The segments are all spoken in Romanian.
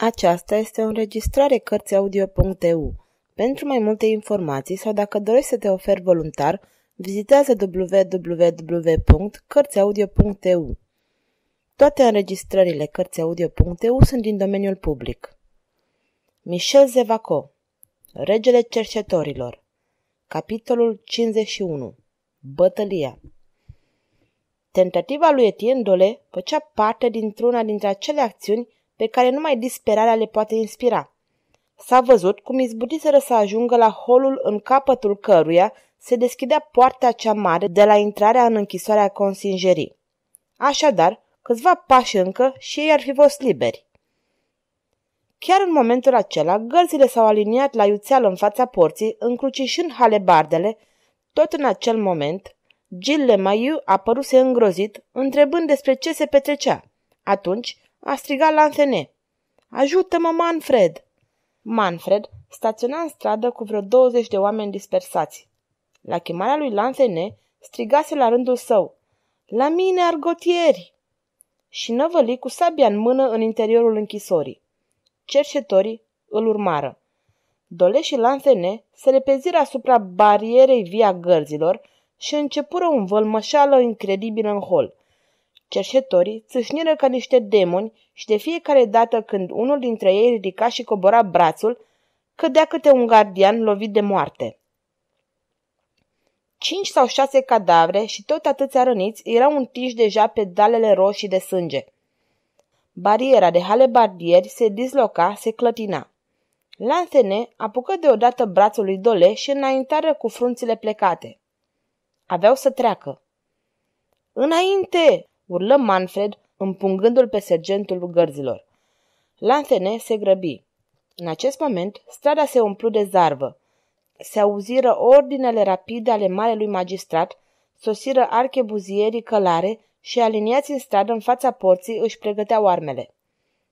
Aceasta este o înregistrare Cărțiaudio.eu. Pentru mai multe informații sau dacă dorești să te oferi voluntar, vizitează www.cărțiaudio.eu. Toate înregistrările Cărțiaudio.eu sunt din domeniul public. Michel Zevaco Regele cercetorilor Capitolul 51 Bătălia Tentativa lui Etienne Dole făcea parte dintr-una dintre acele acțiuni pe care numai disperarea le poate inspira. S-a văzut cum izbutiseră să ajungă la holul în capătul căruia se deschidea poarta cea mare de la intrarea în închisoarea consingerii. Așadar, câțiva pași încă și ei ar fi fost liberi. Chiar în momentul acela, gărzile s-au aliniat la iuțeală în fața porții, încrucișând halebardele. Tot în acel moment, Gilles Lemaiu apăruse îngrozit, întrebând despre ce se petrecea. Atunci, a strigat Lansene. Ajută-mă, Manfred! Manfred staționa în stradă cu vreo 20 de oameni dispersați. La chemarea lui Lansene, strigase la rândul său. La mine, argotieri! Și năvăli cu sabia în mână în interiorul închisorii. Cercetorii îl urmară. Dole și Lansene se repeziră asupra barierei via gărzilor și începură un vălmășeală incredibil în hol. Cerșetorii țâșniră ca niște demoni și de fiecare dată când unul dintre ei ridica și cobora brațul, cădea câte un gardian lovit de moarte. Cinci sau șase cadavre și tot atâția răniți erau întinși deja pe dalele roșii de sânge. Bariera de halebardieri se disloca, se clătina. Lansene apucă deodată brațul lui Dole și înaintară cu frunțile plecate. Aveau să treacă. Înainte! urlă Manfred, împungându-l pe sergentul gărzilor. Lanthene se grăbi. În acest moment, strada se umplu de zarvă. Se auziră ordinele rapide ale marelui magistrat, sosiră archebuzierii călare și aliniați în stradă în fața porții își pregăteau armele.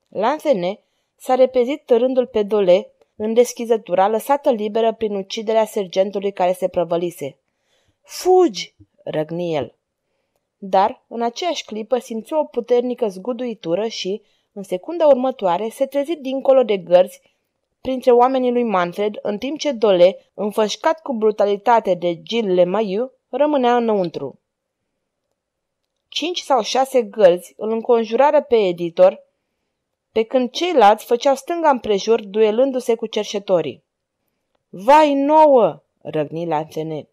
Lanthene s-a repezit târându-l pe dole în deschizătura lăsată liberă prin uciderea sergentului care se prăvălise. Fugi!" răgni el dar în aceeași clipă simți o puternică zguduitură și, în secunda următoare, se trezi dincolo de gărzi printre oamenii lui Manfred, în timp ce Dole, înfășcat cu brutalitate de Gilles Lemayu, rămânea înăuntru. Cinci sau șase gărzi îl înconjurară pe editor, pe când ceilalți făceau stânga împrejur, duelându-se cu cerșetorii. Vai nouă!" răgni Lanțene.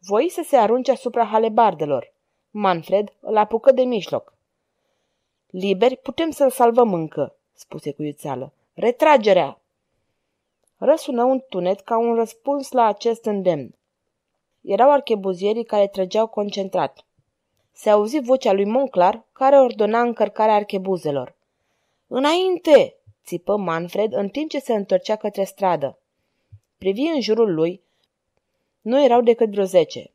Voi să se arunce asupra halebardelor. Manfred îl apucă de mijloc. Liberi, putem să-l salvăm încă, spuse cu iuțeală. Retragerea! Răsună un tunet ca un răspuns la acest îndemn. Erau archebuzierii care trăgeau concentrat. Se auzi vocea lui Monclar, care ordona încărcarea archebuzelor. Înainte! țipă Manfred în timp ce se întorcea către stradă. Privi în jurul lui. Nu erau decât vreo zece.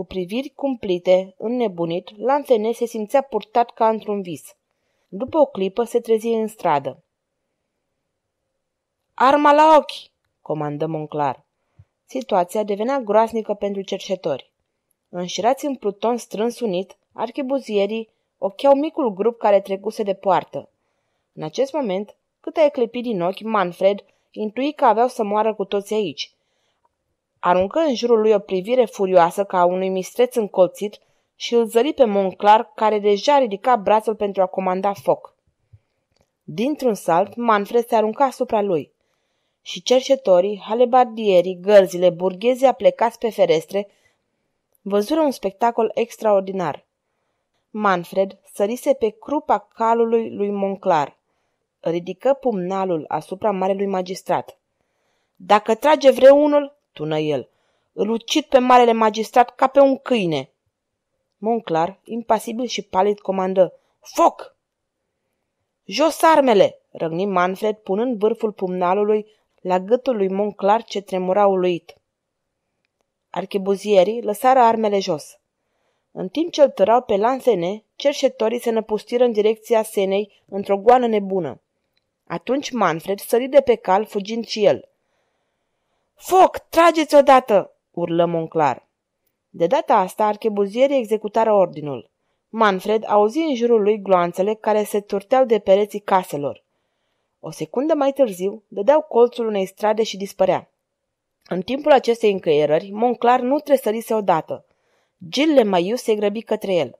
Cu priviri cumplite, înnebunit, Lanțene se simțea purtat ca într-un vis. După o clipă se trezie în stradă. Arma la ochi!" comandă Monclar. Situația devenea groasnică pentru cercetori. Înșirați în pluton strâns unit, archibuzierii ocheau micul grup care trecuse de poartă. În acest moment, cât a din ochi, Manfred intui că aveau să moară cu toți aici, Aruncă în jurul lui o privire furioasă ca a unui mistreț încolțit și îl zări pe Monclar, care deja ridica brațul pentru a comanda foc. Dintr-un salt, Manfred se arunca asupra lui. Și cercetorii, halebardierii, gărzile, burghezii aplecați pe ferestre, văzură un spectacol extraordinar. Manfred sărise pe crupa calului lui Monclar. Ridică pumnalul asupra marelui magistrat. Dacă trage vreunul, tună el. Îl ucit pe marele magistrat ca pe un câine. Monclar, impasibil și palid, comandă. Foc! Jos armele! răgni Manfred, punând vârful pumnalului la gâtul lui Monclar ce tremura uluit. Archibuzierii lăsară armele jos. În timp ce îl tărau pe lansene, cerșetorii se năpustiră în direcția senei într-o goană nebună. Atunci Manfred sări de pe cal, fugind și el. Foc! Trageți odată!" urlă Monclar. De data asta, archebuzierii executară ordinul. Manfred auzi în jurul lui gloanțele care se turteau de pereții caselor. O secundă mai târziu, dădeau colțul unei strade și dispărea. În timpul acestei încăierări, Monclar nu tresărise odată. Gilles Lemaiu se grăbi către el.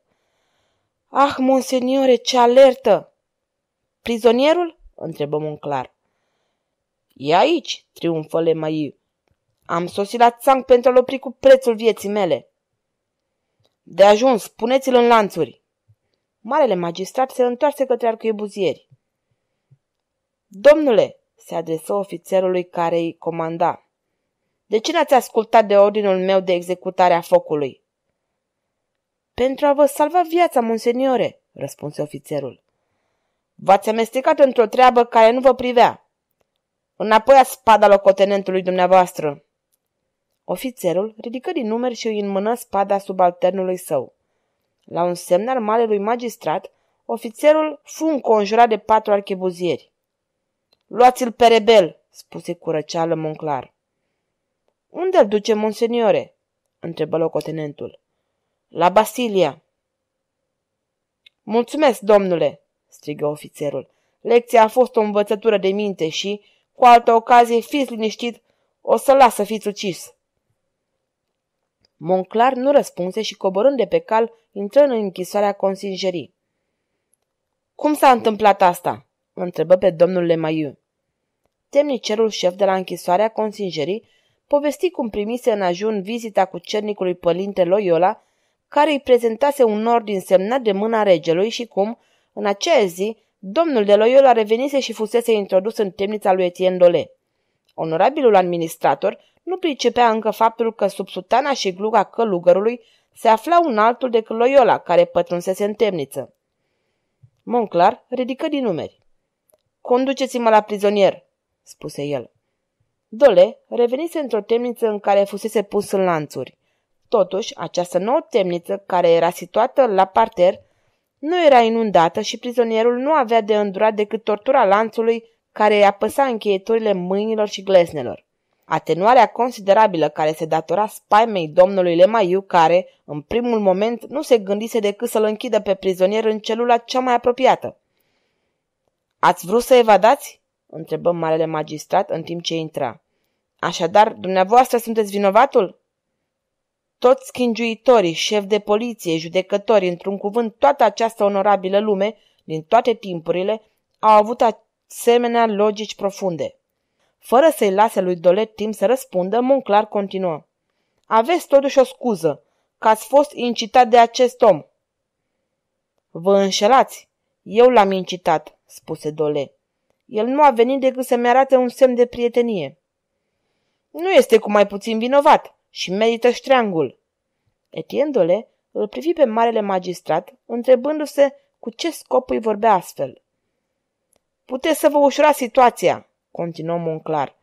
Ah, monseniore, ce alertă! Prizonierul? întrebă Monclar. E aici, triumfă Lemaiu. Am sosit la țang pentru a-l opri cu prețul vieții mele. De ajuns, puneți-l în lanțuri. Marele magistrat se întoarse către arcuiebuzieri. Domnule, se adresă ofițerului care îi comanda. De ce n-ați ascultat de ordinul meu de executare a focului? Pentru a vă salva viața, monseniore, răspunse ofițerul. V-ați amestecat într-o treabă care nu vă privea. Înapoi a spada locotenentului dumneavoastră. Ofițerul ridică din numeri și îi înmână spada subalternului său. La un semn al marelui magistrat, ofițerul fu înconjurat de patru archebuzieri. Luați-l pe rebel!" spuse cu răceală Monclar. Unde l duce, monseniore?" întrebă locotenentul. La Basilia." Mulțumesc, domnule!" strigă ofițerul. Lecția a fost o învățătură de minte și, cu altă ocazie, fiți liniștit, o să las să fiți ucis!" Monclar nu răspunse și coborând de pe cal, intră în închisoarea consingerii. Cum s-a întâmplat asta?" întrebă pe domnul Lemaiu. Temnicerul șef de la închisoarea consingerii povesti cum primise în ajun vizita cu cernicului pălinte Loyola, care îi prezentase un ordin semnat de mâna regelui și cum, în acea zi, domnul de Loyola revenise și fusese introdus în temnița lui Etienne Dole. Onorabilul administrator nu pricepea încă faptul că sub sutana și gluga călugărului se afla un altul decât Loyola, care pătrunsese în temniță. Monclar ridică din numeri. Conduceți-mă la prizonier, spuse el. Dole revenise într-o temniță în care fusese pus în lanțuri. Totuși, această nouă temniță, care era situată la parter, nu era inundată și prizonierul nu avea de îndurat decât tortura lanțului care îi apăsa încheieturile mâinilor și gleznelor. Atenuarea considerabilă care se datora spaimei domnului Lemaiu, care, în primul moment, nu se gândise decât să-l închidă pe prizonier în celula cea mai apropiată. Ați vrut să evadați?" întrebă marele magistrat în timp ce intra. Așadar, dumneavoastră sunteți vinovatul?" Toți schingiuitorii, șef de poliție, judecători, într-un cuvânt, toată această onorabilă lume, din toate timpurile, au avut asemenea logici profunde. Fără să-i lase lui Dolet timp să răspundă, Monclar continuă. Aveți totuși o scuză, că ați fost incitat de acest om. Vă înșelați. Eu l-am incitat, spuse Dole. El nu a venit decât să-mi arate un semn de prietenie. Nu este cu mai puțin vinovat și merită ștreangul. Etienne Dole îl privi pe marele magistrat, întrebându-se cu ce scop îi vorbea astfel. Puteți să vă ușura situația, continuă Monclar,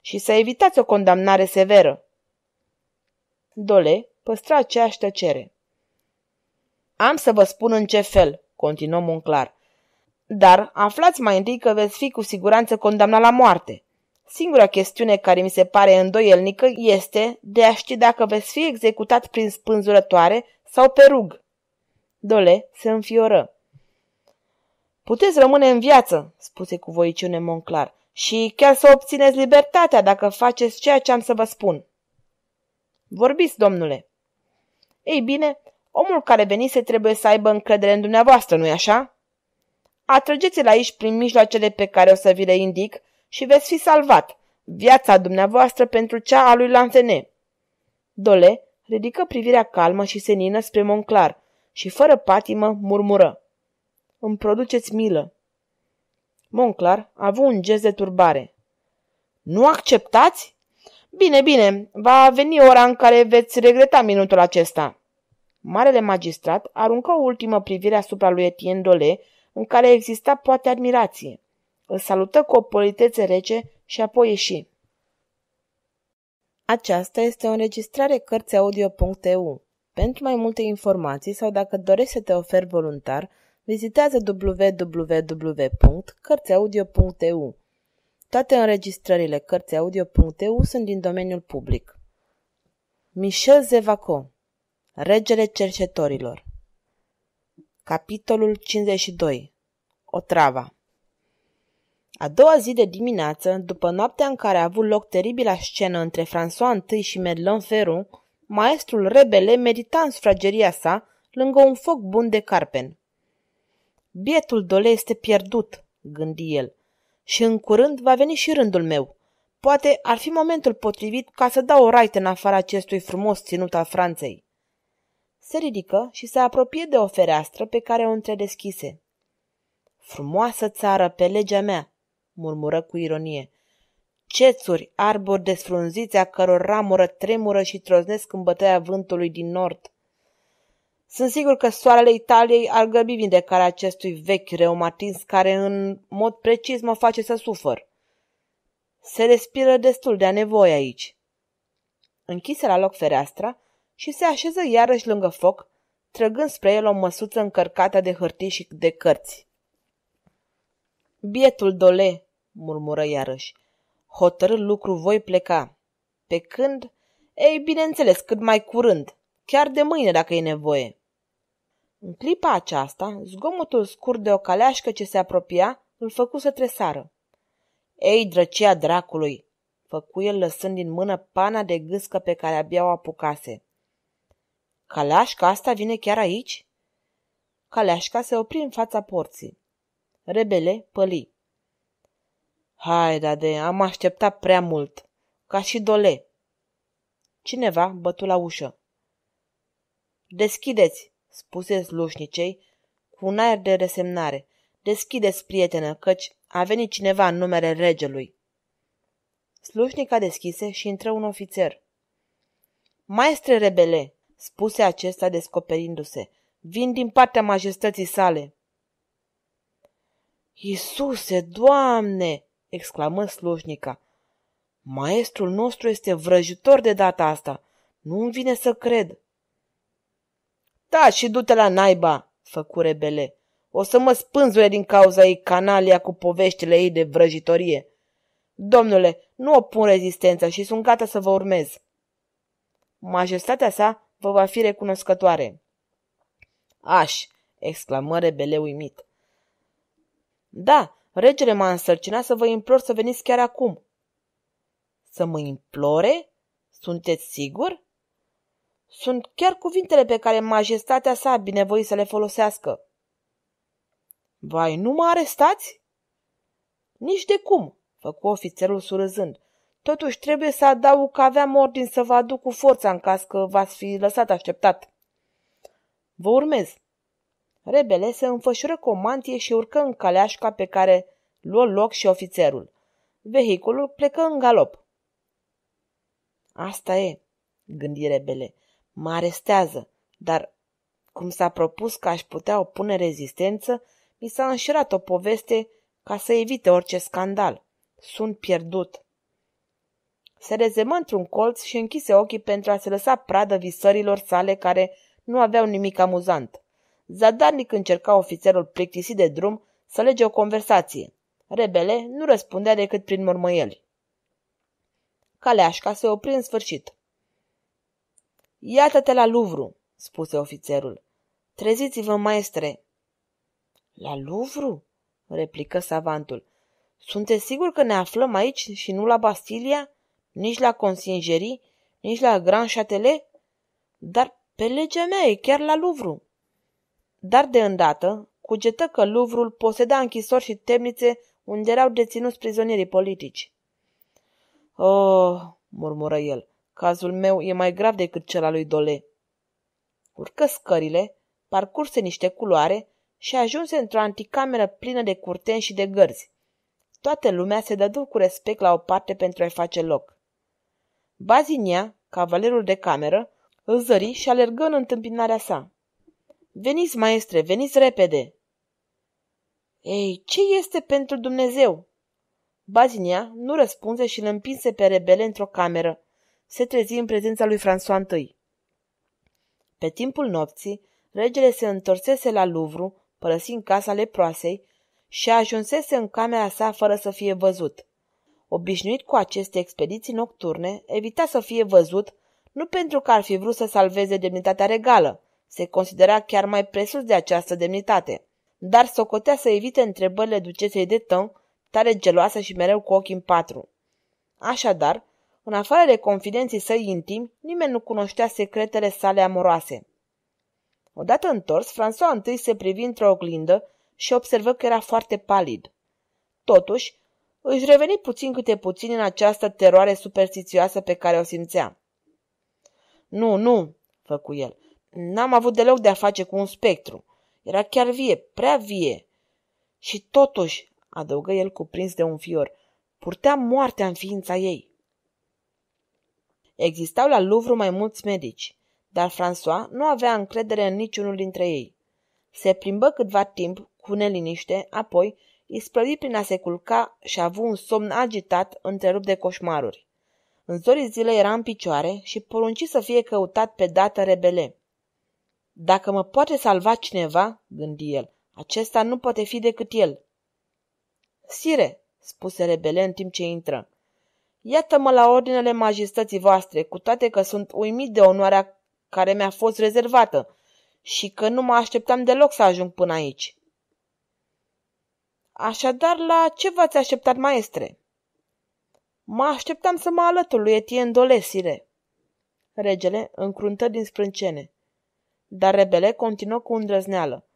și să evitați o condamnare severă. Dole păstra aceeași tăcere. Am să vă spun în ce fel, continuă Monclar, dar aflați mai întâi că veți fi cu siguranță condamnat la moarte. Singura chestiune care mi se pare îndoielnică este de a ști dacă veți fi executat prin spânzurătoare sau pe rug. Dole se înfioră. Puteți rămâne în viață, spuse cu voiciune Monclar, și chiar să obțineți libertatea dacă faceți ceea ce am să vă spun. Vorbiți, domnule. Ei bine, omul care venise trebuie să aibă încredere în dumneavoastră, nu-i așa? Atrăgeți-l aici prin mijloacele pe care o să vi le indic și veți fi salvat, viața dumneavoastră pentru cea a lui Lanfene. Dole ridică privirea calmă și senină spre Monclar și, fără patimă, murmură. Îmi produceți milă. Monclar a avut un gest de turbare. Nu acceptați? Bine, bine, va veni ora în care veți regreta minutul acesta. Marele magistrat aruncă o ultimă privire asupra lui Etienne Dole, în care exista poate admirație. Îl salută cu o politețe rece și apoi ieși. Aceasta este o înregistrare Cărțiaudio.eu. Pentru mai multe informații sau dacă dorești să te oferi voluntar, vizitează www.cărțiaudio.eu. Toate înregistrările Cărțiaudio.eu sunt din domeniul public. Michel Zevaco Regele cercetorilor Capitolul 52 Otrava A doua zi de dimineață, după noaptea în care a avut loc teribila scenă între François I și Merlin Ferru, maestrul rebele medita în sfrageria sa lângă un foc bun de carpen. Bietul dole este pierdut, gândi el. Și în curând va veni și rândul meu. Poate ar fi momentul potrivit ca să dau o raită în afara acestui frumos ținut al Franței. Se ridică și se apropie de o fereastră pe care o întredeschise. Frumoasă țară pe legea mea, murmură cu ironie. Cețuri, arbori desfrunziți a căror ramură tremură și troznesc în bătăia vântului din nord. Sunt sigur că soarele Italiei ar găbi vindecarea acestui vechi reumatins care în mod precis mă face să sufăr. Se respiră destul de nevoie aici. Închise la loc fereastra și se așeză iarăși lângă foc, trăgând spre el o măsuță încărcată de hârtii și de cărți. Bietul dole, murmură iarăși. Hotărât lucru voi pleca. Pe când? Ei, bineînțeles, cât mai curând. Chiar de mâine, dacă e nevoie. În clipa aceasta, zgomotul scurt de o caleașcă ce se apropia îl făcu să tresară. Ei, drăcia dracului!" făcu el lăsând din mână pana de gâscă pe care abia o apucase. Caleașca asta vine chiar aici?" Caleașca se opri în fața porții. Rebele păli. Hai, de am așteptat prea mult, ca și dole. Cineva bătu la ușă. Deschideți, spuse slușnicei, cu un aer de resemnare. Deschideți, prietenă, căci a venit cineva în numele regelui. Slușnica deschise și intră un ofițer. Maestre rebele, spuse acesta descoperindu-se, vin din partea majestății sale. Iisuse Doamne! exclamă slujnica. Maestrul nostru este vrăjitor de data asta. Nu-mi vine să cred. Da, și du-te la naiba, făcu rebele. O să mă spânzure din cauza ei canalia cu poveștile ei de vrăjitorie. Domnule, nu opun rezistența și sunt gata să vă urmez. Majestatea sa vă va fi recunoscătoare. Aș, exclamă rebele uimit. Da, regele m-a însărcinat să vă implor să veniți chiar acum. Să mă implore? Sunteți sigur? Sunt chiar cuvintele pe care majestatea sa a binevoit să le folosească. Vai, nu mă arestați? Nici de cum, făcu ofițerul surâzând. Totuși trebuie să adaug că aveam ordin să vă aduc cu forța în caz că v-ați fi lăsat așteptat. Vă urmez. Rebele se înfășură cu o mantie și urcă în caleașca pe care luă loc și ofițerul. Vehiculul plecă în galop. Asta e, gândi rebele. Mă arestează, dar cum s-a propus că aș putea opune rezistență, mi s-a înșirat o poveste ca să evite orice scandal. Sunt pierdut. Se rezemă într-un colț și închise ochii pentru a se lăsa pradă visărilor sale care nu aveau nimic amuzant. Zadarnic încerca ofițerul plictisit de drum să lege o conversație. Rebele nu răspundea decât prin mormăieli. Caleașca se opri în sfârșit. Iată-te la Luvru, spuse ofițerul. Treziți-vă, maestre! La Luvru? replică savantul. Sunteți sigur că ne aflăm aici și nu la Bastilia? Nici la Consingerii? Nici la Grand Châtelet? Dar pe legea mea e chiar la Luvru. Dar de îndată cugetă că Luvrul poseda închisori și temnițe unde erau deținuți prizonierii politici. Oh, murmură el, Cazul meu e mai grav decât cel al lui Dole. Urcă scările, parcurse niște culoare și ajunse într-o anticameră plină de curteni și de gărzi. Toată lumea se dădu cu respect la o parte pentru a-i face loc. Bazinia, cavalerul de cameră, îl zări și alergă în întâmpinarea sa. Veniți, maestre, veniți repede!" Ei, ce este pentru Dumnezeu?" Bazinia nu răspunse și îl împinse pe rebele într-o cameră, se trezi în prezența lui François I. Pe timpul nopții, regele se întorsese la Luvru, părăsind casa leproasei, și ajunsese în camera sa fără să fie văzut. Obișnuit cu aceste expediții nocturne, evita să fie văzut nu pentru că ar fi vrut să salveze demnitatea regală, se considera chiar mai presus de această demnitate, dar socotea să evite întrebările ducesei de tău, tare geloasă și mereu cu ochii în patru. Așadar, în afară de confidenții săi intimi, nimeni nu cunoștea secretele sale amoroase. Odată întors, François I se privi într-o oglindă și observă că era foarte palid. Totuși, își reveni puțin câte puțin în această teroare superstițioasă pe care o simțea. Nu, nu, făcu el, n-am avut deloc de a face cu un spectru. Era chiar vie, prea vie. Și totuși, adăugă el cuprins de un fior, purtea moartea în ființa ei. Existau la Louvre mai mulți medici, dar François nu avea încredere în niciunul dintre ei. Se plimbă câtva timp cu neliniște, apoi isprăvi prin a se culca și a avut un somn agitat, întrerupt de coșmaruri. În zorii zilei era în picioare și porunci să fie căutat pe dată rebele. Dacă mă poate salva cineva, gândi el, acesta nu poate fi decât el. Sire, spuse rebele în timp ce intră, Iată-mă la ordinele majestății voastre, cu toate că sunt uimit de onoarea care mi-a fost rezervată și că nu mă așteptam deloc să ajung până aici. Așadar, la ce v-ați așteptat, maestre? Mă așteptam să mă alătur lui Etienne Dolesire. Regele încruntă din sprâncene, dar rebele continuă cu îndrăzneală.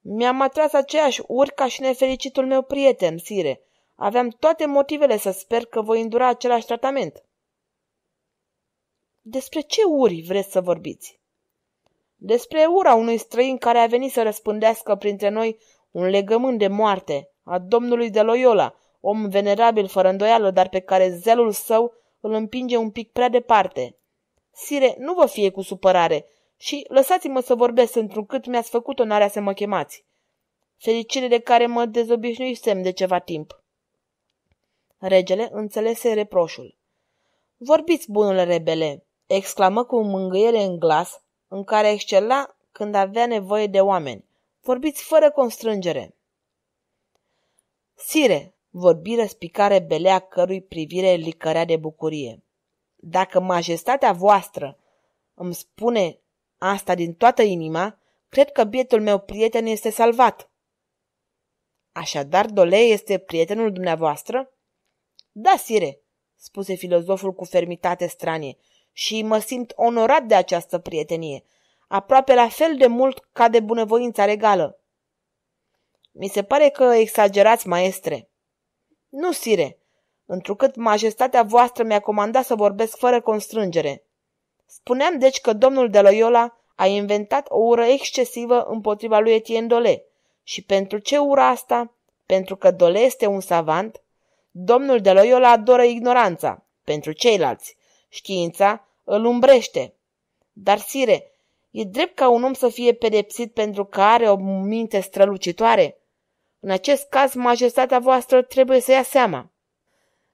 Mi-am atras aceeași urca și nefericitul meu prieten, sire, Aveam toate motivele să sper că voi îndura același tratament. Despre ce uri vreți să vorbiți? Despre ura unui străin care a venit să răspândească printre noi un legământ de moarte a domnului de Loyola, om venerabil fără îndoială, dar pe care zelul său îl împinge un pic prea departe. Sire, nu vă fie cu supărare și lăsați-mă să vorbesc întrucât mi-ați făcut onoarea să mă chemați. Fericire de care mă dezobișnuisem de ceva timp. Regele înțelese reproșul. Vorbiți, bunul rebele!" exclamă cu mângâiere în glas, în care excela când avea nevoie de oameni. Vorbiți fără constrângere. Sire, vorbi răspicare belea cărui privire licărea de bucurie. Dacă majestatea voastră îmi spune asta din toată inima, cred că bietul meu prieten este salvat. Așadar, Dole este prietenul dumneavoastră? Da, sire, spuse filozoful cu fermitate stranie, și mă simt onorat de această prietenie, aproape la fel de mult ca de bunăvoința regală. Mi se pare că exagerați, maestre. Nu, sire, întrucât majestatea voastră mi-a comandat să vorbesc fără constrângere. Spuneam deci că domnul de Loyola a inventat o ură excesivă împotriva lui Etienne Dole. Și pentru ce ura asta? Pentru că Dole este un savant Domnul de Loyola adoră ignoranța, pentru ceilalți. Știința îl umbrește. Dar, sire, e drept ca un om să fie pedepsit pentru că are o minte strălucitoare? În acest caz, majestatea voastră trebuie să ia seama.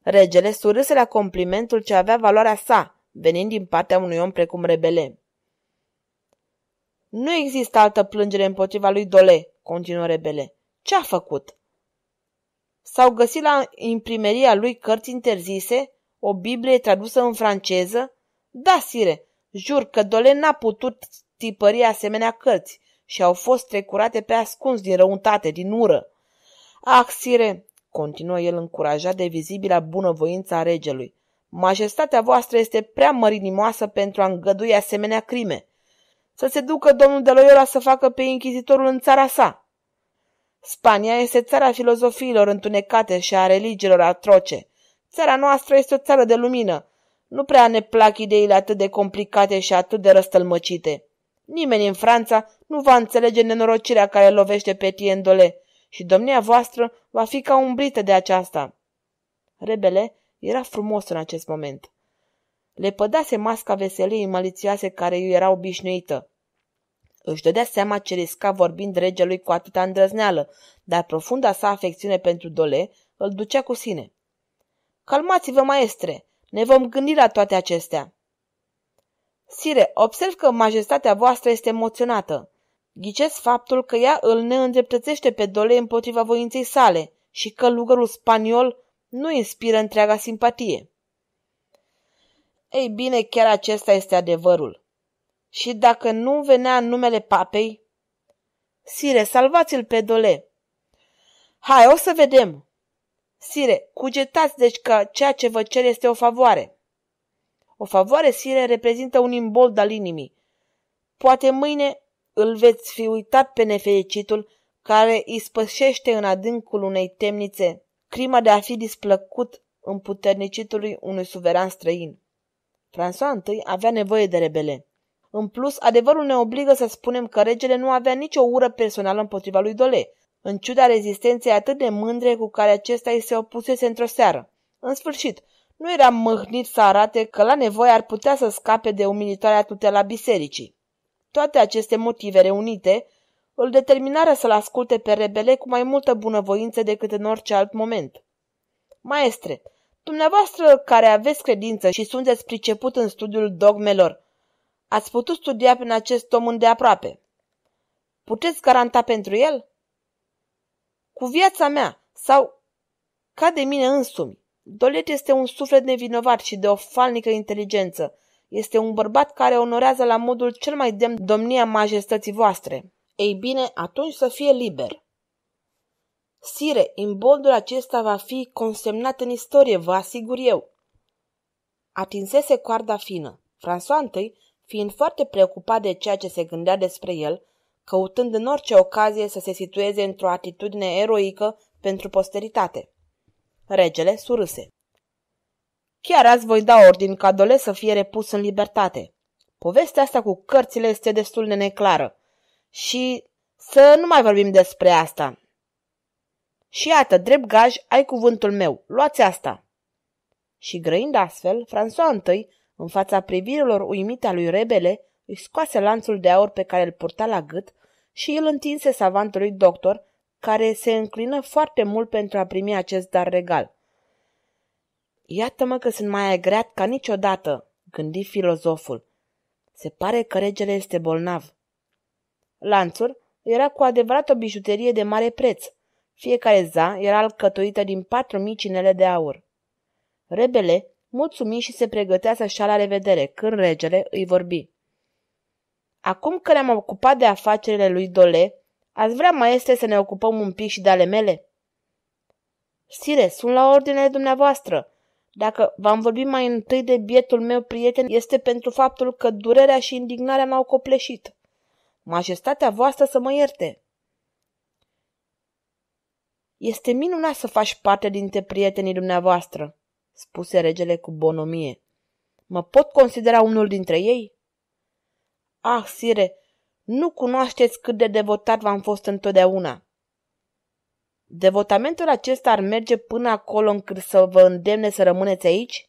Regele surâse la complimentul ce avea valoarea sa, venind din partea unui om precum rebele. Nu există altă plângere împotriva lui Dole, continuă rebele. Ce a făcut? S-au găsit la imprimeria lui cărți interzise, o Biblie tradusă în franceză? Da, sire, jur că Dole n-a putut tipări asemenea cărți și au fost trecurate pe ascuns din răuntate, din ură. Ah, sire, continuă el încurajat de vizibila bunăvoință a regelui, majestatea voastră este prea mărinimoasă pentru a îngădui asemenea crime. Să se ducă domnul de Loiola să facă pe inchizitorul în țara sa. Spania este țara filozofiilor întunecate și a religiilor atroce. Țara noastră este o țară de lumină. Nu prea ne plac ideile atât de complicate și atât de răstălmăcite. Nimeni în Franța nu va înțelege nenorocirea care lovește pe Tiendole și domnia voastră va fi ca umbrită de aceasta. Rebele era frumos în acest moment. Le pădase masca veseliei malițioase care îi era obișnuită. Își dădea seama ce risca vorbind regelui cu atâta îndrăzneală, dar profunda sa afecțiune pentru Dole îl ducea cu sine. Calmați-vă, maestre! Ne vom gândi la toate acestea!" Sire, observ că majestatea voastră este emoționată. Ghicesc faptul că ea îl neîndreptățește pe Dole împotriva voinței sale și că lugărul spaniol nu inspiră întreaga simpatie. Ei bine, chiar acesta este adevărul și dacă nu venea în numele papei? Sire, salvați-l pe Dole! Hai, o să vedem! Sire, cugetați deci că ceea ce vă cer este o favoare. O favoare, sire, reprezintă un imbold al inimii. Poate mâine îl veți fi uitat pe nefericitul care îi spășește în adâncul unei temnițe crima de a fi displăcut împuternicitului unui suveran străin. François I avea nevoie de rebele. În plus, adevărul ne obligă să spunem că regele nu avea nicio ură personală împotriva lui Dole, în ciuda rezistenței atât de mândre cu care acesta îi se opusese într-o seară. În sfârșit, nu era mâhnit să arate că la nevoie ar putea să scape de umilitoarea tutela bisericii. Toate aceste motive reunite îl determinară să-l asculte pe rebele cu mai multă bunăvoință decât în orice alt moment. Maestre, dumneavoastră care aveți credință și sunteți priceput în studiul dogmelor, Ați putut studia prin acest om îndeaproape. Puteți garanta pentru el? Cu viața mea sau ca de mine însumi. Dolet este un suflet nevinovat și de o falnică inteligență. Este un bărbat care onorează la modul cel mai demn domnia majestății voastre. Ei bine, atunci să fie liber. Sire, imboldul acesta va fi consemnat în istorie, vă asigur eu. Atinsese coarda fină. François I fiind foarte preocupat de ceea ce se gândea despre el, căutând în orice ocazie să se situeze într-o atitudine eroică pentru posteritate. Regele surâse. Chiar azi voi da ordin ca Dole să fie repus în libertate. Povestea asta cu cărțile este destul de neclară. Și să nu mai vorbim despre asta. Și iată, drept gaj, ai cuvântul meu, luați asta. Și grăind astfel, François I în fața privirilor uimite a lui Rebele, îi scoase lanțul de aur pe care îl purta la gât și îl întinse savantului doctor, care se înclină foarte mult pentru a primi acest dar regal. Iată-mă că sunt mai agreat ca niciodată, gândi filozoful. Se pare că regele este bolnav. Lanțul era cu adevărat o bijuterie de mare preț. Fiecare za era alcătuită din patru micinele de aur. Rebele mulțumit și se pregătea să-și la revedere, când regele îi vorbi. Acum că ne-am ocupat de afacerile lui Dole, ați vrea, maestre, să ne ocupăm un pic și de ale mele? Sire, sunt la ordinele dumneavoastră. Dacă v-am vorbit mai întâi de bietul meu prieten, este pentru faptul că durerea și indignarea m-au copleșit. Majestatea voastră să mă ierte. Este minunat să faci parte dintre prietenii dumneavoastră spuse regele cu bonomie. Mă pot considera unul dintre ei? Ah, sire, nu cunoașteți cât de devotat v-am fost întotdeauna. Devotamentul acesta ar merge până acolo încât să vă îndemne să rămâneți aici?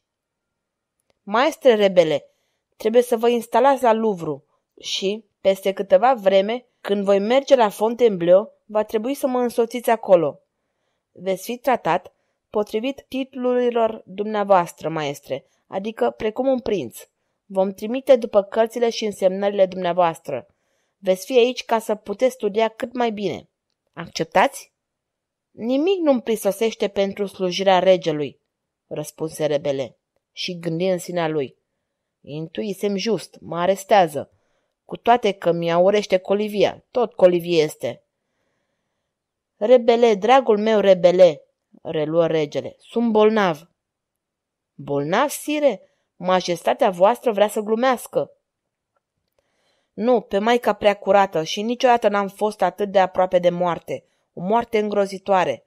Maestre rebele, trebuie să vă instalați la Luvru și, peste câteva vreme, când voi merge la Fontainebleau, va trebui să mă însoțiți acolo. Veți fi tratat potrivit titlurilor dumneavoastră, maestre, adică precum un prinț. Vom trimite după cărțile și însemnările dumneavoastră. Veți fi aici ca să puteți studia cât mai bine. Acceptați? Nimic nu-mi prisosește pentru slujirea regelui, răspunse rebele și gândi în sinea lui. Intuisem just, mă arestează, cu toate că mi a urește colivia, tot colivie este. Rebele, dragul meu rebele, reluă regele. Sunt bolnav. Bolnav, sire? Majestatea voastră vrea să glumească. Nu, pe maica prea curată și niciodată n-am fost atât de aproape de moarte. O moarte îngrozitoare.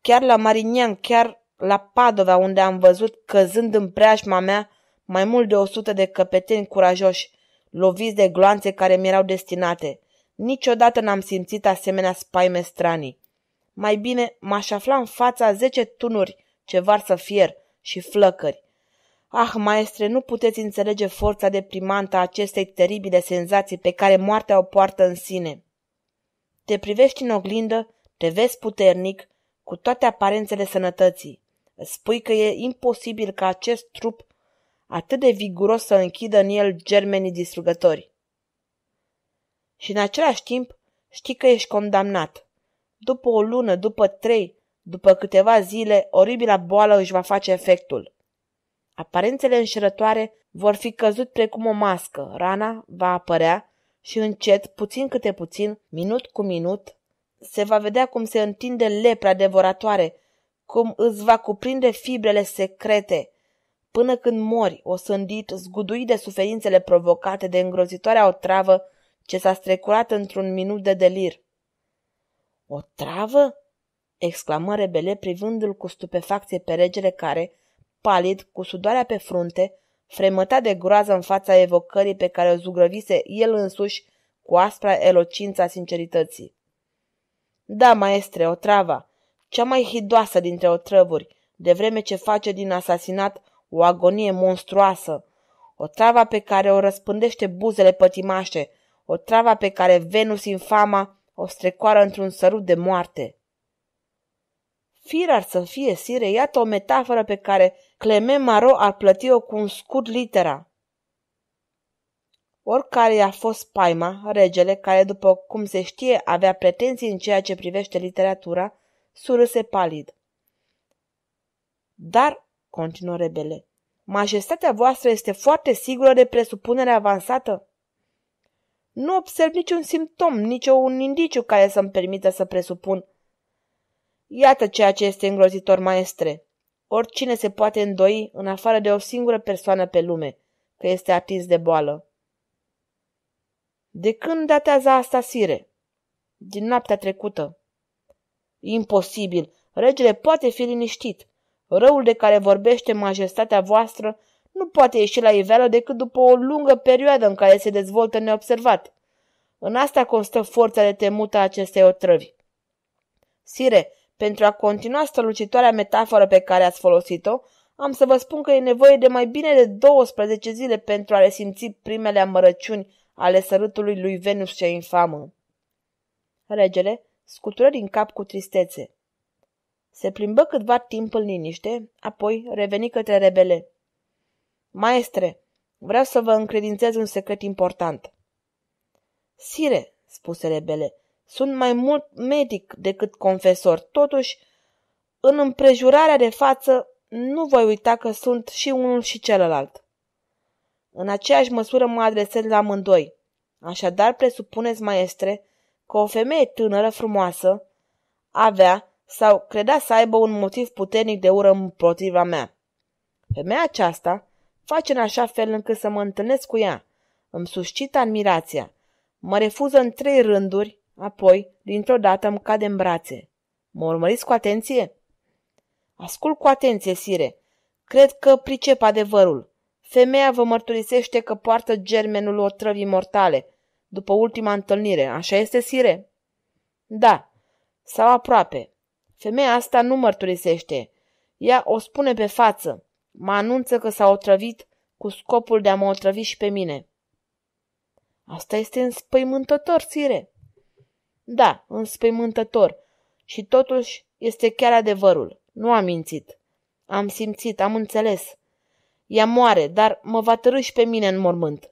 Chiar la Marinian, chiar la Padova, unde am văzut căzând în preajma mea mai mult de o sută de căpeteni curajoși, loviți de gloanțe care mi erau destinate. Niciodată n-am simțit asemenea spaime stranii mai bine m-aș afla în fața zece tunuri ce varsă fier și flăcări. Ah, maestre, nu puteți înțelege forța deprimantă a acestei teribile senzații pe care moartea o poartă în sine. Te privești în oglindă, te vezi puternic, cu toate aparențele sănătății. Îți spui că e imposibil ca acest trup atât de viguros să închidă în el germenii distrugători. Și în același timp știi că ești condamnat. După o lună, după trei, după câteva zile, oribila boală își va face efectul. Aparențele înșelătoare vor fi căzut precum o mască, rana va apărea și încet, puțin câte puțin, minut cu minut, se va vedea cum se întinde lepra devoratoare, cum îți va cuprinde fibrele secrete, până când mori, o sândit, zguduit de suferințele provocate de îngrozitoarea otravă ce s-a strecurat într-un minut de delir. O travă? exclamă rebele privându-l cu stupefacție pe regele care, palid, cu sudoarea pe frunte, fremăta de groază în fața evocării pe care o zugrăvise el însuși cu aspra elocința sincerității. Da, maestre, o travă, cea mai hidoasă dintre otrăvuri, de vreme ce face din asasinat o agonie monstruoasă, o travă pe care o răspândește buzele pătimașe, o travă pe care Venus infama o strecoară într-un sărut de moarte. Fir ar să fie sire, iată o metaforă pe care Clement Maro ar plăti-o cu un scurt litera. Oricare i-a fost paima, regele, care, după cum se știe, avea pretenții în ceea ce privește literatura, surâse palid. Dar, continuă rebele, majestatea voastră este foarte sigură de presupunerea avansată? Nu observ niciun simptom, niciun un indiciu care să-mi permită să presupun. Iată ceea ce este îngrozitor, maestre. Oricine se poate îndoi, în afară de o singură persoană pe lume, că este atins de boală. De când datează asta, sire? Din noaptea trecută. Imposibil. Regele poate fi liniștit. Răul de care vorbește majestatea voastră nu poate ieși la iveală decât după o lungă perioadă în care se dezvoltă neobservat. În asta constă forța de temută a acestei otrăvi. Sire, pentru a continua strălucitoarea metaforă pe care ați folosit-o, am să vă spun că e nevoie de mai bine de 12 zile pentru a resimți primele amărăciuni ale sărutului lui Venus cea infamă. Regele scutură din cap cu tristețe. Se plimbă câtva timp în liniște, apoi reveni către rebele. Maestre, vreau să vă încredințez un secret important. Sire, spuse rebele, sunt mai mult medic decât confesor. Totuși, în împrejurarea de față, nu voi uita că sunt și unul și celălalt. În aceeași măsură mă adresez la amândoi. Așadar, presupuneți, maestre, că o femeie tânără, frumoasă, avea sau credea să aibă un motiv puternic de ură împotriva mea. Femeia aceasta, face în așa fel încât să mă întâlnesc cu ea. Îmi suscită admirația. Mă refuză în trei rânduri, apoi, dintr-o dată, îmi cade în brațe. Mă urmăriți cu atenție? Ascult cu atenție, sire. Cred că pricep adevărul. Femeia vă mărturisește că poartă germenul otrăvii mortale, după ultima întâlnire. Așa este, sire? Da, sau aproape. Femeia asta nu mărturisește. Ea o spune pe față mă anunță că s-a otrăvit cu scopul de a mă otrăvi și pe mine. Asta este înspăimântător, țire. Da, înspăimântător. Și totuși este chiar adevărul. Nu am mințit. Am simțit, am înțeles. Ea moare, dar mă va târâ și pe mine în mormânt.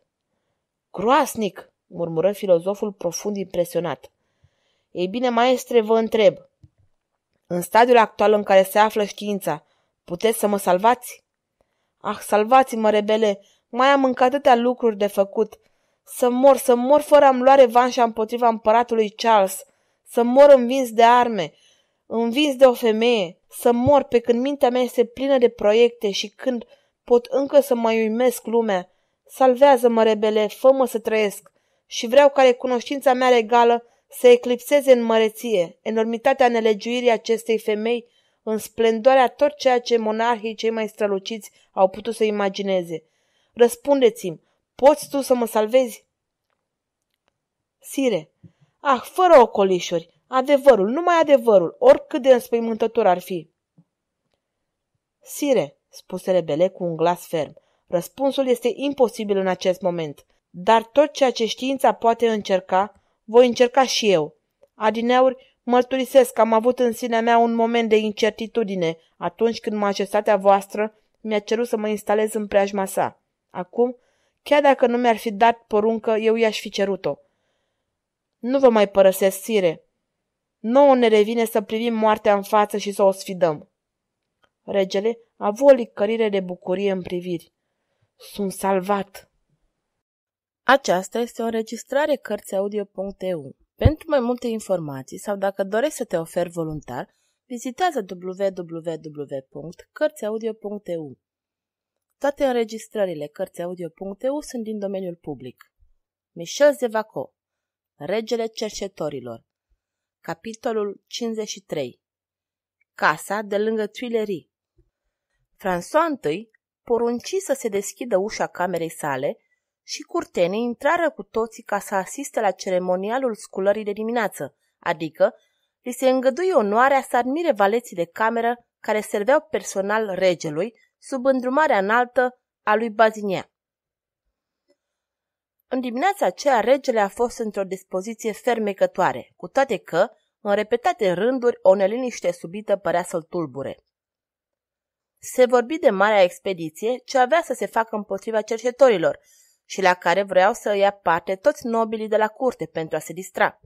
Groasnic, murmură filozoful profund impresionat. Ei bine, maestre, vă întreb. În stadiul actual în care se află știința, puteți să mă salvați? Ah, salvați-mă, rebele! Mai am încă atâtea lucruri de făcut. Să mor, să mor fără am lua revanșa împotriva împăratului Charles. Să mor învins de arme, învins de o femeie. Să mor pe când mintea mea este plină de proiecte și când pot încă să mai uimesc lumea. Salvează-mă, rebele, fă-mă să trăiesc și vreau ca recunoștința mea regală să eclipseze în măreție enormitatea nelegiuirii acestei femei în splendoarea tot ceea ce monarhii cei mai străluciți au putut să imagineze. Răspundeți-mi, poți tu să mă salvezi? Sire, ah, fără ocolișuri, adevărul, numai adevărul, oricât de înspăimântător ar fi. Sire, spuse rebele cu un glas ferm, răspunsul este imposibil în acest moment, dar tot ceea ce știința poate încerca, voi încerca și eu. Adineauri, Mărturisesc că am avut în sinea mea un moment de incertitudine atunci când majestatea voastră mi-a cerut să mă instalez în preajma sa. Acum, chiar dacă nu mi-ar fi dat poruncă, eu i-aș fi cerut-o. Nu vă mai părăsesc, sire. Nouă ne revine să privim moartea în față și să o sfidăm. Regele a avut o licărire de bucurie în priviri. Sunt salvat! Aceasta este o înregistrare Cărțiaudio.eu pentru mai multe informații sau dacă dorești să te oferi voluntar, vizitează www.cărțiaudio.eu. Toate înregistrările Cărțiaudio.eu sunt din domeniul public. Michel Zevaco, Regele Cercetorilor Capitolul 53 Casa de lângă Tuilerii François I porunci să se deschidă ușa camerei sale și curtenii intrară cu toții ca să asiste la ceremonialul sculării de dimineață, adică li se îngăduie onoarea să admire valeții de cameră care serveau personal regelui sub îndrumarea înaltă a lui Bazinia. În dimineața aceea, regele a fost într-o dispoziție fermecătoare, cu toate că, în repetate rânduri, o neliniște subită părea să-l tulbure. Se vorbi de marea expediție ce avea să se facă împotriva cercetorilor, și la care vreau să ia parte toți nobilii de la curte pentru a se distra.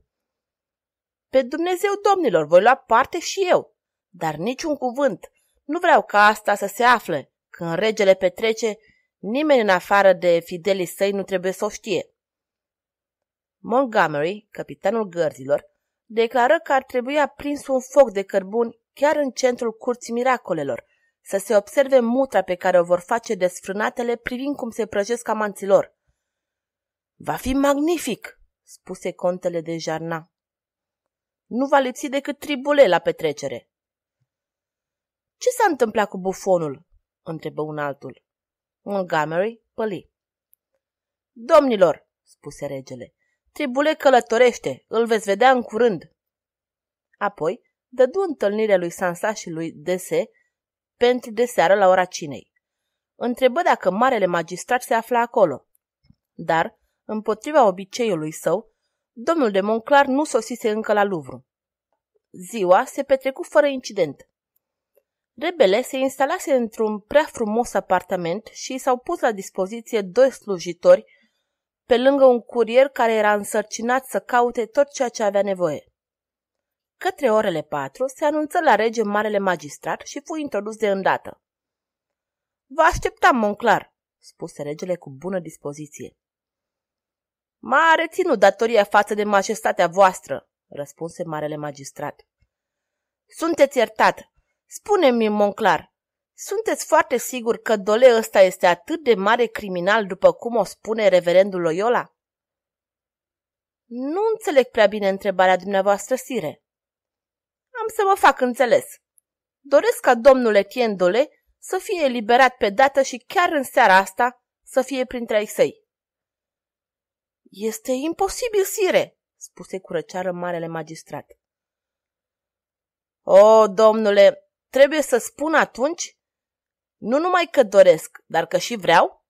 Pe Dumnezeu, domnilor, voi lua parte și eu, dar niciun cuvânt. Nu vreau ca asta să se afle. Când regele petrece, nimeni în afară de fidelii săi nu trebuie să o știe. Montgomery, capitanul gărzilor, declară că ar trebui aprins un foc de cărbuni chiar în centrul curții miracolelor, să se observe mutra pe care o vor face desfrânatele privind cum se prăjesc amanților. Va fi magnific, spuse contele de Jarna. Nu va lipsi decât tribule la petrecere. Ce s-a întâmplat cu bufonul? întrebă un altul. Montgomery păli. Domnilor, spuse regele, tribule călătorește, îl veți vedea în curând. Apoi dădu întâlnirea lui Sansa și lui Dese, pentru de seară la ora cinei. Întrebă dacă marele magistrat se afla acolo. Dar, împotriva obiceiului său, domnul de Monclar nu sosise încă la Luvru. Ziua se petrecu fără incident. Rebele se instalase într-un prea frumos apartament și i s-au pus la dispoziție doi slujitori, pe lângă un curier care era însărcinat să caute tot ceea ce avea nevoie. Către orele patru se anunță la rege marele magistrat și fu introdus de îndată. Vă așteptam, Monclar, spuse regele cu bună dispoziție. M-a reținut datoria față de majestatea voastră, răspunse marele magistrat. Sunteți iertat. Spune-mi, Monclar, sunteți foarte sigur că dole ăsta este atât de mare criminal după cum o spune reverendul Loyola? Nu înțeleg prea bine întrebarea dumneavoastră, sire, am să mă fac înțeles. Doresc ca domnule tiendole să fie eliberat pe dată și chiar în seara asta să fie printre ei săi. Este imposibil, sire, spuse cu răceară marele magistrat. O, domnule, trebuie să spun atunci nu numai că doresc, dar că și vreau?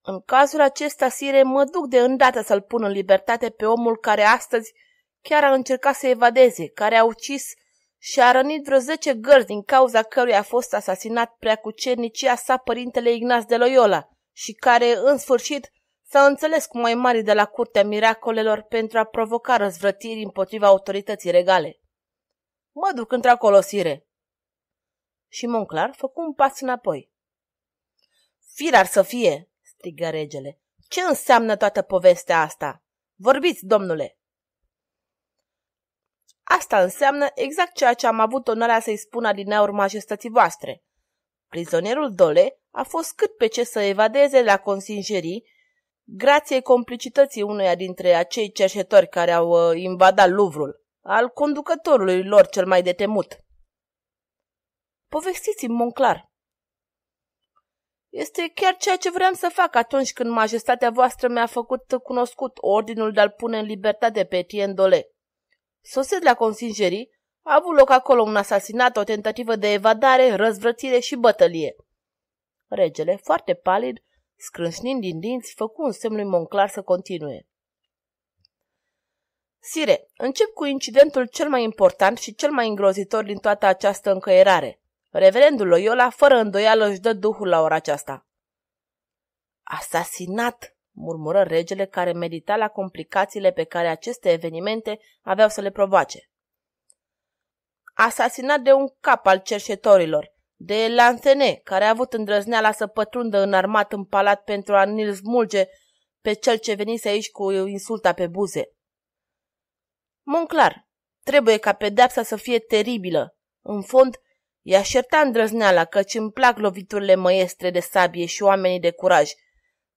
În cazul acesta, sire, mă duc de îndată să-l pun în libertate pe omul care astăzi Chiar a încercat să evadeze, care a ucis și a rănit vreo zece gărzi din cauza căruia a fost asasinat prea cu cernicia sa părintele Ignaz de Loyola și care, în sfârșit, s-a înțeles cu mai mari de la Curtea Miracolelor pentru a provoca răzvrătiri împotriva autorității regale. Mă duc într-acolo, sire. Și Monclar făcu un pas înapoi. Firar să fie, strigă regele. Ce înseamnă toată povestea asta? Vorbiți, domnule! Asta înseamnă exact ceea ce am avut onoarea să-i spun adineauri majestății voastre. Prizonierul Dole a fost cât pe ce să evadeze la consingerii, grație complicității uneia dintre acei cerșetori care au uh, invadat Luvrul, al conducătorului lor cel mai detemut. Povestiți-mi, Monclar. Este chiar ceea ce vreau să fac atunci când majestatea voastră mi-a făcut cunoscut ordinul de a-l pune în libertate pe tien Dole. Sosit la consingerii, a avut loc acolo un asasinat, o tentativă de evadare, răzvrățire și bătălie. Regele, foarte palid, scrâșnind din dinți, făcu un semn lui Monclar să continue. Sire, încep cu incidentul cel mai important și cel mai îngrozitor din toată această încăierare. Reverendul Loyola, fără îndoială, își dă duhul la ora aceasta. Asasinat! murmură regele care medita la complicațiile pe care aceste evenimente aveau să le provoace. Asasinat de un cap al cerșetorilor, de Lanthene, care a avut îndrăzneala să pătrundă în armat în palat pentru a ni smulge pe cel ce venise aici cu insulta pe buze. Monclar, trebuie ca pedepsa să fie teribilă. În fond, i-aș ierta îndrăzneala căci îmi plac loviturile măestre de sabie și oamenii de curaj –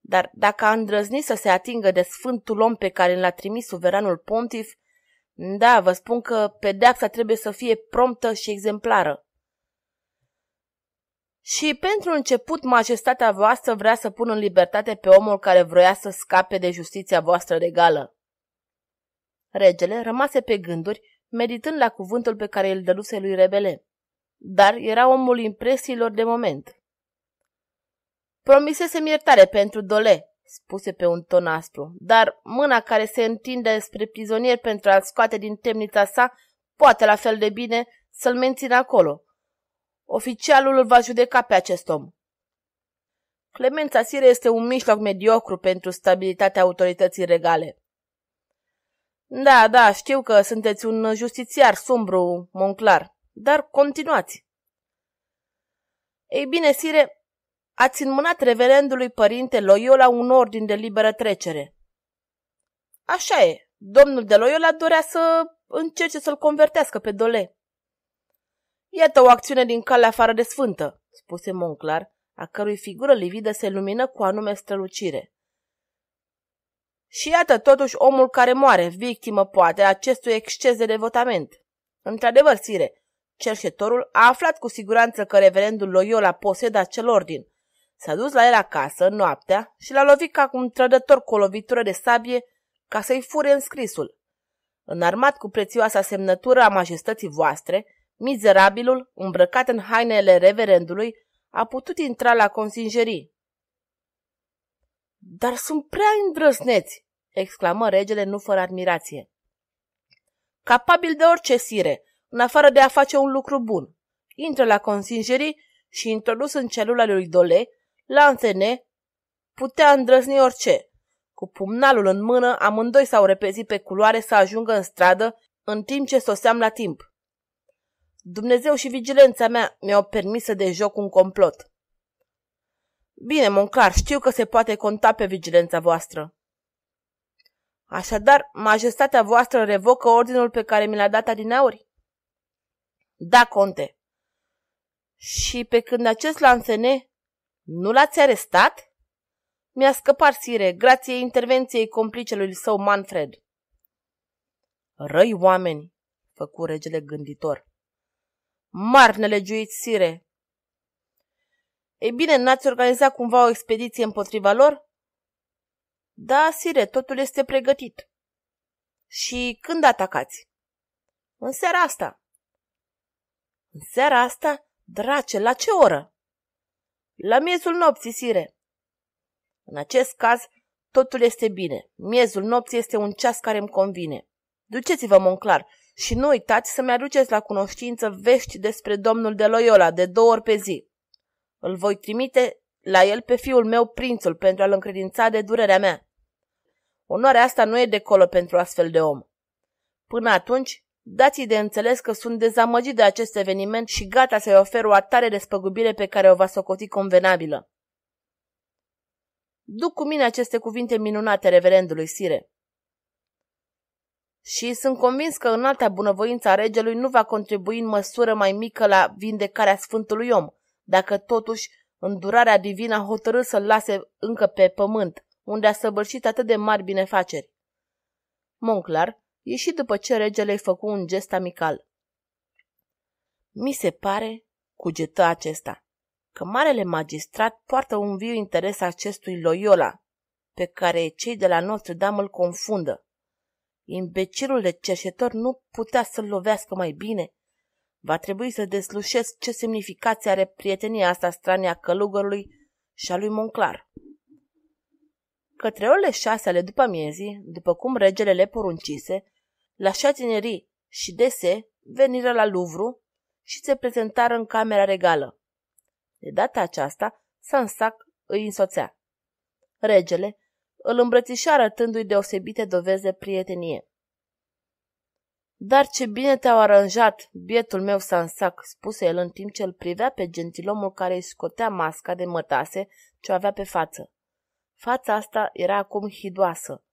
dar dacă a îndrăznit să se atingă de sfântul om pe care l-a trimis suveranul pontif, da, vă spun că pedeapsa trebuie să fie promptă și exemplară. Și pentru început, majestatea voastră vrea să pună în libertate pe omul care vroia să scape de justiția voastră regală. Regele rămase pe gânduri, meditând la cuvântul pe care îl dăluse lui Rebele. Dar era omul impresiilor de moment. Promisesem iertare pentru Dole, spuse pe un ton aspru, dar mâna care se întinde spre prizonier pentru a-l scoate din temnița sa poate la fel de bine să-l mențină acolo. Oficialul îl va judeca pe acest om. Clemența Sire este un mijloc mediocru pentru stabilitatea autorității regale. Da, da, știu că sunteți un justițiar sumbru, Monclar, dar continuați. Ei bine, Sire, ați înmânat reverendului părinte Loiola un ordin de liberă trecere. Așa e, domnul de Loiola dorea să încerce să-l convertească pe Dole. Iată o acțiune din calea afară de sfântă, spuse Monclar, a cărui figură lividă se lumină cu anume strălucire. Și iată totuși omul care moare, victimă poate, acestui exces de devotament. Într-adevăr, sire, cerșetorul a aflat cu siguranță că reverendul Loyola posedă acel ordin S-a dus la el acasă, noaptea, și l-a lovit ca un trădător cu o lovitură de sabie ca să-i fure înscrisul. Înarmat cu prețioasa semnătură a majestății voastre, mizerabilul, îmbrăcat în hainele reverendului, a putut intra la consingerii. Dar sunt prea îndrăsneți!" exclamă regele nu fără admirație. Capabil de orice sire, în afară de a face un lucru bun. Intră la consingerii și introdus în celula lui Dole, Lanțene putea îndrăzni orice. Cu pumnalul în mână, amândoi s-au repezit pe culoare să ajungă în stradă în timp ce soseam la timp. Dumnezeu și vigilența mea mi-au permis să dejoc un complot. Bine, moncar, știu că se poate conta pe vigilența voastră. Așadar, majestatea voastră revocă ordinul pe care mi l-a dat Adinauri? Da, conte. Și pe când acest lansene nu l-ați arestat? Mi-a scăpat, sire, grație intervenției complicelui său Manfred. Răi oameni, făcu regele gânditor. Mar nelegiuiți, sire! Ei bine, n-ați organizat cumva o expediție împotriva lor? Da, sire, totul este pregătit. Și când atacați? În seara asta. În seara asta? Drace, la ce oră? La miezul nopții, sire. În acest caz, totul este bine. Miezul nopții este un ceas care îmi convine. Duceți-vă, Monclar, și nu uitați să-mi aduceți la cunoștință vești despre domnul de Loyola de două ori pe zi. Îl voi trimite la el pe fiul meu, prințul, pentru a-l încredința de durerea mea. Onoarea asta nu e de colo pentru astfel de om. Până atunci, Dați-i de înțeles că sunt dezamăgit de acest eveniment și gata să-i ofer o atare despăgubire pe care o va socoti convenabilă. Duc cu mine aceste cuvinte minunate reverendului Sire. Și sunt convins că în alta bunăvoință a regelui nu va contribui în măsură mai mică la vindecarea sfântului om, dacă totuși îndurarea divină a hotărât să-l lase încă pe pământ, unde a săvârșit atât de mari binefaceri. Monclar, ieși după ce regele îi făcu un gest amical. Mi se pare, cugetă acesta, că marele magistrat poartă un viu interes acestui Loyola, pe care cei de la Notre Dame îl confundă. Imbecilul de cerșetor nu putea să-l lovească mai bine. Va trebui să deslușesc ce semnificație are prietenia asta strania călugărului și a lui Monclar. Către orele șase ale după miezii, după cum regele le poruncise, la șatinerii și dese veniră la Luvru și se prezentară în camera regală. De data aceasta, Sansac îi însoțea. Regele îl îmbrățișa arătându-i deosebite dovezi de prietenie. Dar ce bine te-au aranjat, bietul meu Sansac, spuse el în timp ce îl privea pe gentilomul care îi scotea masca de mătase ce o avea pe față. Fața asta era acum hidoasă.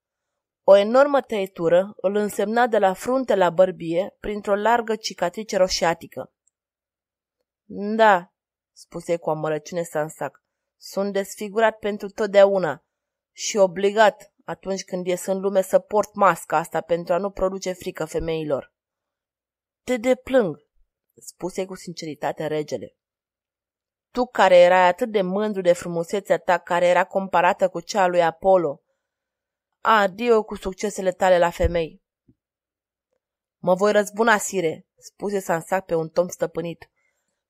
O enormă tăietură îl însemna de la frunte la bărbie printr-o largă cicatrice roșiatică. Da, spuse cu amărăciune Sansac, sunt desfigurat pentru totdeauna și obligat atunci când ies în lume să port masca asta pentru a nu produce frică femeilor. Te deplâng, spuse cu sinceritate regele. Tu care erai atât de mândru de frumusețea ta, care era comparată cu cea lui Apollo. Adio cu succesele tale la femei. Mă voi răzbuna, sire, spuse Sansac pe un tom stăpânit.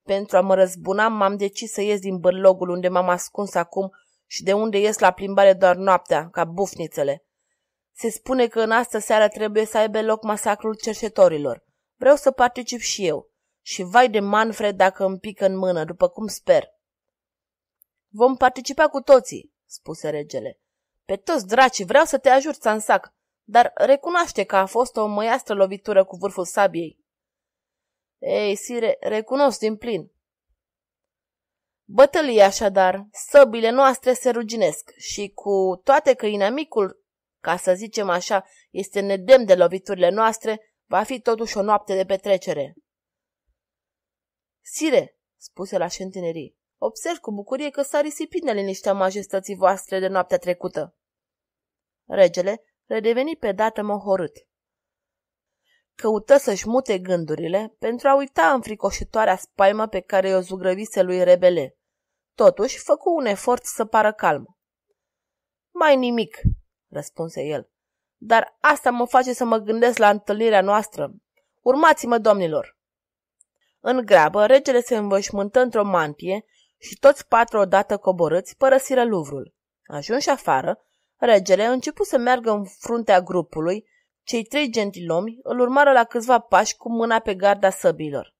Pentru a mă răzbuna, m-am decis să ies din bârlogul unde m-am ascuns acum și de unde ies la plimbare doar noaptea, ca bufnițele. Se spune că în astă seară trebuie să aibă loc masacrul cerșetorilor. Vreau să particip și eu. Și vai de Manfred dacă îmi pică în mână, după cum sper. Vom participa cu toții, spuse regele. Pe toți dracii vreau să te ajut, Sansac, dar recunoaște că a fost o măiastră lovitură cu vârful sabiei. Ei, sire, recunosc din plin. Bătălia așadar, săbile noastre se ruginesc și cu toate că inamicul, ca să zicem așa, este nedem de loviturile noastre, va fi totuși o noapte de petrecere. Sire, spuse la șentinerii, observ cu bucurie că s-a risipit neliniștea majestății voastre de noaptea trecută. Regele redeveni pe dată mohorât. Căută să-și mute gândurile pentru a uita înfricoșitoarea spaimă pe care o zugrăvise lui rebele. Totuși, făcu un efort să pară calm. Mai nimic, răspunse el, dar asta mă face să mă gândesc la întâlnirea noastră. Urmați-mă, domnilor! În grabă, regele se învășmântă într-o mantie și toți patru odată coborâți părăsiră Luvrul. Ajunși afară, regele începu să meargă în fruntea grupului, cei trei gentilomi îl urmară la câțiva pași cu mâna pe garda săbilor.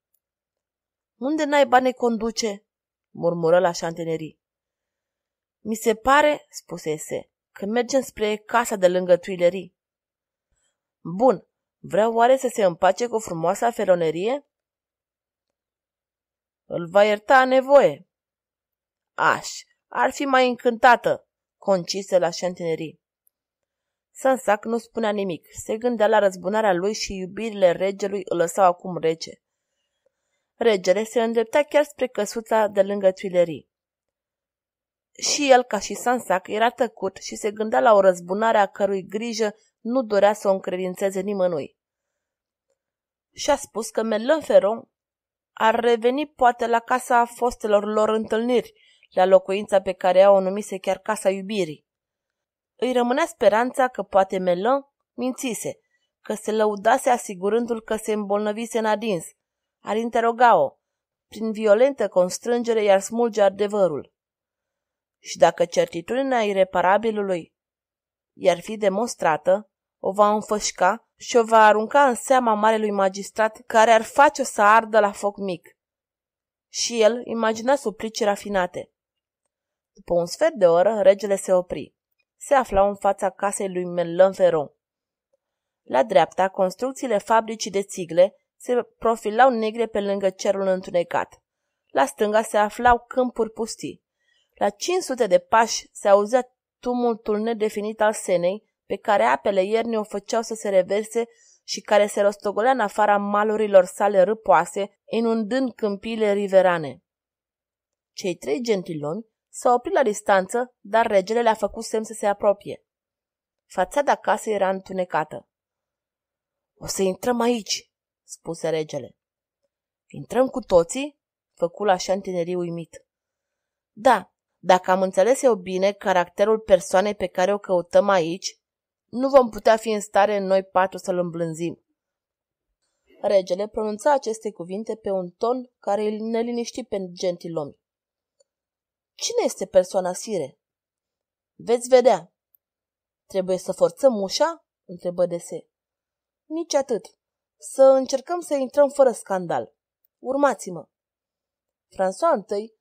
Unde n-ai bani conduce?" murmură la șantenerii. Mi se pare," spuse spusese, că mergem spre casa de lângă Tuilerii." Bun, vrea oare să se împace cu frumoasa feronerie?" Îl va ierta nevoie. Aș, ar fi mai încântată, concise la șantinerii. Sansac nu spunea nimic, se gândea la răzbunarea lui și iubirile regelui îl lăsau acum rece. Regele se îndrepta chiar spre căsuța de lângă Tuilerii. Și el, ca și Sansac, era tăcut și se gândea la o răzbunare a cărui grijă nu dorea să o încredințeze nimănui. Și-a spus că Melanferon ar reveni poate la casa fostelor lor întâlniri, la locuința pe care au o numise chiar casa iubirii. Îi rămânea speranța că poate Melan mințise, că se lăudase asigurându-l că se îmbolnăvise în adins. Ar interoga-o. Prin violentă constrângere i-ar smulge adevărul. Și dacă certitudinea ireparabilului i-ar fi demonstrată, o va înfășca și o va arunca în seama marelui magistrat care ar face-o să ardă la foc mic. Și el imagina suplici rafinate. După un sfert de oră, regele se opri. Se aflau în fața casei lui Melon La dreapta, construcțiile fabricii de țigle se profilau negre pe lângă cerul întunecat. La stânga se aflau câmpuri pustii. La 500 de pași se auzea tumultul nedefinit al senei pe care apele iernii o făceau să se reverse și care se rostogolea în afara malurilor sale râpoase, inundând câmpiile riverane. Cei trei gentiloni s-au oprit la distanță, dar regele le-a făcut semn să se apropie. Fațada casei era întunecată. O să intrăm aici, spuse regele. Intrăm cu toții? Făcu la șantinerii uimit. Da, dacă am înțeles eu bine caracterul persoanei pe care o căutăm aici, nu vom putea fi în stare noi patru să-l îmblânzim. Regele pronunța aceste cuvinte pe un ton care îl neliniști pe gentilomi. Cine este persoana Sire? Veți vedea. Trebuie să forțăm ușa? întrebă Dese. Nici atât. Să încercăm să intrăm fără scandal. Urmați-mă. François I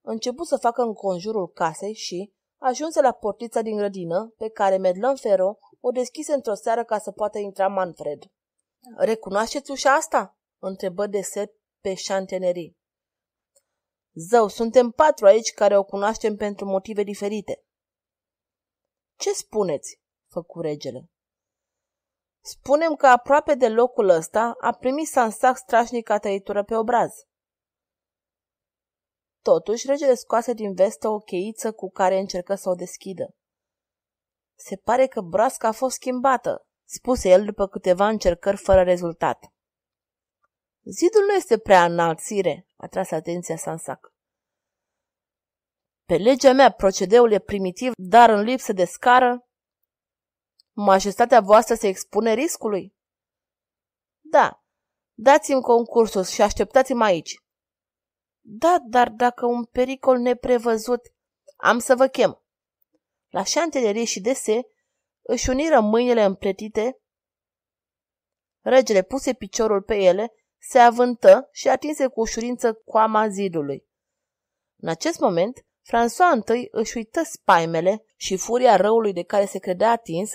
începu să facă în conjurul casei și, ajunse la portița din grădină, pe care Medlon Ferro o deschise într-o seară ca să poată intra Manfred. Recunoașteți ușa asta?" întrebă de set pe șantenerii. Zău, suntem patru aici care o cunoaștem pentru motive diferite. Ce spuneți? făcu regele. Spunem că aproape de locul ăsta a primit Sansac strașnica tăitură pe obraz. Totuși, regele scoase din vestă o cheiță cu care încercă să o deschidă. Se pare că broasca a fost schimbată, spuse el după câteva încercări fără rezultat. Zidul nu este prea înalt, sire, a tras atenția Sansac. Pe legea mea, procedeul e primitiv, dar în lipsă de scară. Majestatea voastră se expune riscului? Da, dați-mi concursul și așteptați-mă aici. Da, dar dacă un pericol neprevăzut, am să vă chem la șantelerie și dese, își uniră mâinile împletite. Regele puse piciorul pe ele, se avântă și atinse cu ușurință coama zidului. În acest moment, François I își uită spaimele și furia răului de care se credea atins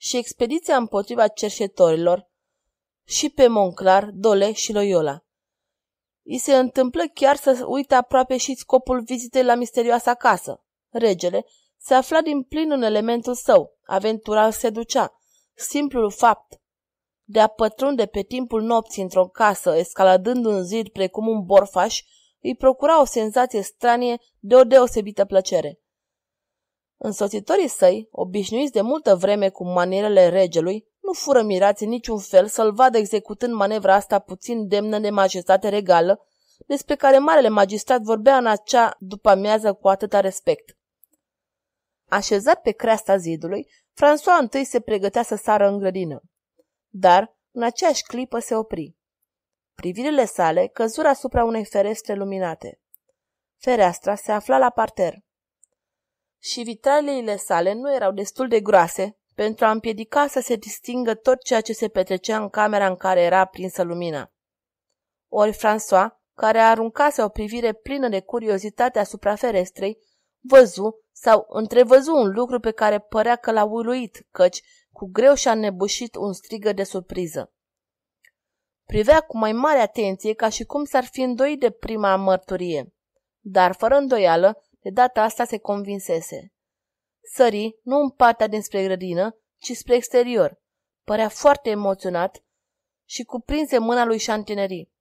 și expediția împotriva cerșetorilor și pe Monclar, Dole și Loyola. I se întâmplă chiar să uite aproape și scopul vizitei la misterioasa casă. Regele, se afla din plin în elementul său. Aventura îl seducea. Simplul fapt de a pătrunde pe timpul nopții într-o casă, escaladând un zid precum un borfaș, îi procura o senzație stranie de o deosebită plăcere. Însoțitorii săi, obișnuiți de multă vreme cu manierele regelui, nu fură mirați niciun fel să-l vadă executând manevra asta puțin demnă de majestate regală, despre care marele magistrat vorbea în acea după amiază cu atâta respect. Așezat pe creasta zidului, François I se pregătea să sară în grădină. Dar, în aceeași clipă, se opri. Privirile sale căzură asupra unei ferestre luminate. Fereastra se afla la parter. Și vitraliile sale nu erau destul de groase pentru a împiedica să se distingă tot ceea ce se petrecea în camera în care era prinsă lumina. Ori François, care aruncase o privire plină de curiozitate asupra ferestrei, văzu sau întrevăzu un lucru pe care părea că l-a uluit, căci cu greu și-a nebușit un strigă de surpriză. Privea cu mai mare atenție ca și cum s-ar fi îndoit de prima mărturie, dar fără îndoială, de data asta se convinsese. Sări nu în partea dinspre grădină, ci spre exterior. Părea foarte emoționat și cuprinse mâna lui Șantinerii.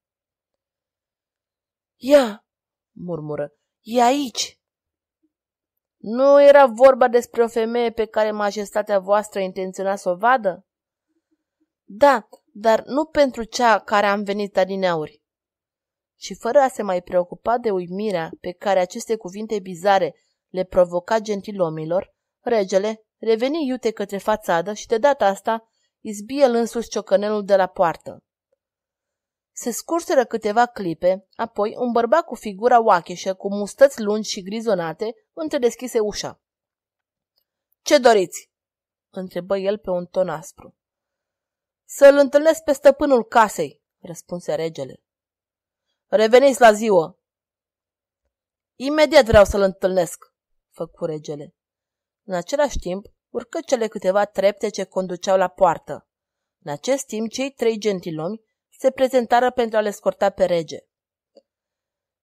Ia, murmură, e aici! Nu era vorba despre o femeie pe care majestatea voastră intenționa să o vadă? Da, dar nu pentru cea care am venit adineauri. Și fără a se mai preocupa de uimirea pe care aceste cuvinte bizare le provoca gentilomilor, regele reveni iute către fațadă și de data asta izbie el însuși ciocănelul de la poartă. Se scurseră câteva clipe, apoi un bărbat cu figura oacheșă, cu mustăți lungi și grizonate, întredeschise ușa. Ce doriți?" întrebă el pe un ton aspru. Să-l întâlnesc pe stăpânul casei," răspunse regele. Reveniți la ziua!" Imediat vreau să-l întâlnesc," făcu regele. În același timp, urcă cele câteva trepte ce conduceau la poartă. În acest timp, cei trei gentilomi se prezentară pentru a le scorta pe rege.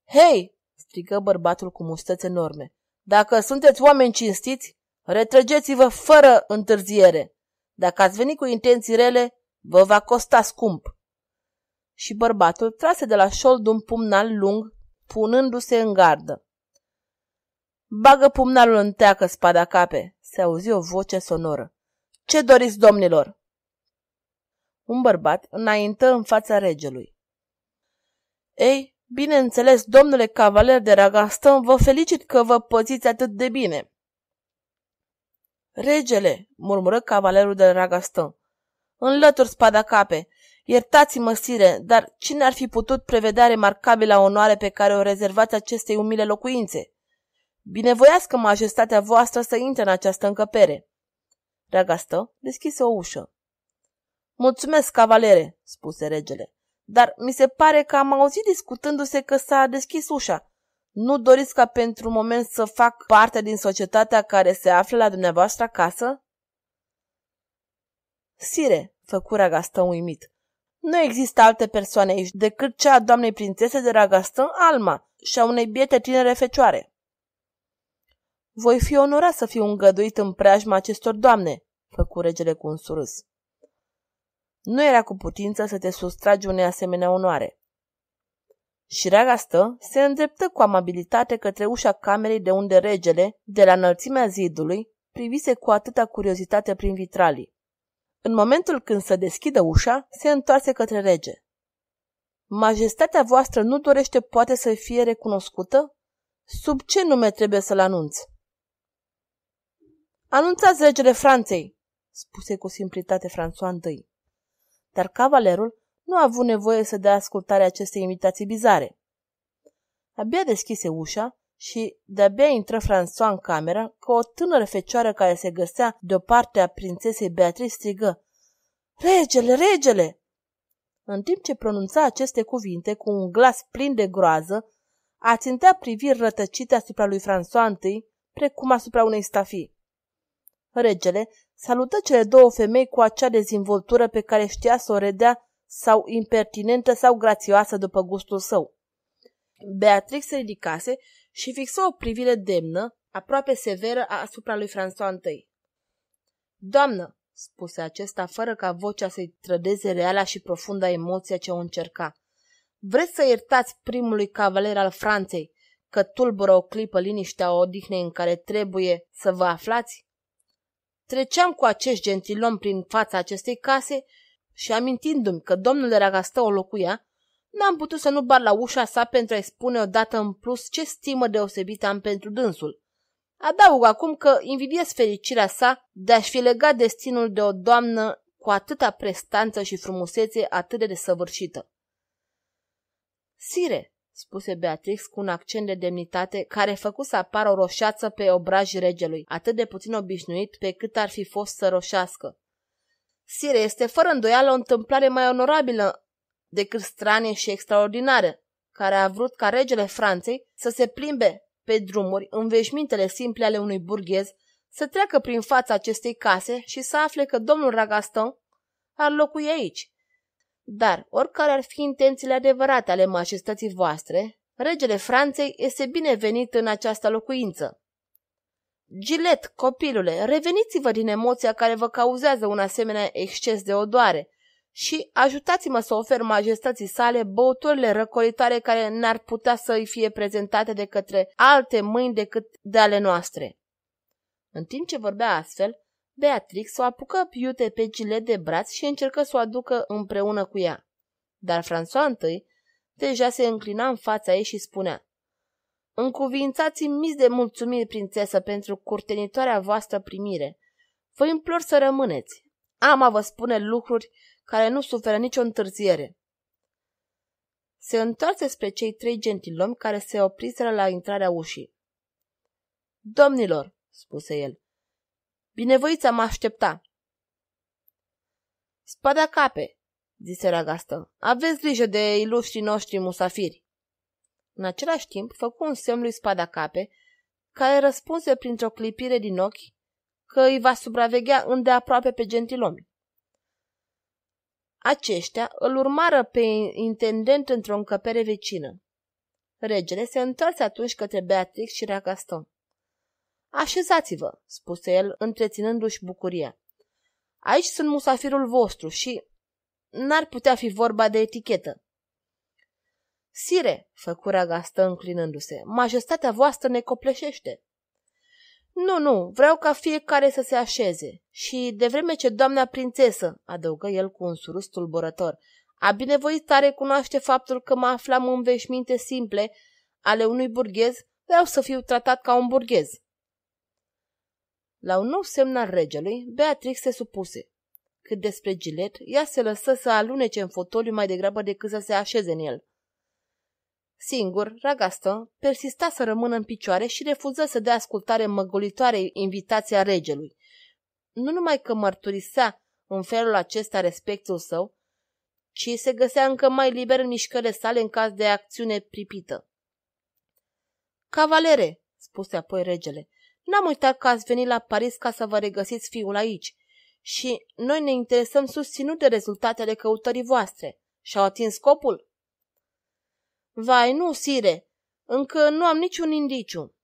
Hei!" strigă bărbatul cu mustăți enorme. Dacă sunteți oameni cinstiți, retrăgeți-vă fără întârziere. Dacă ați venit cu intenții rele, vă va costa scump." Și bărbatul trase de la șold un pumnal lung, punându-se în gardă. Bagă pumnalul în teacă, spada cape!" se auzi o voce sonoră. Ce doriți, domnilor?" un bărbat înaintă în fața regelui. Ei, bineînțeles, domnule cavaler de Ragastan, vă felicit că vă păziți atât de bine. Regele, murmură cavalerul de Ragastan, înlătur spada cape. Iertați-mă, sire, dar cine ar fi putut prevedea remarcabila onoare pe care o rezervați acestei umile locuințe? Binevoiască majestatea voastră să intre în această încăpere. Ragastă deschise o ușă. Mulțumesc, cavalere, spuse regele, dar mi se pare că am auzit discutându-se că s-a deschis ușa. Nu doriți ca pentru un moment să fac parte din societatea care se află la dumneavoastră casă? Sire, făcu Ragastan uimit, nu există alte persoane aici decât cea a doamnei prințese de Ragastan Alma și a unei biete tinere fecioare. Voi fi onorat să fiu îngăduit în preajma acestor doamne, făcu regele cu un surâs. Nu era cu putință să te sustragi unei asemenea onoare. Și raga stă se îndreptă cu amabilitate către ușa camerei de unde regele, de la înălțimea zidului, privise cu atâta curiozitate prin vitralii. În momentul când se deschidă ușa, se întoarse către rege. Majestatea voastră nu dorește poate să fie recunoscută? Sub ce nume trebuie să-l anunț? Anunțați regele Franței, spuse cu simplitate François I dar cavalerul nu a avut nevoie să dea ascultare acestei imitații bizare. Abia deschise ușa și de-abia intră François în cameră că o tânără fecioară care se găsea de o parte a prințesei Beatrice strigă Regele, regele! În timp ce pronunța aceste cuvinte cu un glas plin de groază, a țintea priviri rătăcite asupra lui François I, precum asupra unei stafii. Regele Salută cele două femei cu acea dezvoltură pe care știa să o redea sau impertinentă sau grațioasă după gustul său. Beatrix se ridicase și fixă o privire demnă, aproape severă, asupra lui François I. Doamnă, spuse acesta, fără ca vocea să-i trădeze reala și profunda emoția ce o încerca. Vreți să iertați primului cavaler al Franței că tulbură o clipă liniștea odihnei în care trebuie să vă aflați? Treceam cu acești gentilom prin fața acestei case și amintindu-mi că domnul Ragasta o locuia, n-am putut să nu bar la ușa sa pentru a-i spune odată în plus ce stimă deosebită am pentru dânsul. Adaug acum că invidiez fericirea sa de a-și fi legat destinul de o doamnă cu atâta prestanță și frumusețe atât de desăvârșită. Sire, spuse Beatrix cu un accent de demnitate care făcu să apară o roșață pe obraj regelui, atât de puțin obișnuit pe cât ar fi fost să roșească. Sire, este fără îndoială o întâmplare mai onorabilă decât stranie și extraordinară, care a vrut ca regele Franței să se plimbe pe drumuri în veșmintele simple ale unui burghez, să treacă prin fața acestei case și să afle că domnul Ragaston ar locui aici. Dar, oricare ar fi intențiile adevărate ale majestății voastre, regele Franței este binevenit în această locuință. Gilet, copilule, reveniți-vă din emoția care vă cauzează un asemenea exces de odoare și ajutați-mă să ofer majestății sale băuturile răcolitoare care n-ar putea să îi fie prezentate de către alte mâini decât de ale noastre. În timp ce vorbea astfel, Beatrix o apucă piute pe Gilet de braț și încercă să o aducă împreună cu ea. Dar François I deja se înclina în fața ei și spunea Încuvințați-mi mis de mulțumiri, prințesă, pentru curtenitoarea voastră primire. Vă implor să rămâneți. Ama vă spune lucruri care nu suferă nicio întârziere. Se întoarce spre cei trei gentilomi care se opriseră la intrarea ușii. Domnilor, spuse el, Binevoița mă aștepta. Spada cape, zise Ragastă. Aveți grijă de ilustrii noștri musafiri. În același timp, făcu un semn lui Spada cape, care răspunse printr-o clipire din ochi că îi va supraveghea îndeaproape pe gentilomi. Aceștia îl urmară pe intendent într-o încăpere vecină. Regele se întoarce atunci către Beatrix și Ragaston. Așezați-vă, spuse el, întreținându-și bucuria. Aici sunt musafirul vostru și n-ar putea fi vorba de etichetă. Sire, făcura gastă înclinându-se, majestatea voastră ne copleșește. Nu, nu, vreau ca fiecare să se așeze. Și de vreme ce doamna prințesă, adăugă el cu un surus tulburător, a binevoit tare cunoaște faptul că mă aflam în veșminte simple ale unui burghez, vreau să fiu tratat ca un burghez. La un nou semn al regelui, Beatrix se supuse. Cât despre Gilet, ea se lăsă să alunece în fotoliu mai degrabă decât să se așeze în el. Singur, Ragastă persista să rămână în picioare și refuză să dea ascultare invitații a regelui. Nu numai că mărturisea în felul acesta respectul său, ci se găsea încă mai liber în mișcările sale în caz de acțiune pripită. Cavalere, spuse apoi regele, N-am uitat că ați venit la Paris ca să vă regăsiți fiul aici și noi ne interesăm susținut de rezultatele căutării voastre. Și-au atins scopul? Vai, nu, sire, încă nu am niciun indiciu.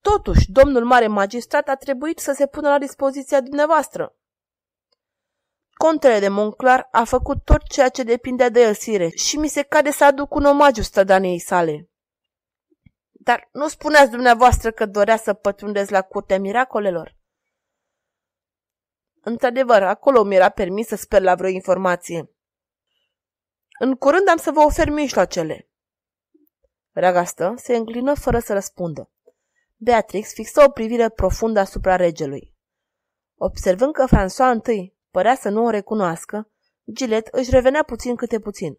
Totuși, domnul mare magistrat a trebuit să se pună la dispoziția dumneavoastră. Contele de Monclar a făcut tot ceea ce depindea de el, sire, și mi se cade să aduc un omagiu strădaniei sale. Dar nu spuneați dumneavoastră că dorea să pătrundeți la curtea miracolelor? Într-adevăr, acolo mi era permis să sper la vreo informație. În curând am să vă ofer mijloacele. Ragastă se înclină fără să răspundă. Beatrix fixă o privire profundă asupra regelui. Observând că François I părea să nu o recunoască, Gilet își revenea puțin câte puțin.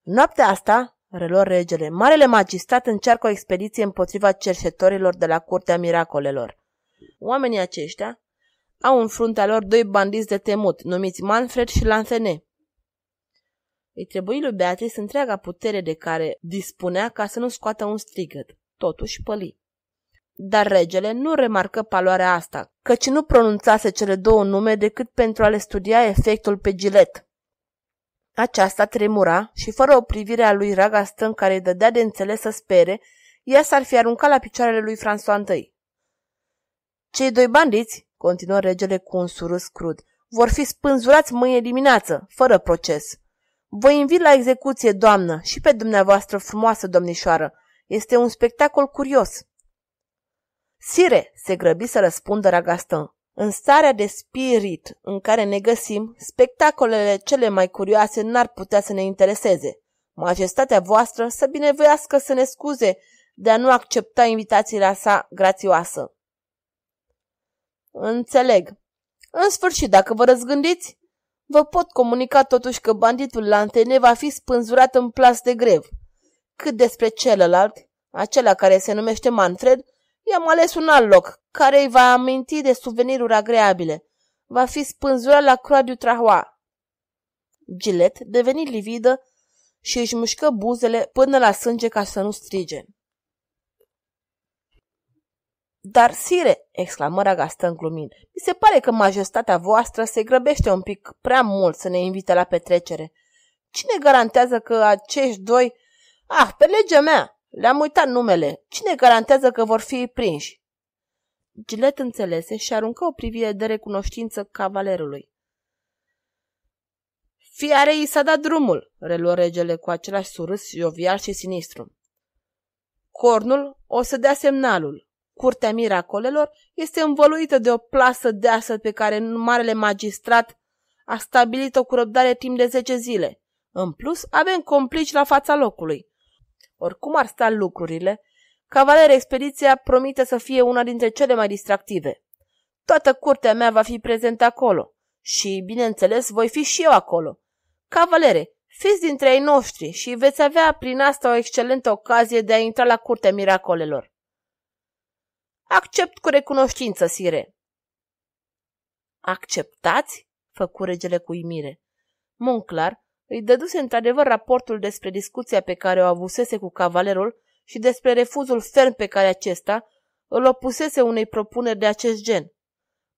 Noaptea asta, Relor regele, marele magistrat încearcă o expediție împotriva cercetătorilor de la Curtea Miracolelor. Oamenii aceștia au în fruntea lor doi bandiți de temut, numiți Manfred și Lanthene. Îi trebuie lui Beatrice întreaga putere de care dispunea ca să nu scoată un strigăt. Totuși păli. Dar regele nu remarcă paloarea asta, căci nu pronunțase cele două nume decât pentru a le studia efectul pe gilet. Aceasta tremura și fără o privire a lui Raga stâng care îi dădea de înțeles să spere, ea s-ar fi aruncat la picioarele lui François I. Cei doi bandiți, continuă regele cu un surâs crud, vor fi spânzurați mâine dimineață, fără proces. Vă invit la execuție, doamnă, și pe dumneavoastră frumoasă domnișoară. Este un spectacol curios. Sire, se grăbi să răspundă Ragastan. În starea de spirit în care ne găsim, spectacolele cele mai curioase n-ar putea să ne intereseze. Majestatea voastră să binevoiască să ne scuze de a nu accepta invitația sa grațioasă. Înțeleg. În sfârșit, dacă vă răzgândiți, vă pot comunica totuși că banditul Lantene va fi spânzurat în plas de grev. Cât despre celălalt, acela care se numește Manfred, I-am ales un alt loc, care îi va aminti de suveniruri agreabile. Va fi spânzurat la Croix du Trahoa. Gilet deveni lividă și își mușcă buzele până la sânge ca să nu strige. Dar, sire, exclamă Ragastan glumind, mi se pare că majestatea voastră se grăbește un pic prea mult să ne invite la petrecere. Cine garantează că acești doi... Ah, pe legea mea! Le-am uitat numele. Cine garantează că vor fi prinși? Gilet înțelese și aruncă o privire de recunoștință cavalerului. Fiare i s-a dat drumul, reluă regele cu același surâs jovial și sinistru. Cornul o să dea semnalul. Curtea miracolelor este învăluită de o plasă deasă pe care marele magistrat a stabilit-o cu răbdare timp de zece zile. În plus, avem complici la fața locului. Oricum ar sta lucrurile, Cavaler Expediția promite să fie una dintre cele mai distractive. Toată curtea mea va fi prezentă acolo și, bineînțeles, voi fi și eu acolo. Cavalere, fiți dintre ei noștri și veți avea prin asta o excelentă ocazie de a intra la curtea miracolelor. Accept cu recunoștință, sire. Acceptați? Făcu regele cu imire. Monclar îi dăduse într-adevăr raportul despre discuția pe care o avusese cu cavalerul și despre refuzul ferm pe care acesta îl opusese unei propuneri de acest gen.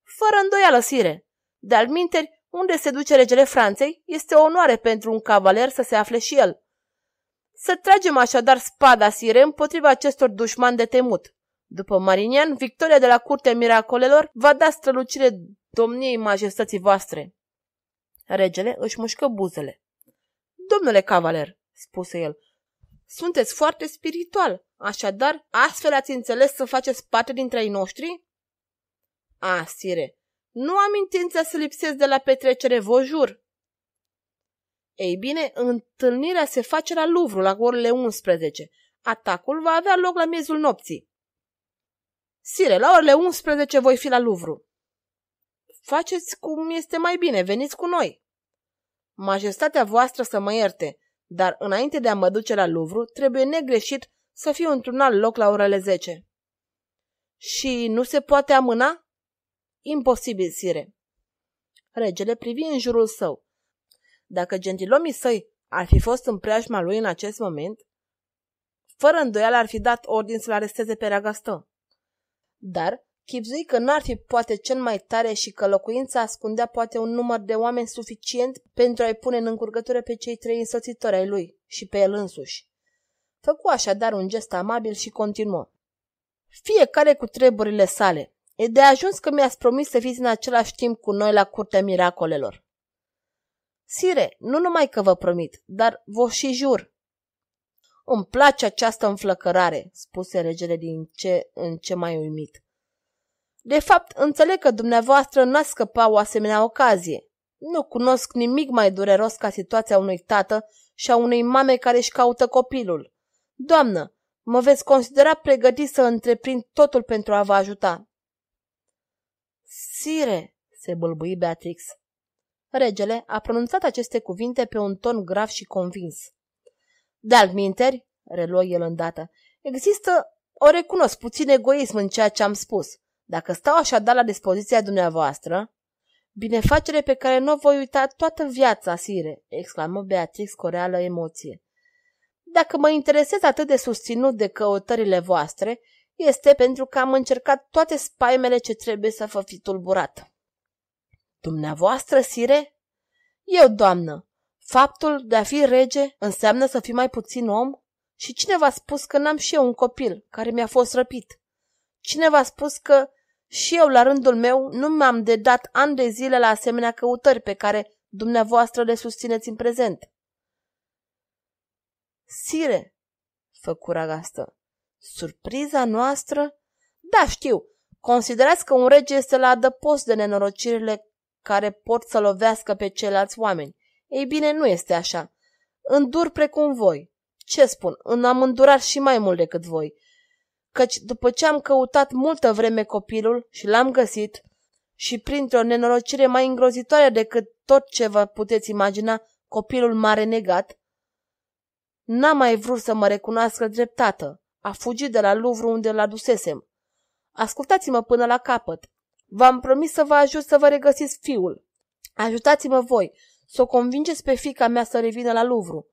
Fără îndoială, sire, de-al minteri, unde se duce regele Franței, este o onoare pentru un cavaler să se afle și el. Să tragem așadar spada, sire, împotriva acestor dușmani de temut. După Marinian, victoria de la curtea miracolelor va da strălucire domniei majestății voastre. Regele își mușcă buzele. Domnule cavaler, spuse el, sunteți foarte spiritual, așadar astfel ați înțeles să faceți parte dintre ei noștri? A, sire, nu am intenția să lipsesc de la petrecere, vă jur. Ei bine, întâlnirea se face la Luvru, la orele 11. Atacul va avea loc la miezul nopții. Sire, la orele 11 voi fi la Luvru. Faceți cum este mai bine, veniți cu noi. Majestatea voastră să mă ierte, dar înainte de a mă duce la Luvru, trebuie negreșit să fiu într-un alt loc la orele 10. Și nu se poate amâna? Imposibil, sire. Regele privi în jurul său. Dacă gentilomii săi ar fi fost în preajma lui în acest moment, fără îndoială ar fi dat ordin să-l aresteze pe Ragastă. Dar chipzui că n-ar fi poate cel mai tare și că locuința ascundea poate un număr de oameni suficient pentru a-i pune în încurcătură pe cei trei însoțitori ai lui și pe el însuși. Făcu așadar un gest amabil și continuă. Fiecare cu treburile sale. E de ajuns că mi-ați promis să fiți în același timp cu noi la curtea miracolelor. Sire, nu numai că vă promit, dar vă și jur. Îmi place această înflăcărare, spuse regele din ce în ce mai uimit. De fapt, înțeleg că dumneavoastră n-ați scăpa o asemenea ocazie. Nu cunosc nimic mai dureros ca situația unui tată și a unei mame care își caută copilul. Doamnă, mă veți considera pregătit să întreprind totul pentru a vă ajuta. Sire, se bâlbui Beatrix. Regele a pronunțat aceste cuvinte pe un ton grav și convins. De altminteri, reluă el îndată, există, o recunosc, puțin egoism în ceea ce am spus. Dacă stau așadar la dispoziția dumneavoastră, binefacere pe care nu o voi uita toată viața, sire, exclamă Beatrix cu reală emoție. Dacă mă interesez atât de susținut de căutările voastre, este pentru că am încercat toate spaimele ce trebuie să vă fi tulburat. Dumneavoastră, sire? Eu, doamnă, faptul de a fi rege înseamnă să fii mai puțin om? Și cine v-a spus că n-am și eu un copil care mi-a fost răpit? Cine v-a spus că și eu, la rândul meu, nu m-am dedat ani de zile la asemenea căutări pe care dumneavoastră le susțineți în prezent. Sire, făcu ragastă, surpriza noastră? Da, știu, considerați că un rege este la adăpost de nenorocirile care pot să lovească pe ceilalți oameni. Ei bine, nu este așa. Îndur precum voi. Ce spun, în am îndurat și mai mult decât voi căci după ce am căutat multă vreme copilul și l-am găsit, și printr-o nenorocire mai îngrozitoare decât tot ce vă puteți imagina, copilul m-a renegat, n-a mai vrut să mă recunoască dreptată, a fugit de la Luvru unde l-a dusesem. Ascultați-mă până la capăt. V-am promis să vă ajut să vă regăsiți fiul. Ajutați-mă voi să o convingeți pe fica mea să revină la Luvru.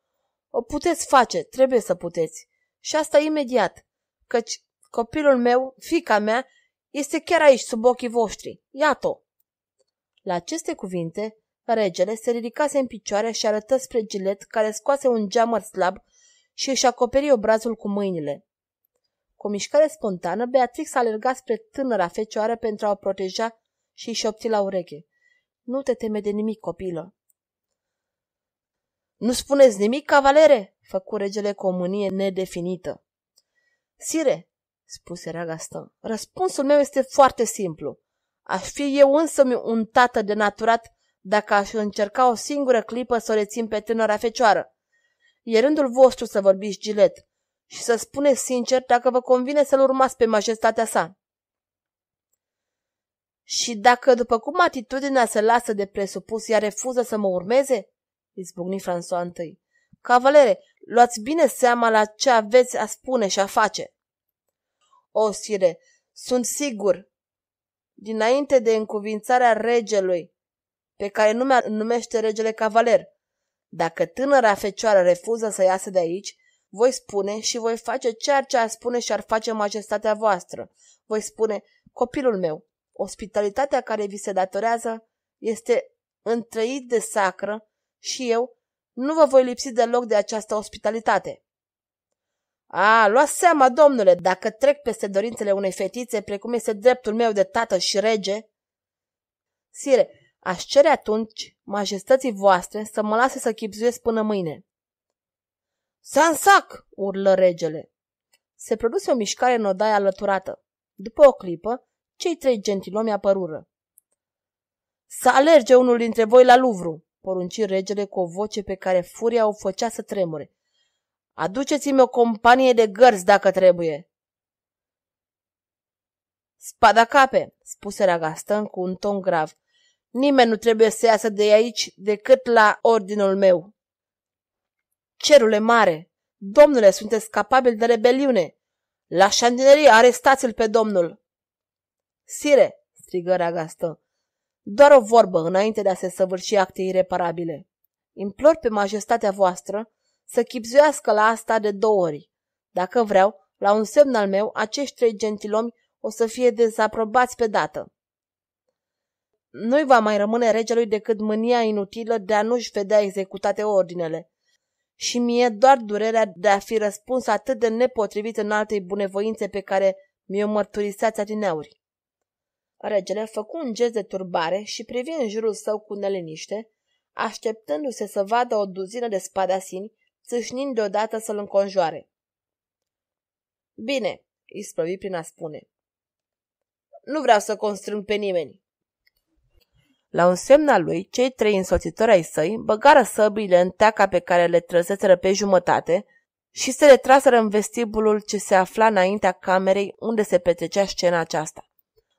O puteți face, trebuie să puteți. Și asta imediat, căci Copilul meu, fica mea, este chiar aici, sub ochii voștri. Iată-o! La aceste cuvinte, regele se ridicase în picioare și arătă spre gilet care scoase un geamăr slab și își acoperi obrazul cu mâinile. Cu o mișcare spontană, Beatrix alerga spre tânăra fecioară pentru a o proteja și își opti la ureche. Nu te teme de nimic, copilă. Nu spuneți nimic, cavalere? făcu regele cu o mânie nedefinită. Sire, spuse Ragaston. Răspunsul meu este foarte simplu. Aș fi eu însă un tată de naturat dacă aș încerca o singură clipă să o rețin pe tânăra fecioară. E rândul vostru să vorbiți gilet și să spuneți sincer dacă vă convine să-l urmați pe majestatea sa. Și dacă, după cum atitudinea se lasă de presupus, ea refuză să mă urmeze? Izbucni François I. Cavalere, luați bine seama la ce aveți a spune și a face. O, sire, sunt sigur, dinainte de încuvințarea regelui, pe care nu numește regele cavaler, dacă tânăra fecioară refuză să iasă de aici, voi spune și voi face ceea ce ar spune și ar face majestatea voastră. Voi spune, copilul meu, ospitalitatea care vi se datorează este întrăit de sacră și eu nu vă voi lipsi deloc de această ospitalitate. A, lua seama, domnule, dacă trec peste dorințele unei fetițe, precum este dreptul meu de tată și rege... Sire, aș cere atunci majestății voastre să mă lase să chipzuiesc până mâine. Sansac! urlă regele. Se produse o mișcare în odaia alăturată. După o clipă, cei trei gentilomi apărură. Să alerge unul dintre voi la Luvru, porunci regele cu o voce pe care furia o făcea să tremure. Aduceți-mi o companie de gărzi dacă trebuie. Spada cape, spuse Ragastan cu un ton grav. Nimeni nu trebuie să iasă de aici decât la ordinul meu. Cerule mare, domnule, sunteți capabil de rebeliune. La șandinerie, arestați-l pe domnul. Sire, strigă Ragastan, doar o vorbă înainte de a se săvârși acte ireparabile. Implor pe majestatea voastră să chipzuiască la asta de două ori. Dacă vreau, la un semn al meu, acești trei gentilomi o să fie dezaprobați pe dată. Nu-i va mai rămâne regelui decât mânia inutilă de a nu-și vedea executate ordinele. Și mie doar durerea de a fi răspuns atât de nepotrivit în altei bunevoințe pe care mi-o mărturiseați adineauri. Regele făcu un gest de turbare și privi în jurul său cu neliniște, așteptându-se să vadă o duzină de spadasini țâșnind deodată să-l înconjoare. Bine, îi sprăvi prin a spune. Nu vreau să constrâng pe nimeni. La un semn al lui, cei trei însoțitori ai săi băgară săbile în teaca pe care le trăseseră pe jumătate și se retraseră în vestibulul ce se afla înaintea camerei unde se petrecea scena aceasta,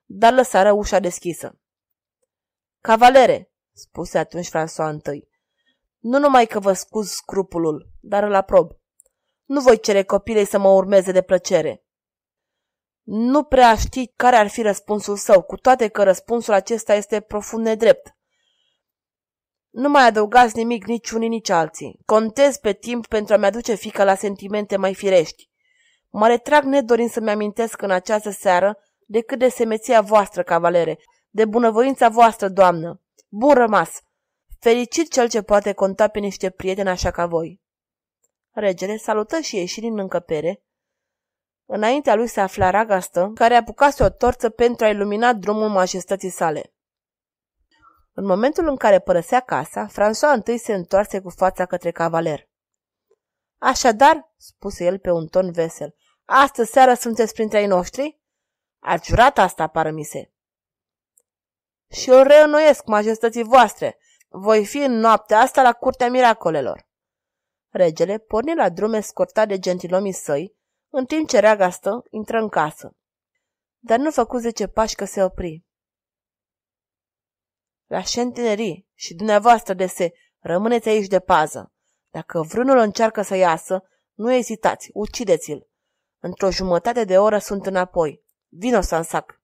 dar lăsară ușa deschisă. Cavalere, spuse atunci François I, nu numai că vă scuz scrupulul, dar îl aprob. Nu voi cere copilei să mă urmeze de plăcere. Nu prea știi care ar fi răspunsul său, cu toate că răspunsul acesta este profund nedrept. Nu mai adăugați nimic nici unii, nici alții. Contez pe timp pentru a-mi aduce fica la sentimente mai firești. Mă retrag nedorind să-mi amintesc în această seară decât de semeția voastră, cavalere, de bunăvoința voastră, doamnă. Bun rămas! Fericit cel ce poate conta pe niște prieteni așa ca voi. Regele salută și ieși din încăpere. Înaintea lui se afla ragastă, care apucase o torță pentru a ilumina drumul majestății sale. În momentul în care părăsea casa, François I se întoarse cu fața către cavaler. Așadar, spuse el pe un ton vesel, astă seară sunteți printre ai noștri? A jurat asta, parămise. Și o reînnoiesc majestății voastre, voi fi în noaptea asta la curtea miracolelor. Regele porni la drum escortat de gentilomii săi, în timp ce reaga stă, intră în casă. Dar nu făcu zece pași că se opri. La șentinerii și dumneavoastră de se, rămâneți aici de pază. Dacă vrânul încearcă să iasă, nu ezitați, ucideți-l. Într-o jumătate de oră sunt înapoi. Vino, sac.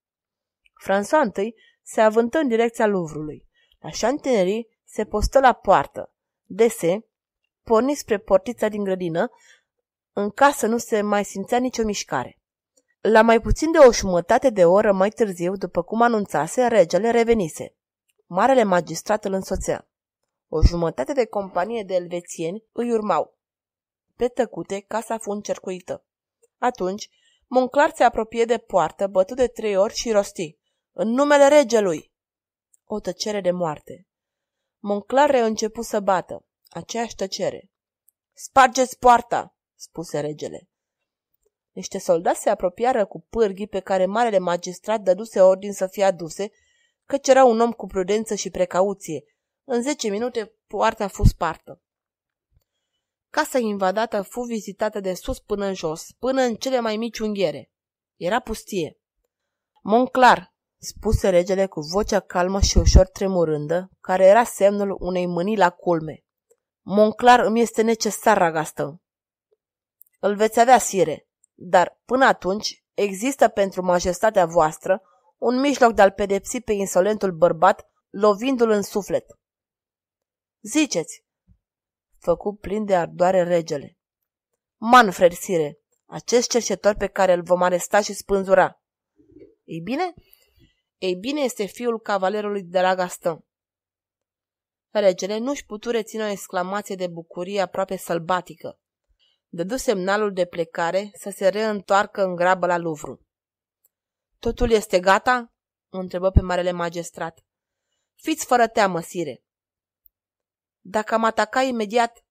François I se avântă în direcția Luvrului. La șantinerii se postă la poartă. Dese, porni spre portița din grădină, în casă nu se mai simțea nicio mișcare. La mai puțin de o jumătate de oră mai târziu, după cum anunțase, regele revenise. Marele magistrat îl însoțea. O jumătate de companie de elvețieni îi urmau. Pe tăcute, casa fu încercuită. Atunci, Monclar se apropie de poartă, bătut de trei ori și rosti. În numele regelui! O tăcere de moarte. Monclar a început să bată. Aceeași tăcere. Spargeți poarta!" spuse regele. Niște soldați se apropiară cu pârghii pe care marele magistrat dăduse ordin să fie aduse, căci era un om cu prudență și precauție. În zece minute poarta a fost spartă. Casa invadată fu vizitată de sus până în jos, până în cele mai mici unghiere. Era pustie. Monclar, spuse regele cu vocea calmă și ușor tremurândă, care era semnul unei mâini la culme. Monclar îmi este necesar, ragastă. Îl veți avea, sire, dar până atunci există pentru majestatea voastră un mijloc de a-l pedepsi pe insolentul bărbat, lovindu-l în suflet. Ziceți! Făcu plin de ardoare regele. Manfred, sire, acest cercetor pe care îl vom aresta și spânzura. Ei bine, ei bine, este fiul cavalerului de la Gaston. Regele nu-și putu reține o exclamație de bucurie aproape sălbatică. Dădu semnalul de plecare să se reîntoarcă în grabă la Luvru. Totul este gata?" întrebă pe marele magistrat. Fiți fără teamă, sire." Dacă am ataca imediat?"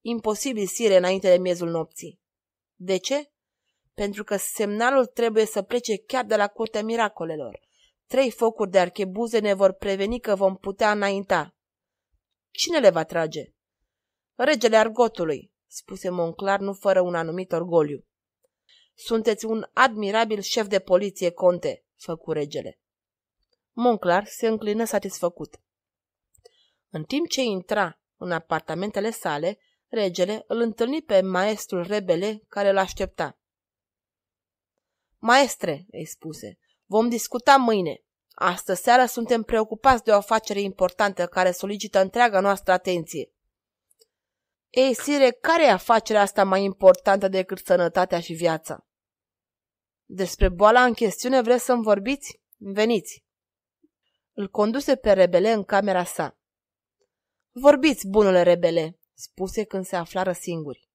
Imposibil, sire, înainte de miezul nopții." De ce?" Pentru că semnalul trebuie să plece chiar de la Curtea Miracolelor. Trei focuri de archebuze ne vor preveni că vom putea înainta. Cine le va trage? Regele Argotului, spuse Monclar nu fără un anumit orgoliu. Sunteți un admirabil șef de poliție, conte, făcu regele. Monclar se înclină satisfăcut. În timp ce intra în apartamentele sale, regele îl întâlni pe maestrul rebele care îl aștepta. Maestre, îi spuse, Vom discuta mâine. Astă seară suntem preocupați de o afacere importantă care solicită întreaga noastră atenție. Ei, Sire, care e afacerea asta mai importantă decât sănătatea și viața? Despre boala în chestiune vreți să-mi vorbiți? Veniți! Îl conduse pe rebele în camera sa. Vorbiți, bunule rebele, spuse când se aflară singuri.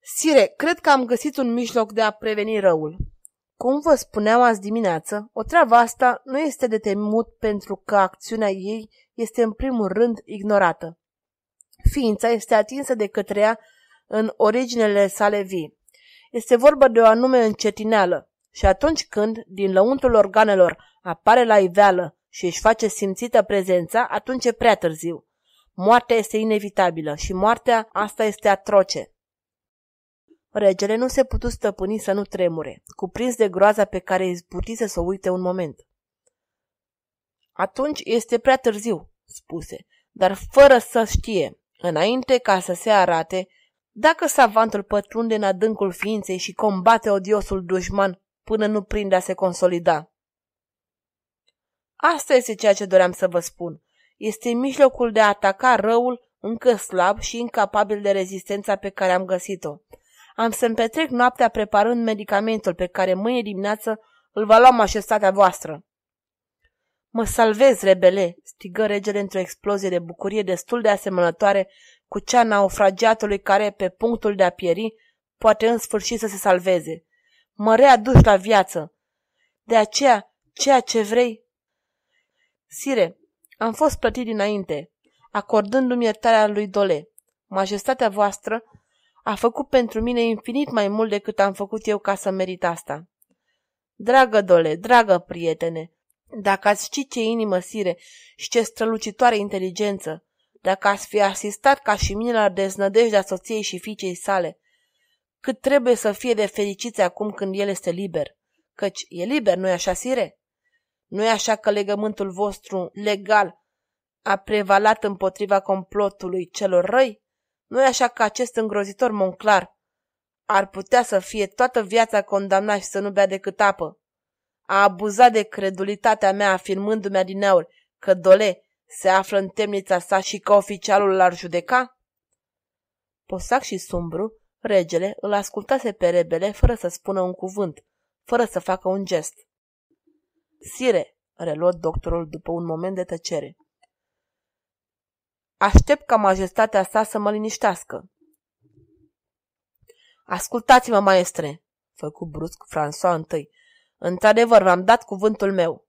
Sire, cred că am găsit un mijloc de a preveni răul. Cum vă spuneam azi dimineață, o treabă asta nu este de temut pentru că acțiunea ei este în primul rând ignorată. Ființa este atinsă de către ea în originele sale vii. Este vorba de o anume încetineală și atunci când, din lăuntul organelor, apare la iveală și își face simțită prezența, atunci e prea târziu. Moartea este inevitabilă și moartea asta este atroce. Regele nu se putu stăpâni să nu tremure, cuprins de groaza pe care îi putise să o uite un moment. Atunci este prea târziu, spuse, dar fără să știe, înainte ca să se arate, dacă savantul pătrunde în adâncul ființei și combate odiosul dușman până nu prinde a se consolida. Asta este ceea ce doream să vă spun. Este mijlocul de a ataca răul încă slab și incapabil de rezistența pe care am găsit-o. Am să-mi petrec noaptea preparând medicamentul pe care mâine dimineață îl va lua majestatea voastră. Mă salvez, rebele!" strigă regele într-o explozie de bucurie destul de asemănătoare cu cea naufragiatului care, pe punctul de a pieri, poate în sfârșit să se salveze. Mă readuci la viață! De aceea, ceea ce vrei... Sire, am fost plătit dinainte, acordându-mi iertarea lui Dole. Majestatea voastră a făcut pentru mine infinit mai mult decât am făcut eu ca să merit asta. Dragă dole, dragă prietene, dacă ați ști ce inimă sire și ce strălucitoare inteligență, dacă ați fi asistat ca și mine la deznădejdea soției și fiicei sale, cât trebuie să fie de fericiți acum când el este liber, căci e liber, nu-i așa, sire? nu e așa că legământul vostru legal a prevalat împotriva complotului celor răi? nu e așa că acest îngrozitor Monclar ar putea să fie toată viața condamnat și să nu bea decât apă. A abuzat de credulitatea mea afirmându-mi adineauri că Dole se află în temnița sa și că oficialul l-ar judeca? Posac și sumbru, regele îl ascultase pe rebele fără să spună un cuvânt, fără să facă un gest. Sire, reluă doctorul după un moment de tăcere, Aștept ca majestatea sa să mă liniștească. Ascultați-mă, maestre, făcu brusc François I. Într-adevăr, v-am dat cuvântul meu.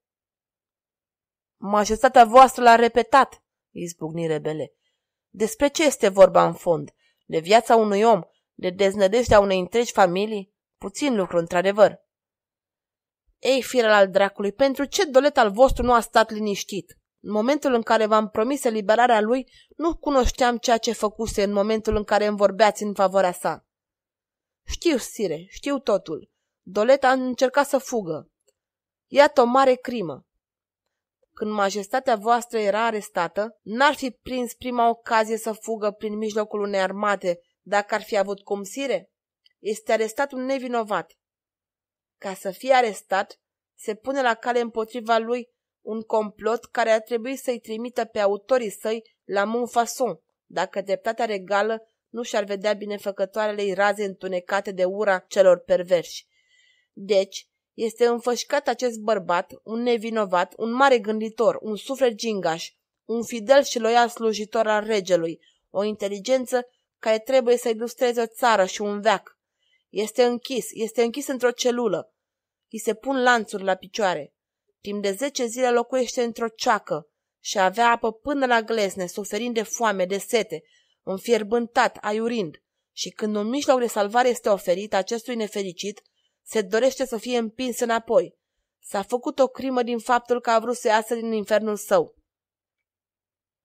Majestatea voastră l-a repetat, izbucni rebele. Despre ce este vorba în fond? De viața unui om? De deznădejdea unei întregi familii? Puțin lucru, într-adevăr. Ei, firel al dracului, pentru ce dolet al vostru nu a stat liniștit? În momentul în care v-am promis eliberarea lui, nu cunoșteam ceea ce făcuse în momentul în care îmi vorbeați în favoarea sa. Știu, Sire, știu totul. Doleta a încercat să fugă. Iată o mare crimă. Când majestatea voastră era arestată, n-ar fi prins prima ocazie să fugă prin mijlocul unei armate, dacă ar fi avut cum, Sire. Este arestat un nevinovat. Ca să fie arestat, se pune la cale împotriva lui un complot care ar trebui să-i trimită pe autorii săi la Monfason, dacă dreptatea regală nu și-ar vedea binefăcătoarele raze întunecate de ura celor perverși. Deci, este înfășcat acest bărbat, un nevinovat, un mare gânditor, un suflet gingaș, un fidel și loial slujitor al regelui, o inteligență care trebuie să ilustreze o țară și un veac. Este închis, este închis într-o celulă. Îi se pun lanțuri la picioare. Timp de zece zile locuiește într-o ceacă și avea apă până la glezne, suferind de foame, de sete, înfierbântat, aiurind. Și când un mijloc de salvare este oferit acestui nefericit, se dorește să fie împins înapoi. S-a făcut o crimă din faptul că a vrut să iasă din infernul său.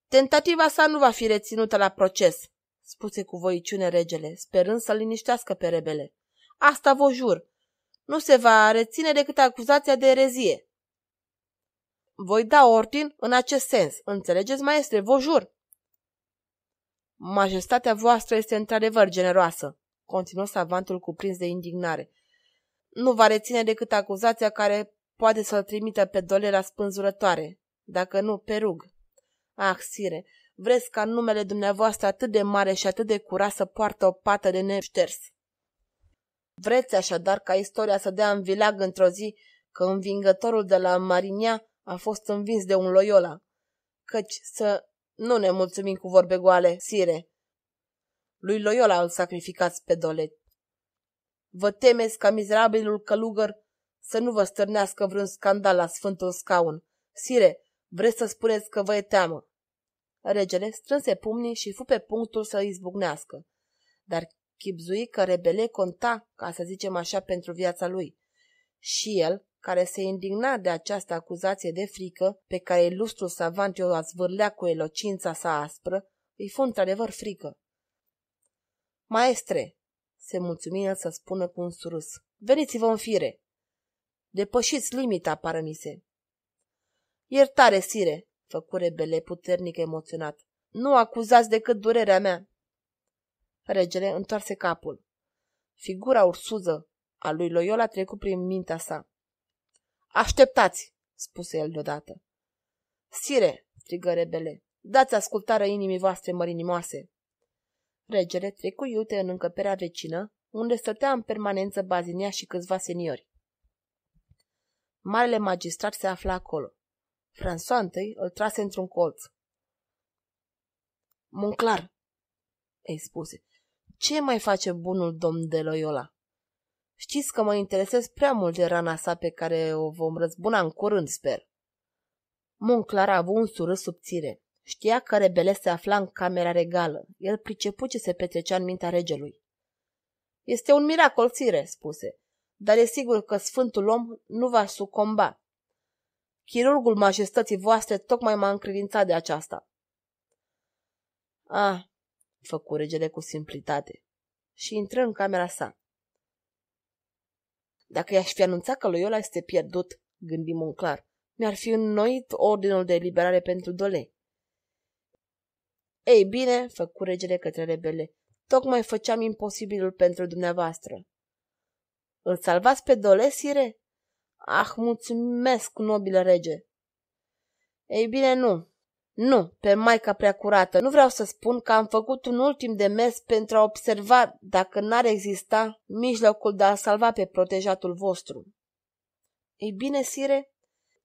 Tentativa sa nu va fi reținută la proces, spuse cu voiciune regele, sperând să-l liniștească pe rebele. Asta vă jur. Nu se va reține decât acuzația de erezie. Voi da ordin în acest sens. Înțelegeți, maestre, vă jur. Majestatea voastră este într-adevăr generoasă, continuă savantul cuprins de indignare. Nu va reține decât acuzația care poate să-l trimită pe la spânzurătoare, dacă nu, pe rug. Ah, sire, vreți ca numele dumneavoastră atât de mare și atât de curat să poartă o pată de neșters. Vreți așadar ca istoria să dea în vilag într-o zi că învingătorul de la Marinia a fost învins de un Loiola. Căci să nu ne mulțumim cu vorbe goale, sire. Lui Loiola îl sacrificați pe dolet. Vă temeți ca mizerabilul călugăr să nu vă stârnească vreun scandal la sfântul scaun. Sire, vreți să spuneți că vă e teamă. Regele strânse pumnii și fu pe punctul să izbucnească, dar chipzui că rebele conta, ca să zicem așa, pentru viața lui. Și el, care se indigna de această acuzație de frică pe care ilustrul savant o zvârlea cu elocința sa aspră, îi fă într-adevăr frică. Maestre, se mulțumină să spună cu un surus, veniți-vă în fire. Depășiți limita, paramise. Iertare, sire, făcu rebele puternic emoționat. Nu acuzați decât durerea mea. Regele întoarse capul. Figura ursuză a lui Loyola trecut prin mintea sa. Așteptați, spuse el deodată. Sire, strigă rebele, dați ascultare inimii voastre mărinimoase. Regele trecu iute în încăperea vecină, unde stătea în permanență bazinia și câțiva seniori. Marele magistrat se afla acolo. François I îl trase într-un colț. Monclar, îi spuse, ce mai face bunul domn de Loyola? Știți că mă interesez prea mult de rana sa pe care o vom răzbuna în curând, sper. Monclar a avut un surâs subțire. Știa că rebele se afla în camera regală. El pricepu ce se petrecea în mintea regelui. Este un miracol, țire, spuse, dar e sigur că sfântul om nu va sucomba. Chirurgul majestății voastre tocmai m-a încredințat de aceasta. Ah, făcu regele cu simplitate și intră în camera sa. Dacă i-aș fi anunțat că Loyola este pierdut, gândi Monclar, mi-ar fi înnoit ordinul de eliberare pentru Dole. Ei bine, făcu regele către rebele, tocmai făceam imposibilul pentru dumneavoastră. Îl salvați pe Dole, sire? Ah, mulțumesc, nobilă rege! Ei bine, nu, nu, pe maica prea curată, nu vreau să spun că am făcut un ultim demers pentru a observa, dacă n-ar exista, mijlocul de a salva pe protejatul vostru. Ei bine, sire?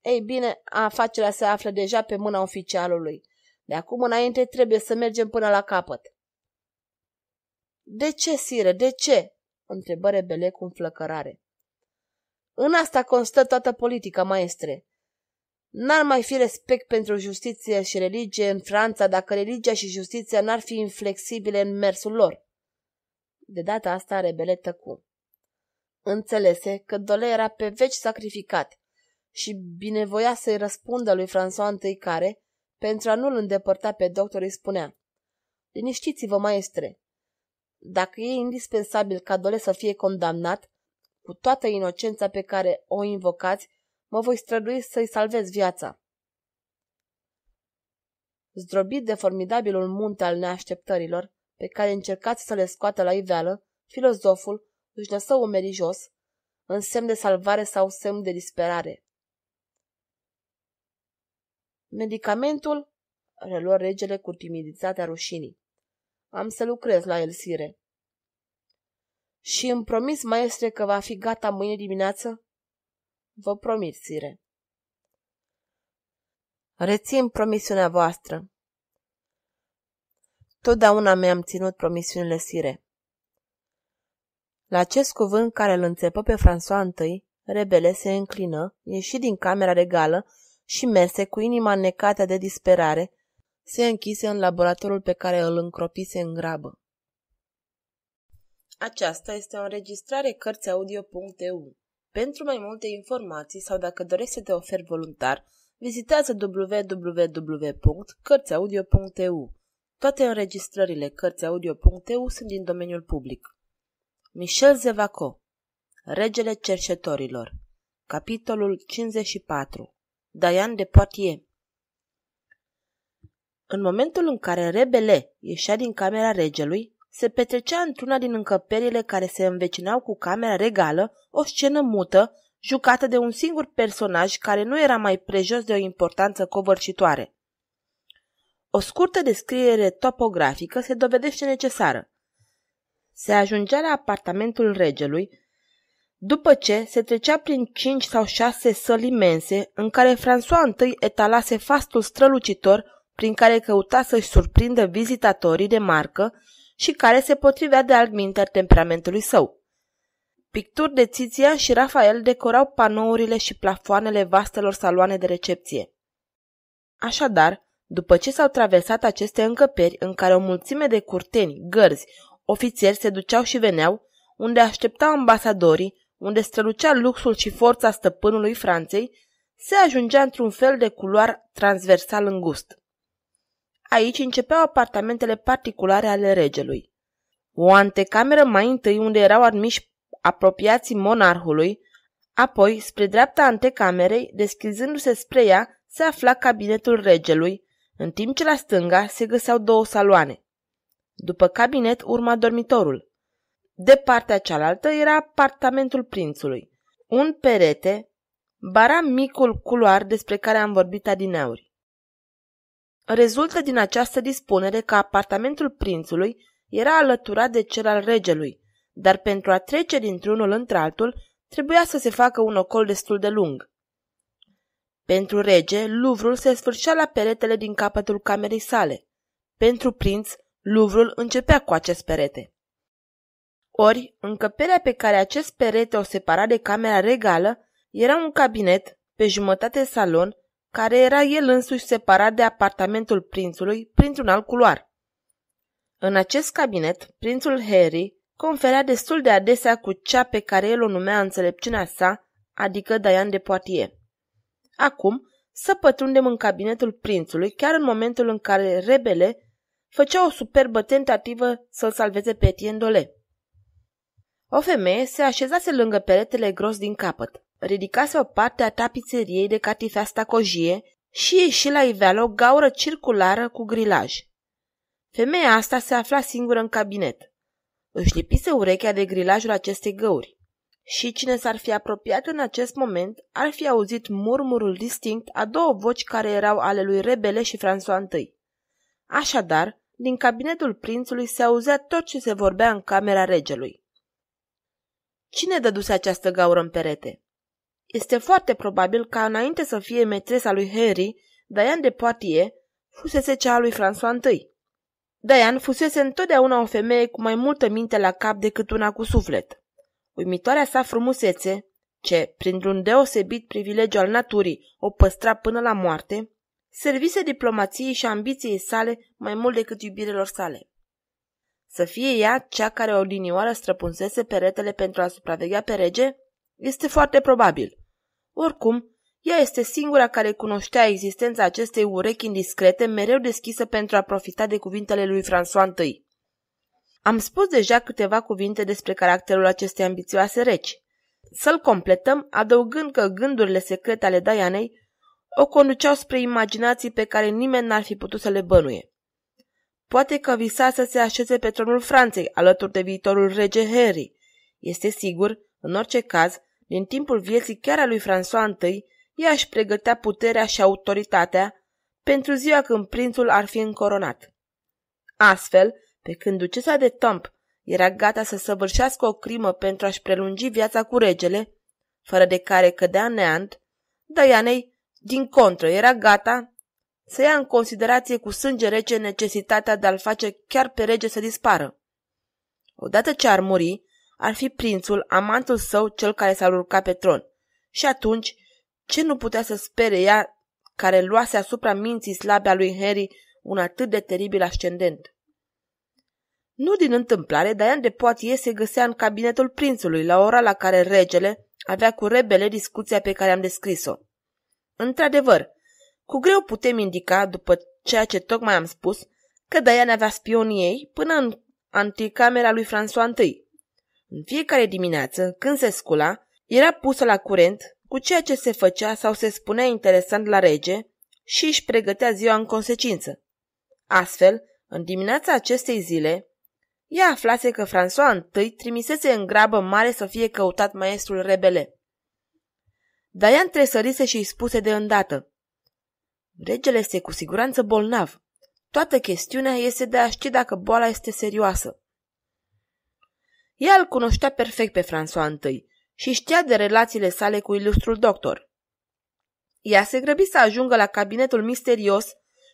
Ei bine, afacerea se află deja pe mâna oficialului. De acum înainte trebuie să mergem până la capăt. De ce, sire, de ce? întrebă rebele cu înflăcărare. În asta constă toată politica, maestre. N-ar mai fi respect pentru justiție și religie în Franța dacă religia și justiția n-ar fi inflexibile în mersul lor. De data asta rebele tăcu. Înțelese că Dole era pe veci sacrificat și binevoia să-i răspundă lui François I care, pentru a nu-l îndepărta pe doctor, îi spunea Liniștiți-vă, maestre! Dacă e indispensabil ca Dole să fie condamnat, cu toată inocența pe care o invocați, Mă voi strădui să-i salvez viața. Zdrobit de formidabilul munte al neașteptărilor, pe care încercați să le scoată la iveală, filozoful își lăsă umerii jos, în semn de salvare sau semn de disperare. Medicamentul, reluă regele cu timiditatea rușinii. Am să lucrez la el, sire. Și îmi promis, maestre, că va fi gata mâine dimineață? Vă promit, sire. Rețin promisiunea voastră. Totdeauna mi-am ținut promisiunile, sire. La acest cuvânt care îl înțepă pe François I, rebele se înclină, ieși din camera regală și mese, cu inima necată de disperare, se închise în laboratorul pe care îl încropise în grabă. Aceasta este o înregistrare Cărțiaudio.eu pentru mai multe informații sau dacă dorești să te oferi voluntar, vizitează www.cărțiaudio.eu. Toate înregistrările Cărțiaudio.eu sunt din domeniul public. Michel Zevaco Regele cercetorilor Capitolul 54 Diane de Poitiers În momentul în care rebele ieșea din camera regelui, se petrecea într-una din încăperile care se învecinau cu camera regală, o scenă mută, jucată de un singur personaj care nu era mai prejos de o importanță covârșitoare. O scurtă descriere topografică se dovedește necesară. Se ajungea la apartamentul regelui, după ce se trecea prin cinci sau șase săli imense în care François I etalase fastul strălucitor prin care căuta să-și surprindă vizitatorii de marcă și care se potrivea de altminter temperamentului său. Picturi de Țiția și Rafael decorau panourile și plafoanele vastelor saloane de recepție. Așadar, după ce s-au traversat aceste încăperi în care o mulțime de curteni, gărzi, ofițeri se duceau și veneau, unde așteptau ambasadorii, unde strălucea luxul și forța stăpânului Franței, se ajungea într-un fel de culoar transversal îngust. Aici începeau apartamentele particulare ale regelui. O antecameră mai întâi unde erau admiși apropiații monarhului, apoi, spre dreapta antecamerei, deschizându-se spre ea, se afla cabinetul regelui, în timp ce la stânga se găseau două saloane. După cabinet urma dormitorul. De partea cealaltă era apartamentul prințului, un perete, bara micul culoar despre care am vorbit adineauri. Rezultă din această dispunere că apartamentul prințului era alăturat de cel al regelui, dar pentru a trece dintr-unul într-altul trebuia să se facă un ocol destul de lung. Pentru rege, luvrul se sfârșea la peretele din capătul camerei sale. Pentru prinț, luvrul începea cu acest perete. Ori, încăperea pe care acest perete o separa de camera regală era un cabinet, pe jumătate salon, care era el însuși separat de apartamentul prințului printr-un alt culoar. În acest cabinet, prințul Harry conferea destul de adesea cu cea pe care el o numea înțelepciunea sa, adică Diane de Poitiers. Acum, să pătrundem în cabinetul prințului chiar în momentul în care rebele făcea o superbă tentativă să-l salveze pe Etienne Dole. O femeie se așezase lângă peretele gros din capăt ridicase-o parte a tapiseriei de catifea stacojie și ieși la iveală o gaură circulară cu grilaj. Femeia asta se afla singură în cabinet. Își lipise urechea de grilajul acestei găuri. Și cine s-ar fi apropiat în acest moment ar fi auzit murmurul distinct a două voci care erau ale lui Rebele și François I. Așadar, din cabinetul prințului se auzea tot ce se vorbea în camera regelui. Cine dăduse această gaură în perete? Este foarte probabil ca înainte să fie metresa lui Henry, Diane de Poitiers fusese cea a lui François I. Diane fusese întotdeauna o femeie cu mai multă minte la cap decât una cu suflet. Uimitoarea sa frumusețe, ce, printr-un deosebit privilegiu al naturii, o păstra până la moarte, servise diplomației și ambiției sale mai mult decât iubirelor sale. Să fie ea cea care o linioară străpunsese peretele pentru a supraveghea pe rege? Este foarte probabil. Oricum, ea este singura care cunoștea existența acestei urechi indiscrete, mereu deschisă pentru a profita de cuvintele lui François I. Am spus deja câteva cuvinte despre caracterul acestei ambițioase reci. Să-l completăm adăugând că gândurile secrete ale Dianei o conduceau spre imaginații pe care nimeni n-ar fi putut să le bănuie. Poate că visa să se așeze pe tronul Franței, alături de viitorul rege Harry. Este sigur, în orice caz, în timpul vieții chiar a lui François I, ea își pregătea puterea și autoritatea pentru ziua când prințul ar fi încoronat. Astfel, pe când ducesa de Tomp era gata să săvârșească o crimă pentru a-și prelungi viața cu regele, fără de care cădea neant, Dianei, din contră, era gata să ia în considerație cu sânge rece necesitatea de a-l face chiar pe rege să dispară. Odată ce ar muri, ar fi prințul, amantul său, cel care s-ar urca pe tron. Și atunci, ce nu putea să spere ea care luase asupra minții slabe a lui Harry un atât de teribil ascendent? Nu din întâmplare, Diane de Poitiers se găsea în cabinetul prințului, la ora la care regele avea cu rebele discuția pe care am descris-o. Într-adevăr, cu greu putem indica, după ceea ce tocmai am spus, că Diane avea spionii ei până în anticamera lui François I. În fiecare dimineață, când se scula, era pusă la curent cu ceea ce se făcea sau se spunea interesant la rege și își pregătea ziua în consecință. Astfel, în dimineața acestei zile, ea aflase că François I trimisese în grabă mare să fie căutat maestrul rebele. Daian tresărise și îi spuse de îndată. Regele este cu siguranță bolnav. Toată chestiunea este de a ști dacă boala este serioasă. Ea îl cunoștea perfect pe François I și știa de relațiile sale cu ilustrul doctor. Ea se grăbi să ajungă la cabinetul misterios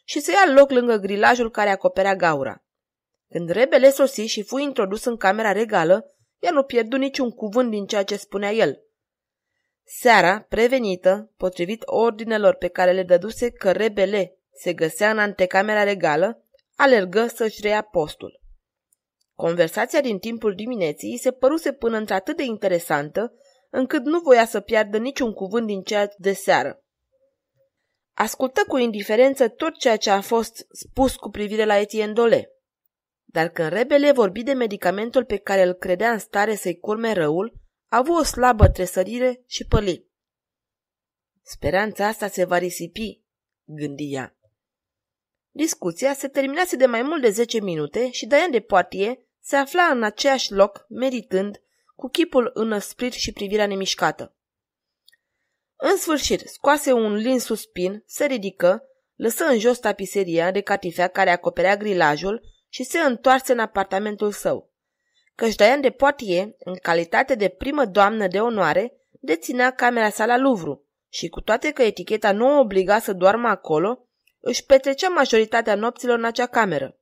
și să ia loc lângă grilajul care acoperea gaura. Când rebele sosi și fu introdus în camera regală, ea nu pierdu niciun cuvânt din ceea ce spunea el. Seara, prevenită, potrivit ordinelor pe care le dăduse că rebele se găsea în antecamera regală, alergă să-și reia postul. Conversația din timpul dimineții se păruse până într-atât de interesantă, încât nu voia să piardă niciun cuvânt din cea de seară. Ascultă cu indiferență tot ceea ce a fost spus cu privire la Etienne Dole. Dar când rebele vorbi de medicamentul pe care îl credea în stare să-i curme răul, a avut o slabă tresărire și păli. Speranța asta se va risipi, gândi ea. Discuția se terminase de mai mult de zece minute și Diane de Poitier se afla în aceeași loc, meditând, cu chipul înăsprit și privirea nemișcată. În sfârșit, scoase un lin suspin, se ridică, lăsă în jos tapiseria de catifea care acoperea grilajul și se întoarse în apartamentul său. Căci Daian de Poitiers, în calitate de primă doamnă de onoare, deținea camera sa la Louvre și cu toate că eticheta nu o obliga să doarmă acolo, își petrecea majoritatea nopților în acea cameră.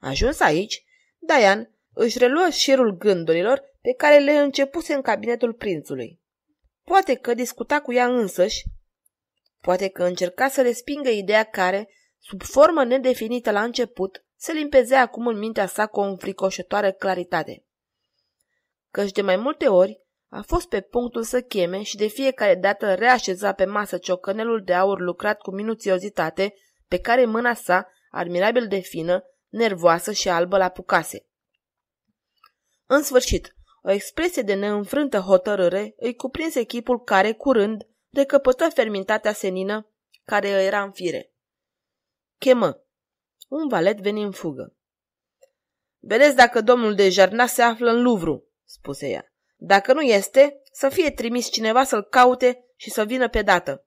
Ajuns aici, Dian își reluă șirul gândurilor pe care le începuse în cabinetul prințului. Poate că discuta cu ea însăși, poate că încerca să respingă ideea care, sub formă nedefinită la început, se limpezea acum în mintea sa cu o înfricoșătoare claritate. Căci de mai multe ori a fost pe punctul să cheme și de fiecare dată reașeza pe masă ciocănelul de aur lucrat cu minuțiozitate, pe care mâna sa, admirabil de fină, nervoasă și albă la pucase. În sfârșit, o expresie de neînfrântă hotărâre îi cuprinse echipul care, curând, recăpătă fermentatea senină care era în fire. Chemă. Un valet veni în fugă. Vedeți dacă domnul de Jarna se află în Luvru, spuse ea. Dacă nu este, să fie trimis cineva să-l caute și să vină pe dată.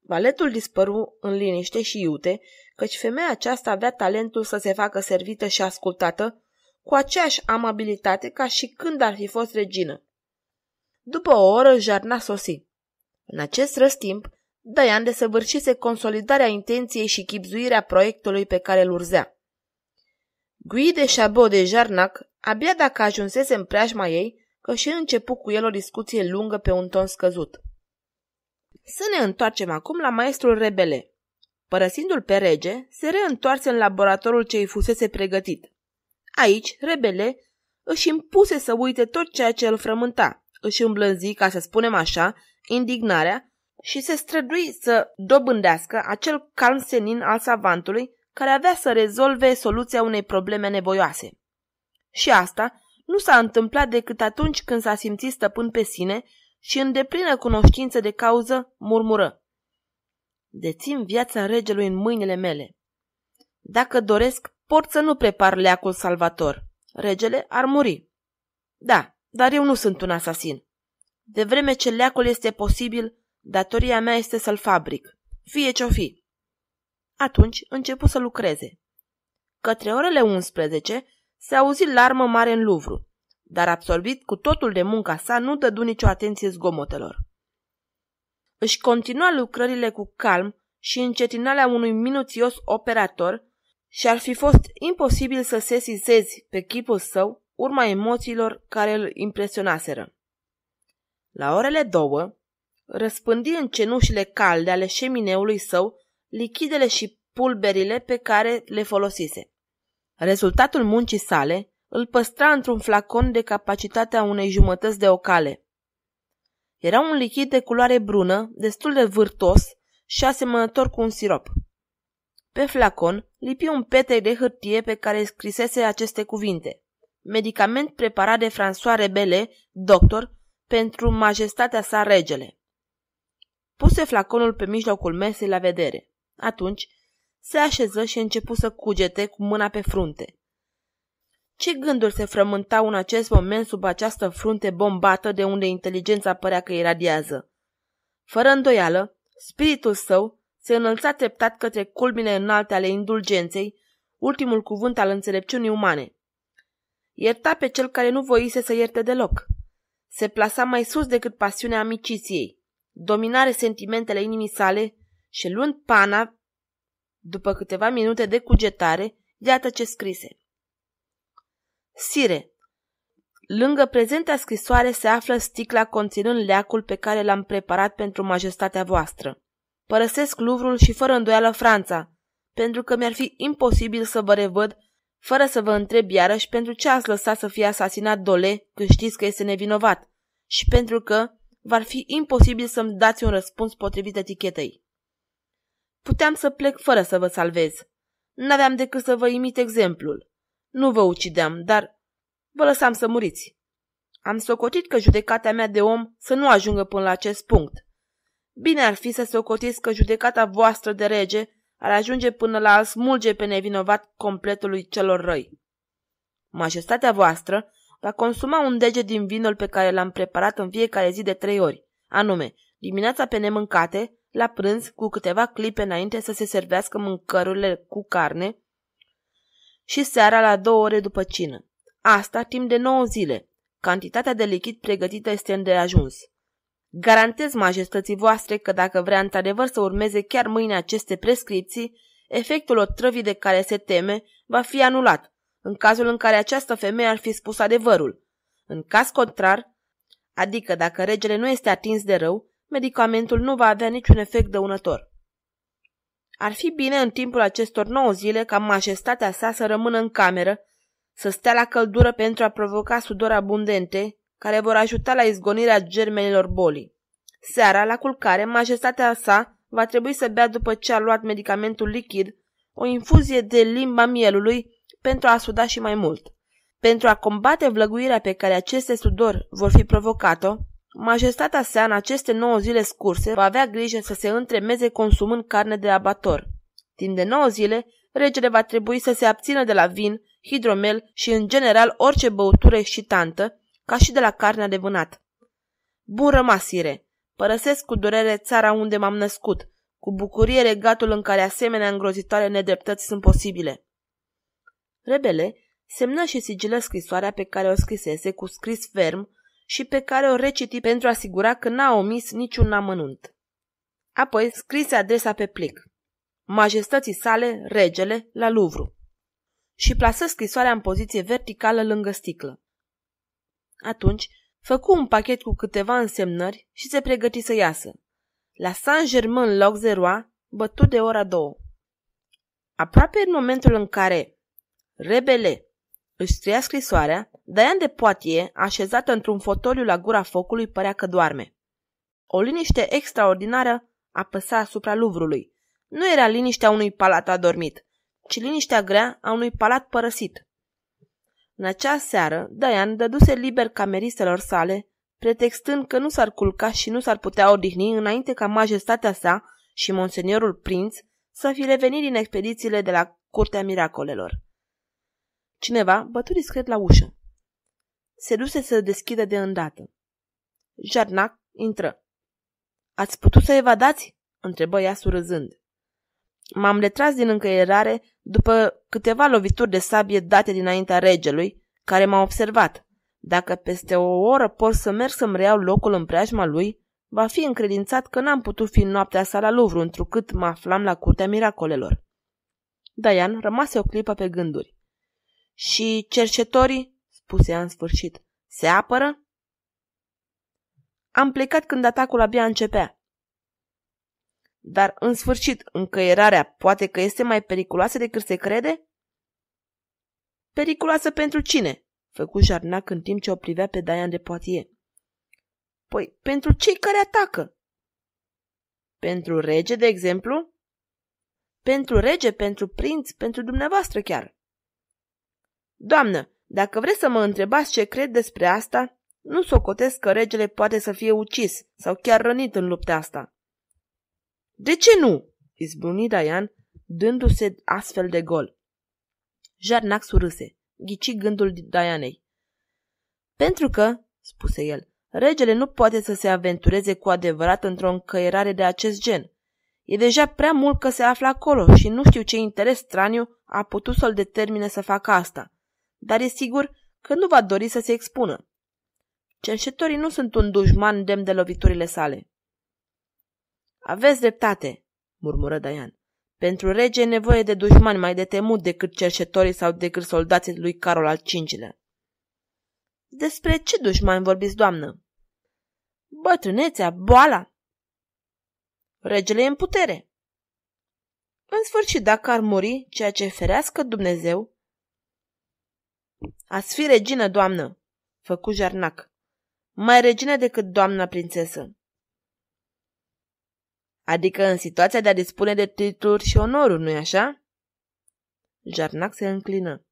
Valetul dispăru în liniște și iute căci femeia aceasta avea talentul să se facă servită și ascultată, cu aceeași amabilitate ca și când ar fi fost regină. După o oră, Jarna sosi. În acest răstimp, Dayan desăvârșise consolidarea intenției și chipzuirea proiectului pe care îl urzea. Gui de Chabot de Jarnac, abia dacă ajunsese în preajma ei, că și începu cu el o discuție lungă pe un ton scăzut. Să ne întoarcem acum la maestrul Rebele. Părăsindu-l pe rege, se reîntoarse în laboratorul ce îi fusese pregătit. Aici, rebele își impuse să uite tot ceea ce îl frământa, își îmblânzi, ca să spunem așa, indignarea și se strădui să dobândească acel calm senin al savantului care avea să rezolve soluția unei probleme nevoioase. Și asta nu s-a întâmplat decât atunci când s-a simțit stăpân pe sine și în deplină cunoștință de cauză murmură. Dețin viața regelui în mâinile mele. Dacă doresc, pot să nu prepar leacul salvator. Regele ar muri. Da, dar eu nu sunt un asasin. De vreme ce leacul este posibil, datoria mea este să-l fabric, fie ce-o fi. Atunci începu să lucreze. Către orele 11 se auzi larmă mare în Luvru, dar absorbit cu totul de munca sa nu dădu nicio atenție zgomotelor își continua lucrările cu calm și încetinarea unui minuțios operator și ar fi fost imposibil să sesizezi pe chipul său urma emoțiilor care îl impresionaseră. La orele două, răspândi în cenușile calde ale șemineului său lichidele și pulberile pe care le folosise. Rezultatul muncii sale îl păstra într-un flacon de capacitatea unei jumătăți de ocale. Era un lichid de culoare brună, destul de vârtos și asemănător cu un sirop. Pe flacon lipi un petec de hârtie pe care scrisese aceste cuvinte. Medicament preparat de François Rebele, doctor, pentru majestatea sa regele. Puse flaconul pe mijlocul mesei la vedere. Atunci se așeză și începu să cugete cu mâna pe frunte. Ce gânduri se frământau în acest moment sub această frunte bombată de unde inteligența părea că iradiază? Fără îndoială, spiritul său se înălța treptat către culmile înalte ale indulgenței, ultimul cuvânt al înțelepciunii umane. Ierta pe cel care nu voise să ierte deloc. Se plasa mai sus decât pasiunea amiciției, dominare sentimentele inimii sale și luând pana, după câteva minute de cugetare, iată ce scrise. Sire, lângă prezenta scrisoare se află sticla conținând leacul pe care l-am preparat pentru majestatea voastră. Părăsesc Luvrul și fără îndoială Franța, pentru că mi-ar fi imposibil să vă revăd fără să vă întreb iarăși pentru ce ați lăsat să fie asasinat Dole, când știți că este nevinovat, și pentru că v-ar fi imposibil să-mi dați un răspuns potrivit etichetei. Puteam să plec fără să vă salvez. N-aveam decât să vă imit exemplul. Nu vă ucideam, dar vă lăsam să muriți. Am socotit că judecata mea de om să nu ajungă până la acest punct. Bine ar fi să socotiți că judecata voastră de rege ar ajunge până la a smulge pe nevinovat completului celor răi. Majestatea voastră va consuma un dege din vinul pe care l-am preparat în fiecare zi de trei ori, anume, dimineața pe nemâncate, la prânz, cu câteva clipe înainte să se servească mâncărurile cu carne, și seara la două ore după cină. Asta timp de nouă zile. Cantitatea de lichid pregătită este îndeajuns. Garantez majestății voastre că dacă vrea într-adevăr să urmeze chiar mâine aceste prescripții, efectul otrăvii de care se teme va fi anulat, în cazul în care această femeie ar fi spus adevărul. În caz contrar, adică dacă regele nu este atins de rău, medicamentul nu va avea niciun efect dăunător. Ar fi bine în timpul acestor nouă zile ca majestatea sa să rămână în cameră, să stea la căldură pentru a provoca sudor abundente, care vor ajuta la izgonirea germenilor bolii. Seara, la culcare, majestatea sa va trebui să bea după ce a luat medicamentul lichid o infuzie de limba mielului pentru a suda și mai mult. Pentru a combate vlăguirea pe care aceste sudori vor fi provocat-o, Majestatea sa, în aceste nouă zile scurse, va avea grijă să se întremeze consumând carne de abator. Timp de nouă zile, regele va trebui să se abțină de la vin, hidromel și, în general, orice băutură excitantă, ca și de la carnea de vânat. Bun rămas, Ire! Părăsesc cu durere țara unde m-am născut, cu bucurie regatul în care asemenea îngrozitoare nedreptăți sunt posibile. Rebele semnă și sigilă scrisoarea pe care o scrisese cu scris ferm, și pe care o reciti pentru a asigura că n-a omis niciun amănunt. Apoi scrise adresa pe plic. Majestății sale, regele, la Luvru. Și plasă scrisoarea în poziție verticală lângă sticlă. Atunci, făcu un pachet cu câteva însemnări și se pregăti să iasă. La Saint-Germain-l'Auxerrois, bătut de ora două. Aproape în momentul în care rebele își scria scrisoarea, Diane de Poatie, așezată într-un fotoliu la gura focului, părea că doarme. O liniște extraordinară apăsa asupra luvrului. Nu era liniștea unui palat adormit, ci liniștea grea a unui palat părăsit. În acea seară, Dian dăduse liber cameristelor sale, pretextând că nu s-ar culca și nu s-ar putea odihni înainte ca majestatea sa și monseniorul prinț să fi revenit din expedițiile de la Curtea Miracolelor. Cineva bătu discret la ușă. Se duse să deschidă de îndată. Jarnac intră. Ați putut să evadați?" întrebă ea surâzând. M-am retras din încăierare după câteva lovituri de sabie date dinaintea regelui, care m-a observat. Dacă peste o oră pot să merg să-mi reiau locul în preajma lui, va fi încredințat că n-am putut fi în noaptea sa la Louvre, întrucât mă aflam la curtea miracolelor. Dian rămase o clipă pe gânduri. Și cercetorii, spuse ea în sfârșit, se apără? Am plecat când atacul abia începea. Dar, în sfârșit, încăierarea poate că este mai periculoasă decât se crede? Periculoasă pentru cine? Făcu Jarnac în timp ce o privea pe Daian de Poitiers. Păi, pentru cei care atacă. Pentru rege, de exemplu? Pentru rege, pentru prinț, pentru dumneavoastră chiar. Doamnă, dacă vreți să mă întrebați ce cred despre asta, nu socotesc că regele poate să fie ucis sau chiar rănit în lupta asta. De ce nu? izbuni Daian, dându-se astfel de gol. Jarnac surâse, ghici gândul Dianei. Pentru că, spuse el, regele nu poate să se aventureze cu adevărat într-o încăierare de acest gen. E deja prea mult că se află acolo și nu știu ce interes straniu a putut să-l determine să facă asta dar e sigur că nu va dori să se expună. Cerșetorii nu sunt un dușman demn de loviturile sale. Aveți dreptate, murmură Dayan. Pentru rege e nevoie de dușmani mai de temut decât cerșetorii sau decât soldații lui Carol al V-lea. Despre ce dușmani vorbiți, doamnă? Bătrânețea, boala. Regele e în putere. În sfârșit, dacă ar muri, ceea ce ferească Dumnezeu, Ați fi regină, doamnă!" făcu Jarnac. Mai regină decât doamna prințesă. Adică în situația de a dispune de titluri și onoruri, nu-i așa? Jarnac se înclină.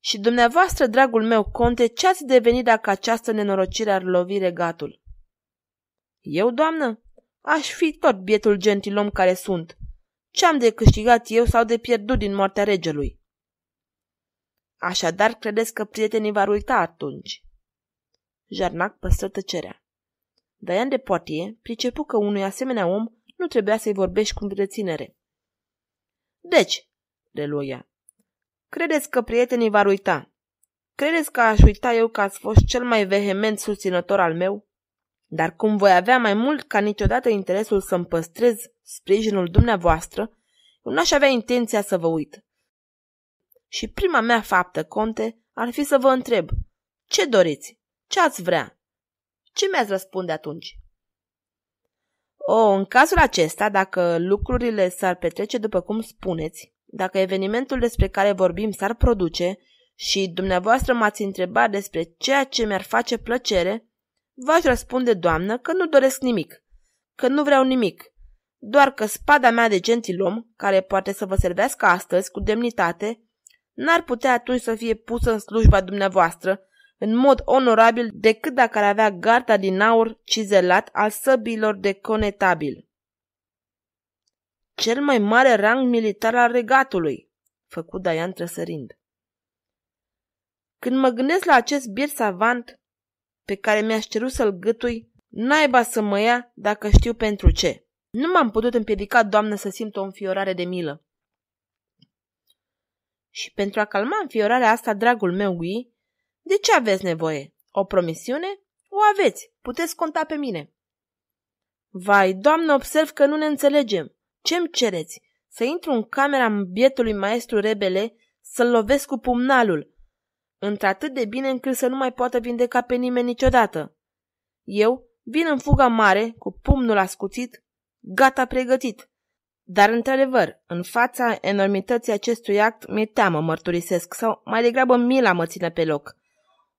Și dumneavoastră, dragul meu conte, ce ați devenit dacă această nenorocire ar lovi regatul? Eu, doamnă, aș fi tot bietul gentilom care sunt. Ce am de câștigat eu sau de pierdut din moartea regelui? Așadar, credeți că prietenii v-ar uita atunci? Jarnac păstră tăcerea. Daian de Poitier pricepu că unui asemenea om nu trebuia să-i vorbești cu reținere. Deci, reluă ea, credeți că prietenii v-ar uita? Credeți că aș uita eu că ați fost cel mai vehement susținător al meu? Dar cum voi avea mai mult ca niciodată interesul să-mi păstrez sprijinul dumneavoastră, eu n-aș avea intenția să vă uit. Și prima mea faptă, conte, ar fi să vă întreb, ce doriți? Ce ați vrea? Ce mi-ați răspunde atunci? O, oh, în cazul acesta, dacă lucrurile s-ar petrece după cum spuneți, dacă evenimentul despre care vorbim s-ar produce și dumneavoastră m-ați întrebat despre ceea ce mi-ar face plăcere, v-aș răspunde, doamnă, că nu doresc nimic, că nu vreau nimic, doar că spada mea de gentilom, care poate să vă servească astăzi cu demnitate, n-ar putea atunci să fie pusă în slujba dumneavoastră, în mod onorabil, decât dacă ar avea garda din aur cizelat al săbilor de conetabil. Cel mai mare rang militar al regatului, făcut Daian trăsărind. Când mă gândesc la acest bir savant pe care mi-aș cerut să-l gâtui, naiba să mă ia dacă știu pentru ce. Nu m-am putut împiedica, doamnă, să simt o înfiorare de milă. Și pentru a calma înfiorarea asta, dragul meu, Gui, de ce aveți nevoie? O promisiune? O aveți, puteți conta pe mine. Vai, doamnă, observ că nu ne înțelegem. Ce-mi cereți? Să intru în camera bietului maestru rebele, să-l lovesc cu pumnalul, într-atât de bine încât să nu mai poată vindeca pe nimeni niciodată. Eu vin în fuga mare, cu pumnul ascuțit, gata pregătit. Dar, într-adevăr, în fața enormității acestui act, mi-e teamă, mărturisesc, sau mai degrabă mila mă ține pe loc.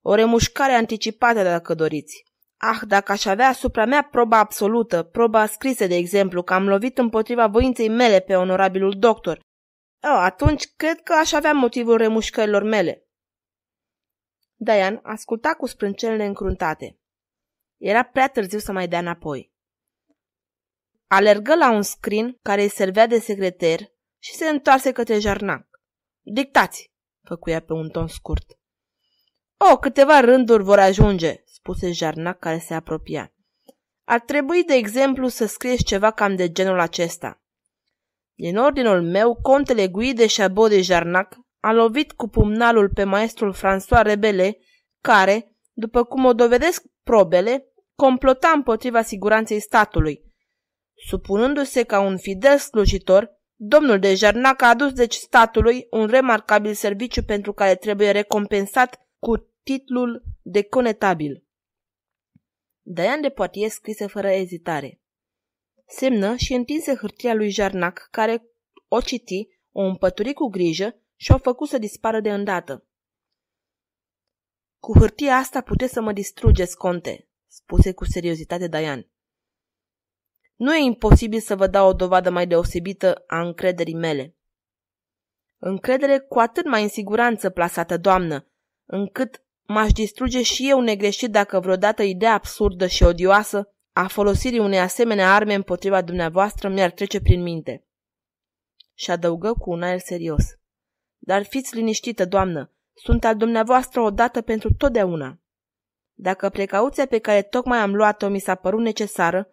O remușcare anticipată, dacă doriți. Ah, dacă aș avea asupra mea proba absolută, proba scrisă, de exemplu, că am lovit împotriva voinței mele pe onorabilul doctor, oh, atunci cred că aș avea motivul remușcărilor mele. Diane asculta cu sprâncenele încruntate. Era prea târziu să mai dea înapoi. Alergă la un scrin care îi servea de secretar și se întoarse către Jarnac. Dictați, făcuia pe un ton scurt. O, câteva rânduri vor ajunge, spuse Jarnac care se apropia. Ar trebui, de exemplu, să scrieți ceva cam de genul acesta. Din ordinul meu, contele Guide Chabot de Jarnac a lovit cu pumnalul pe maestrul François Rebele, care, după cum o dovedesc probele, complota împotriva siguranței statului, Supunându-se ca un fidel slujitor, domnul de Jarnac a adus deci statului un remarcabil serviciu pentru care trebuie recompensat cu titlul de conetabil. Daian de Poitier scrise fără ezitare. Semnă și întinse hârtia lui Jarnac, care o citi, o împături cu grijă și o făcu să dispară de îndată. Cu hârtia asta puteți să mă distrugeți, conte, spuse cu seriozitate Daian. Nu e imposibil să vă dau o dovadă mai deosebită a încrederii mele. Încredere cu atât mai în siguranță plasată, doamnă, încât m-aș distruge și eu negreșit dacă vreodată ideea absurdă și odioasă a folosirii unei asemenea arme împotriva dumneavoastră mi-ar trece prin minte. Și adăugă cu un aer serios. Dar fiți liniștită, doamnă, sunt al dumneavoastră odată pentru totdeauna. Dacă precauția pe care tocmai am luat-o mi s-a părut necesară,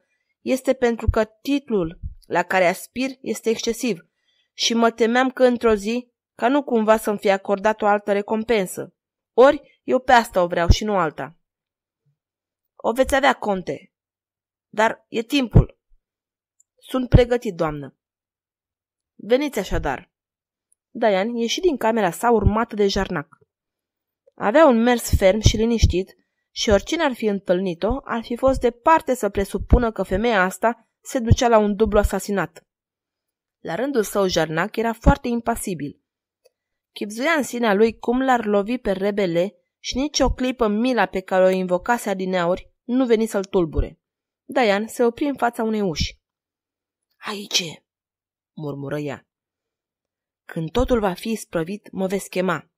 este pentru că titlul la care aspir este excesiv și mă temeam că într-o zi, ca nu cumva să-mi fie acordat o altă recompensă. Ori eu pe asta o vreau și nu alta. O veți avea, conte. Dar e timpul. Sunt pregătit, doamnă. Veniți așadar. Daian ieși din camera sa urmată de Jarnac. Avea un mers ferm și liniștit, și oricine ar fi întâlnit-o, ar fi fost departe să presupună că femeia asta se ducea la un dublu asasinat. La rândul său, Jarnac era foarte impasibil. Chipzuia în sinea lui cum l-ar lovi pe rebele și nici o clipă mila pe care o invocase adineauri nu veni să-l tulbure. Dian se opri în fața unei uși. Aici murmură ea. Când totul va fi sprăvit, mă veți chema.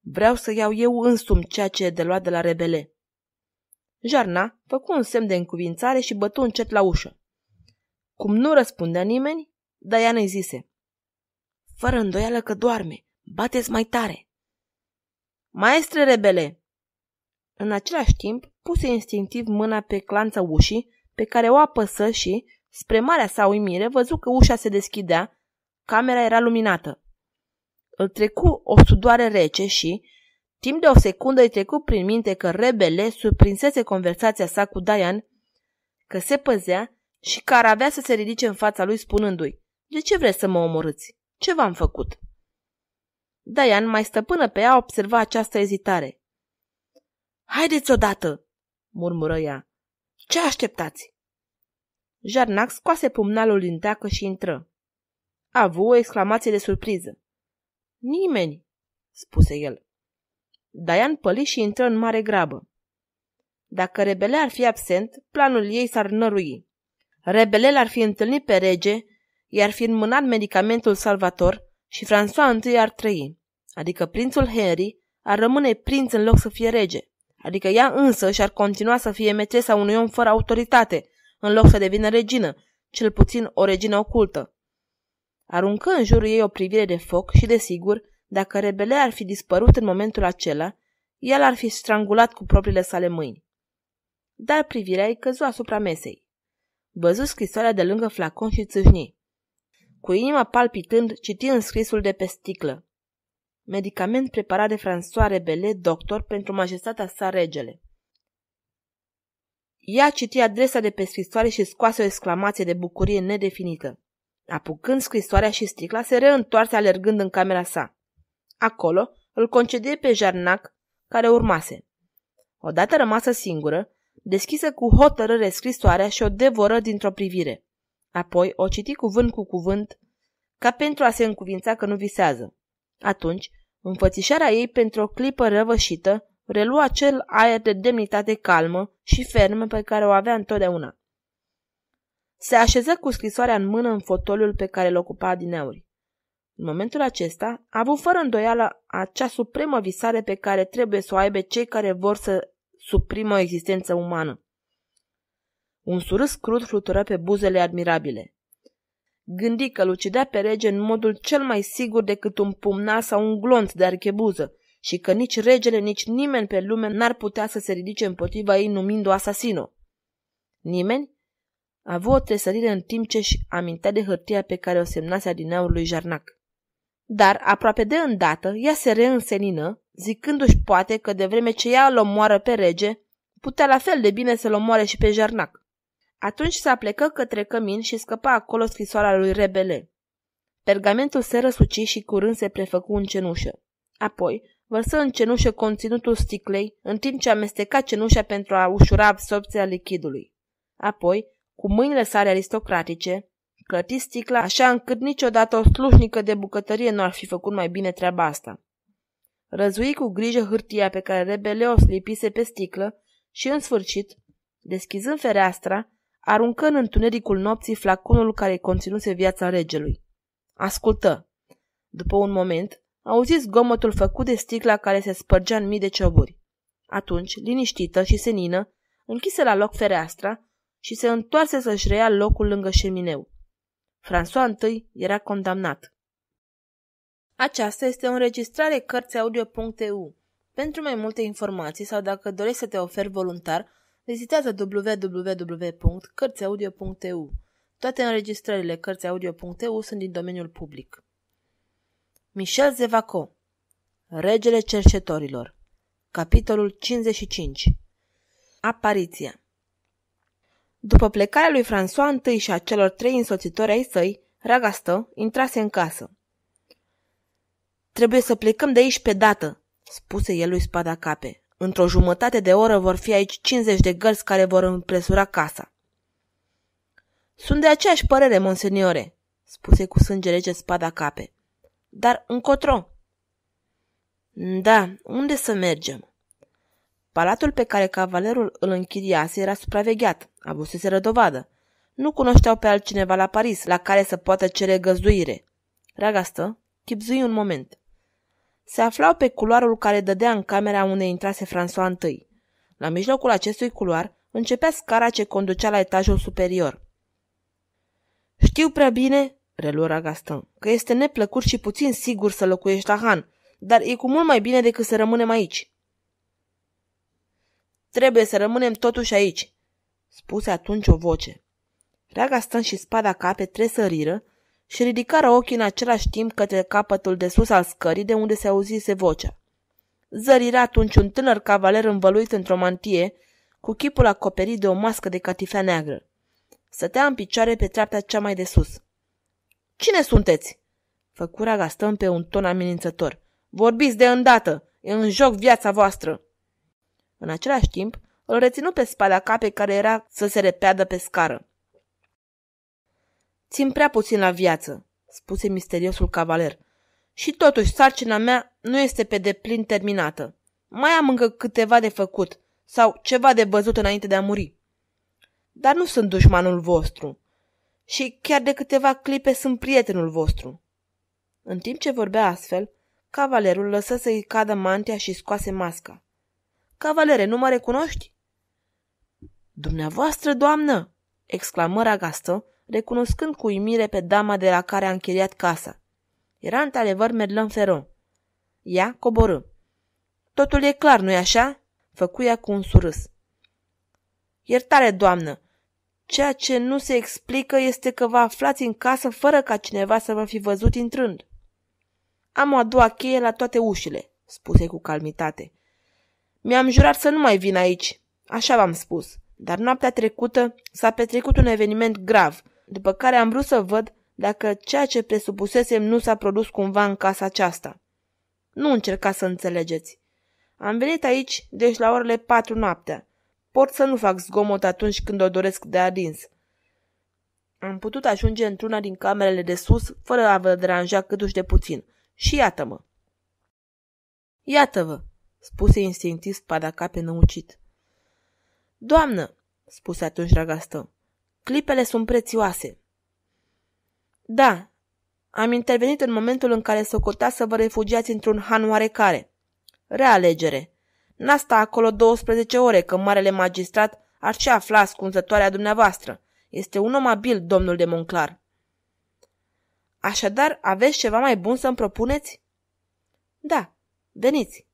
Vreau să iau eu însumi ceea ce e de luat de la rebele. Jarna făcu un semn de încuvințare și bătu încet la ușă. Cum nu răspundea nimeni, Diana îi zise. Fără îndoială că doarme. Bateți mai tare! Maestre rebele! În același timp, puse instinctiv mâna pe clanța ușii, pe care o apăsă și, spre marea sa uimire, văzu că ușa se deschidea, camera era luminată. Îl trecu o sudoare rece și, Timp de o secundă îi trecut prin minte că rebele surprinsese conversația sa cu Dayan, că se păzea și că ar avea să se ridice în fața lui spunându-i De ce vreți să mă omorâți? Ce v-am făcut?" Dayan, mai stăpână pe ea, observa această ezitare. Haideți odată!" murmură ea. Ce așteptați?" Jarnac scoase pumnalul din teacă și intră. A avut o exclamație de surpriză. Nimeni, spuse el. Diane păli și intră în mare grabă. Dacă Rebele ar fi absent, planul ei s-ar nărui. Rebele l-ar fi întâlnit pe rege, i-ar fi înmânat medicamentul salvator și François I ar trăi, adică prințul Henry ar rămâne prinț în loc să fie rege, adică ea însă și-ar continua să fie metresa unui om fără autoritate, în loc să devină regină, cel puțin o regină ocultă. Aruncă în jurul ei o privire de foc și, desigur, dacă rebele ar fi dispărut în momentul acela, el ar fi strangulat cu propriile sale mâini. Dar privirea îi căzu asupra mesei. Văzu scrisoarea de lângă flacon și țâșni. Cu inima palpitând, citi scrisul de pe sticlă. Medicament preparat de François Rebele, doctor, pentru majestatea sa regele. Ea citi adresa de pe scrisoare și scoase o exclamație de bucurie nedefinită. Apucând scrisoarea și sticla, se reîntoarse alergând în camera sa. Acolo îl concedie pe Jarnac, care urmase. Odată rămasă singură, deschise cu hotărâre scrisoarea și o devoră dintr-o privire. Apoi o citi cuvânt cu cuvânt, ca pentru a se încuvința că nu visează. Atunci, înfățișarea ei pentru o clipă răvășită relua acel aer de demnitate calmă și fermă pe care o avea întotdeauna. Se așeză cu scrisoarea în mână în fotoliul pe care îl ocupa euri. În momentul acesta, a avut fără îndoială acea supremă visare pe care trebuie să o aibă cei care vor să suprimă o existență umană. Un surâs crud flutură pe buzele admirabile. Gândi că lucidea pe rege în modul cel mai sigur decât un pumna sau un glonț de archebuză și că nici regele, nici nimeni pe lume n-ar putea să se ridice împotriva ei numind-o asasino. Nimeni? A avut o tresărire în timp ce își amintea de hârtia pe care o semnase adineaul lui Jarnac. Dar, aproape de îndată, ea se reînsenină, zicându-și poate că de vreme ce ea îl omoară pe rege, putea la fel de bine să-l omoare și pe Jarnac. Atunci s-a plecă către cămin și scăpa acolo scrisoarea lui Rebele. Pergamentul se răsuci și curând se prefăcu în cenușă. Apoi, vărsă în cenușă conținutul sticlei, în timp ce amesteca cenușa pentru a ușura absorpția lichidului. Apoi, cu mâinile sale aristocratice, clăti sticla așa încât niciodată o slușnică de bucătărie nu ar fi făcut mai bine treaba asta. Răzui cu grijă hârtia pe care Rebele o slipise pe sticlă și, în sfârșit, deschizând fereastra, aruncă în întunericul nopții flaconul care conținuse viața regelui. Ascultă! După un moment, auzi zgomotul făcut de sticla care se spărgea în mii de cioburi. Atunci, liniștită și senină, închise la loc fereastra și se întoarse să-și reia locul lângă șemineu. François I era condamnat. Aceasta este o înregistrare Cărțiaudio.eu. Pentru mai multe informații sau dacă dorești să te oferi voluntar, vizitează www.cărțiaudio.eu. Toate înregistrările Cărțiaudio.eu sunt din domeniul public. Michel Zevaco Regele cercetorilor Capitolul 55 Apariția după plecarea lui François I și a celor trei însoțitori ai săi, Ragastă intrase în casă. Trebuie să plecăm de aici pe dată, spuse el lui Spada Cape. Într-o jumătate de oră vor fi aici 50 de gărzi care vor împresura casa. Sunt de aceeași părere, monseniore, spuse cu sânge rece Spada Cape. Dar încotro. Da, unde să mergem? Palatul pe care cavalerul îl închiriase era supravegheat, avusese rădovadă. Nu cunoșteau pe altcineva la Paris, la care să poată cere găzduire. Raga stă, chipzui un moment. Se aflau pe culoarul care dădea în camera unde intrase François I. La mijlocul acestui culoar începea scara ce conducea la etajul superior. Știu prea bine, reluă Ragastan, că este neplăcut și puțin sigur să locuiești la Han, dar e cu mult mai bine decât să rămânem aici. Trebuie să rămânem totuși aici, spuse atunci o voce. Raga stând și spada cape tresăriră și ridicară ochii în același timp către capătul de sus al scării de unde se auzise vocea. Zărirea atunci un tânăr cavaler învăluit într-o mantie, cu chipul acoperit de o mască de catifea neagră. Stătea în picioare pe treapta cea mai de sus. Cine sunteți?" Făcura gastăm pe un ton amenințător. Vorbiți de îndată! E în joc viața voastră!" În același timp, îl reținu pe spatele capei care era să se repeadă pe scară. Țin prea puțin la viață, spuse misteriosul cavaler. Și totuși, sarcina mea nu este pe deplin terminată. Mai am încă câteva de făcut sau ceva de văzut înainte de a muri. Dar nu sunt dușmanul vostru și chiar de câteva clipe sunt prietenul vostru. În timp ce vorbea astfel, cavalerul lăsă să-i cadă mantia și scoase masca. Cavalere, nu mă recunoști? Dumneavoastră, doamnă!" exclamă Ragastă, recunoscând cu uimire pe dama de la care a închiriat casa. Era într-adevăr Merlin Ferron. Ea coborâ. Totul e clar, nu-i așa?" făcuia cu un surâs. Iertare, doamnă! Ceea ce nu se explică este că vă aflați în casă fără ca cineva să vă fi văzut intrând. Am o a doua cheie la toate ușile, spuse cu calmitate. Mi-am jurat să nu mai vin aici. Așa v-am spus. Dar noaptea trecută s-a petrecut un eveniment grav, după care am vrut să văd dacă ceea ce presupusesem nu s-a produs cumva în casa aceasta. Nu încerca să înțelegeți. Am venit aici, deci la orele patru noaptea. Pot să nu fac zgomot atunci când o doresc de adins. Am putut ajunge într-una din camerele de sus, fără a vă deranja câtuși de puțin. Și iată-mă! Iată-vă! spuse instinctiv pe năucit. Doamnă, spuse atunci Ragastă, clipele sunt prețioase. Da, am intervenit în momentul în care socotea să vă refugiați într-un han oarecare. Realegere. N-a sta acolo 12 ore, că marele magistrat ar ce afla ascunzătoarea dumneavoastră. Este un om abil, domnul de Monclar. Așadar, aveți ceva mai bun să-mi propuneți? Da, veniți.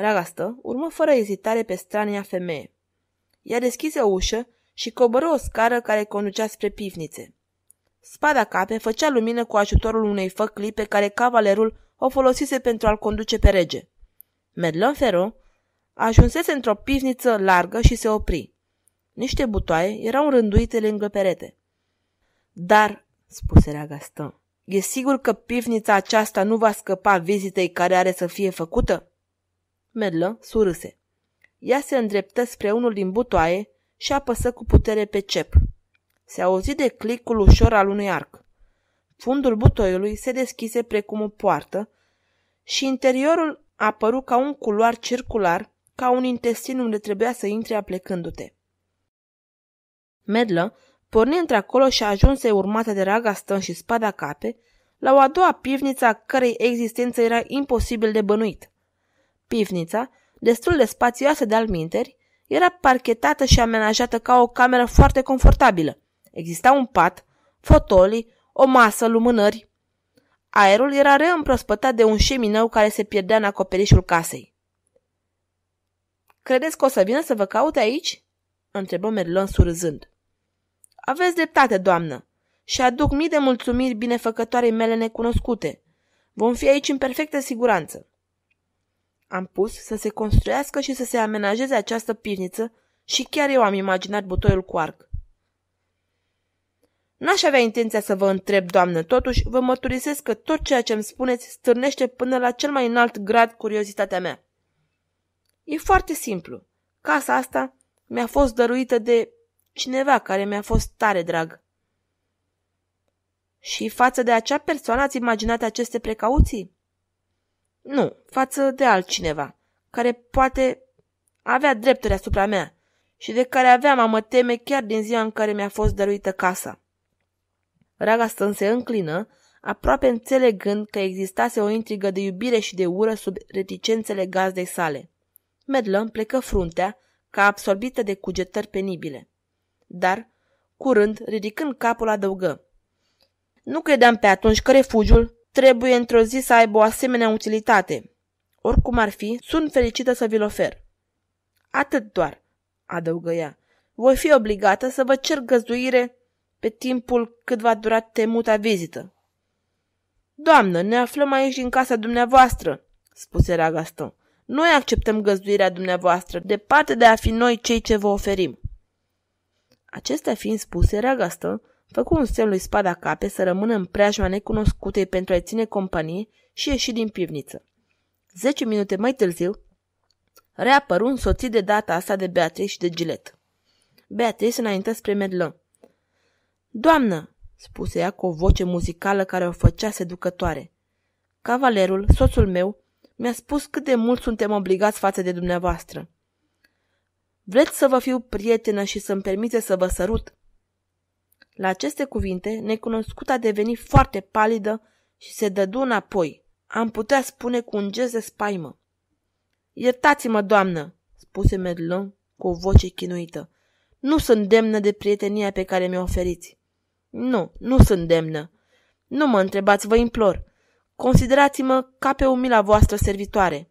Ragastă urmă fără ezitare pe strania femeie. Ea deschise o ușă și coboră o scară care conducea spre pivnițe. Spada cape făcea lumină cu ajutorul unei făclii pe care cavalerul o folosise pentru a-l conduce pe rege. Merlon Ferro ajunsese într-o pivniță largă și se opri. Niște butoaie erau rânduite lângă perete. Dar, spuse Ragastă, e sigur că pivnița aceasta nu va scăpa vizitei care are să fie făcută? Merlă surâse. Ea se îndreptă spre unul din butoaie și apăsă cu putere pe cep. Se auzi de clicul ușor al unui arc. Fundul butoiului se deschise precum o poartă și interiorul apăru ca un culoar circular, ca un intestin unde trebuia să intre aplecându-te. Medlă porni într-acolo și ajunse urmată de raga stân și spada cape, la o a doua pivniță a cărei existență era imposibil de bănuit. Pivnița, destul de spațioasă de alminteri, era parchetată și amenajată ca o cameră foarte confortabilă. Exista un pat, fotolii, o masă, lumânări. Aerul era reîmprospătat de un șemineu care se pierdea în acoperișul casei. Credeți că o să vină să vă caute aici?" întrebă Merlon surzând. Aveți dreptate, doamnă, și aduc mii de mulțumiri binefăcătoarei mele necunoscute. Vom fi aici în perfectă siguranță. Am pus să se construiască și să se amenajeze această pivniță și chiar eu am imaginat butoiul cu arc. N-aș avea intenția să vă întreb, doamnă, totuși vă mărturisesc că tot ceea ce îmi spuneți stârnește până la cel mai înalt grad curiozitatea mea. E foarte simplu. Casa asta mi-a fost dăruită de cineva care mi-a fost tare drag. Și față de acea persoană ați imaginat aceste precauții? Nu, față de altcineva, care poate avea drepturi asupra mea și de care aveam mamă teme chiar din ziua în care mi-a fost dăruită casa. stând se înclină, aproape înțelegând că existase o intrigă de iubire și de ură sub reticențele gazdei sale. Medlon plecă fruntea, ca absorbită de cugetări penibile. Dar, curând, ridicând capul, adăugă. Nu credeam pe atunci că refugiul, trebuie într-o zi să aibă o asemenea utilitate. Oricum ar fi, sunt fericită să vi-l ofer. Atât doar, adăugă ea. Voi fi obligată să vă cer găzduire pe timpul cât va dura temuta vizită. Doamnă, ne aflăm aici din casa dumneavoastră, spuse Ragaston. Noi acceptăm găzduirea dumneavoastră, departe de a fi noi cei ce vă oferim. Acestea fiind spuse, Ragaston Făcu un semn lui spada cape să rămână în preajma necunoscutei pentru a-i ține companie și ieși din pivniță. Zece minute mai târziu, reapăru soțit de data asta de Beatrice și de Gilet. Beatrice înaintă spre medlă. Doamnă, spuse ea cu o voce muzicală care o făcea seducătoare. Cavalerul, soțul meu, mi-a spus cât de mult suntem obligați față de dumneavoastră. Vreți să vă fiu prietenă și să-mi permite să vă sărut? La aceste cuvinte, necunoscuta deveni foarte palidă și se dădu înapoi. Am putea spune cu un gest de spaimă. Iertați-mă, doamnă, spuse Merlin cu o voce chinuită. Nu sunt demnă de prietenia pe care mi-o oferiți. Nu, nu sunt demnă. Nu mă întrebați, vă implor. Considerați-mă ca pe umila voastră servitoare.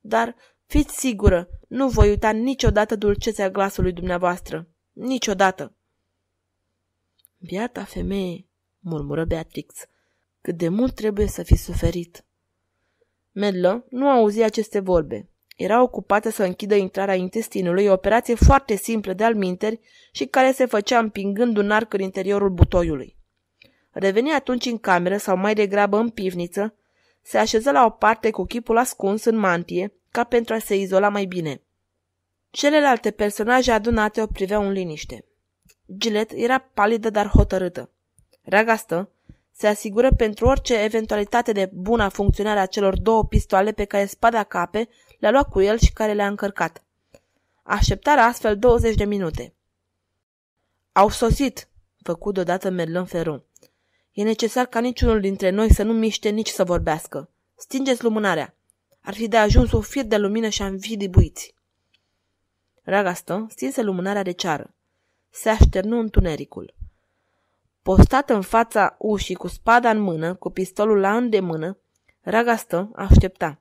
Dar fiți sigură, nu voi uita niciodată dulcețea glasului dumneavoastră. Niciodată. Biata femeie, murmură Beatrix, cât de mult trebuie să fi suferit. Medlă nu auzi aceste vorbe. Era ocupată să închidă intrarea intestinului, o operație foarte simplă de alminteri și care se făcea împingând un arc în interiorul butoiului. Reveni atunci în cameră sau mai degrabă în pivniță, se așeză la o parte cu chipul ascuns în mantie, ca pentru a se izola mai bine. Celelalte personaje adunate o priveau în liniște. Gilet era palidă, dar hotărâtă. Reagastă se asigură pentru orice eventualitate de bună funcționare a celor două pistoale pe care spada cape le-a luat cu el și care le-a încărcat. Așteptarea astfel 20 de minute. Au sosit, făcut deodată Merlin Ferun. E necesar ca niciunul dintre noi să nu miște nici să vorbească. Stingeți lumânarea. Ar fi de ajuns un fir de lumină și am fi dibuiți. Ragaston stinse lumânarea de ceară se așternu întunericul. Postat în fața ușii cu spada în mână, cu pistolul la îndemână, raga stă, aștepta.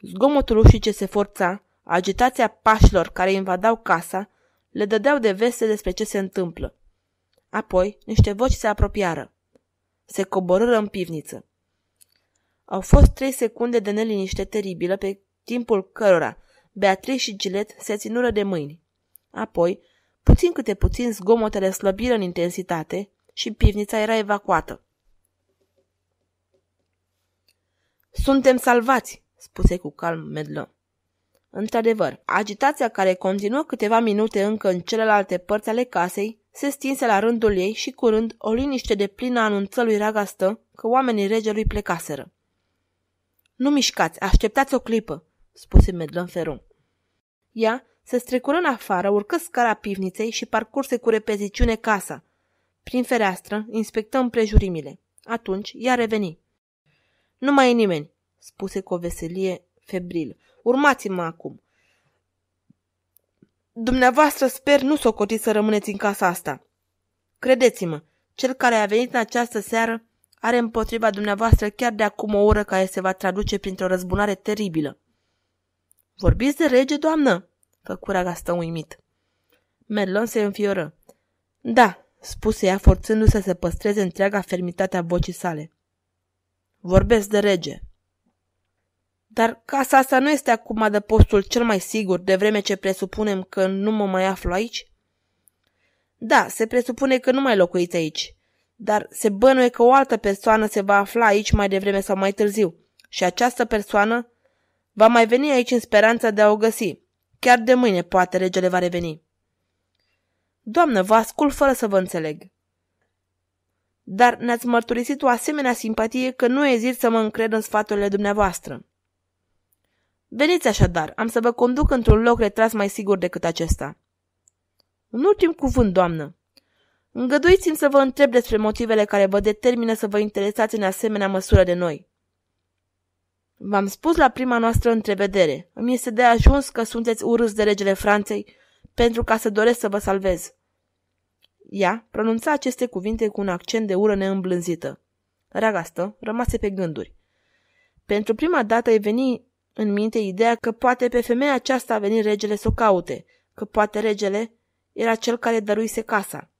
Zgomotul ușii ce se forța, agitația pașilor care invadau casa, le dădeau de veste despre ce se întâmplă. Apoi, niște voci se apropiară. Se coborâră în pivniță. Au fost trei secunde de neliniște teribilă pe timpul cărora Beatrice și Gilet se ținură de mâini. Apoi, Puțin câte puțin zgomotele slăbiră în intensitate și pivnița era evacuată. Suntem salvați, spuse cu calm Medlă. Într-adevăr, agitația care continuă câteva minute încă în celelalte părți ale casei se stinse la rândul ei și curând o liniște de plină anunță lui Ragastă că oamenii regelui plecaseră. Nu mișcați, așteptați o clipă, spuse în Ferun. Ea se strecură în afară, urcă scara pivniței și parcurse cu repeziciune casa. Prin fereastră inspectăm împrejurimile. Atunci ea reveni. Nu mai e nimeni, spuse cu o veselie febril. Urmați-mă acum. Dumneavoastră sper nu cotiți să rămâneți în casa asta. Credeți-mă, cel care a venit în această seară are împotriva dumneavoastră chiar de acum o oră care se va traduce printr-o răzbunare teribilă. Vorbiți de rege, doamnă? făcura Gaston uimit. Merlon se înfioră. Da, spuse ea, forțându-se să se păstreze întreaga fermitate a vocii sale. Vorbesc de rege. Dar casa asta nu este acum adăpostul cel mai sigur, de vreme ce presupunem că nu mă mai aflu aici? Da, se presupune că nu mai locuiți aici, dar se bănuie că o altă persoană se va afla aici mai devreme sau mai târziu și această persoană va mai veni aici în speranța de a o găsi. Chiar de mâine, poate, regele va reveni. Doamnă, vă ascult fără să vă înțeleg. Dar ne-ați mărturisit o asemenea simpatie că nu ezit să mă încred în sfaturile dumneavoastră. Veniți așadar, am să vă conduc într-un loc retras mai sigur decât acesta. Un ultim cuvânt, doamnă. Îngăduiți-mi să vă întreb despre motivele care vă determină să vă interesați în asemenea măsură de noi. V-am spus la prima noastră întrevedere. Îmi este de ajuns că sunteți urâs de regele Franței pentru ca să doresc să vă salvez. Ea pronunța aceste cuvinte cu un accent de ură neîmblânzită. Ragastă rămase pe gânduri. Pentru prima dată îi veni în minte ideea că poate pe femeia aceasta a venit regele să o caute, că poate regele era cel care dăruise casa.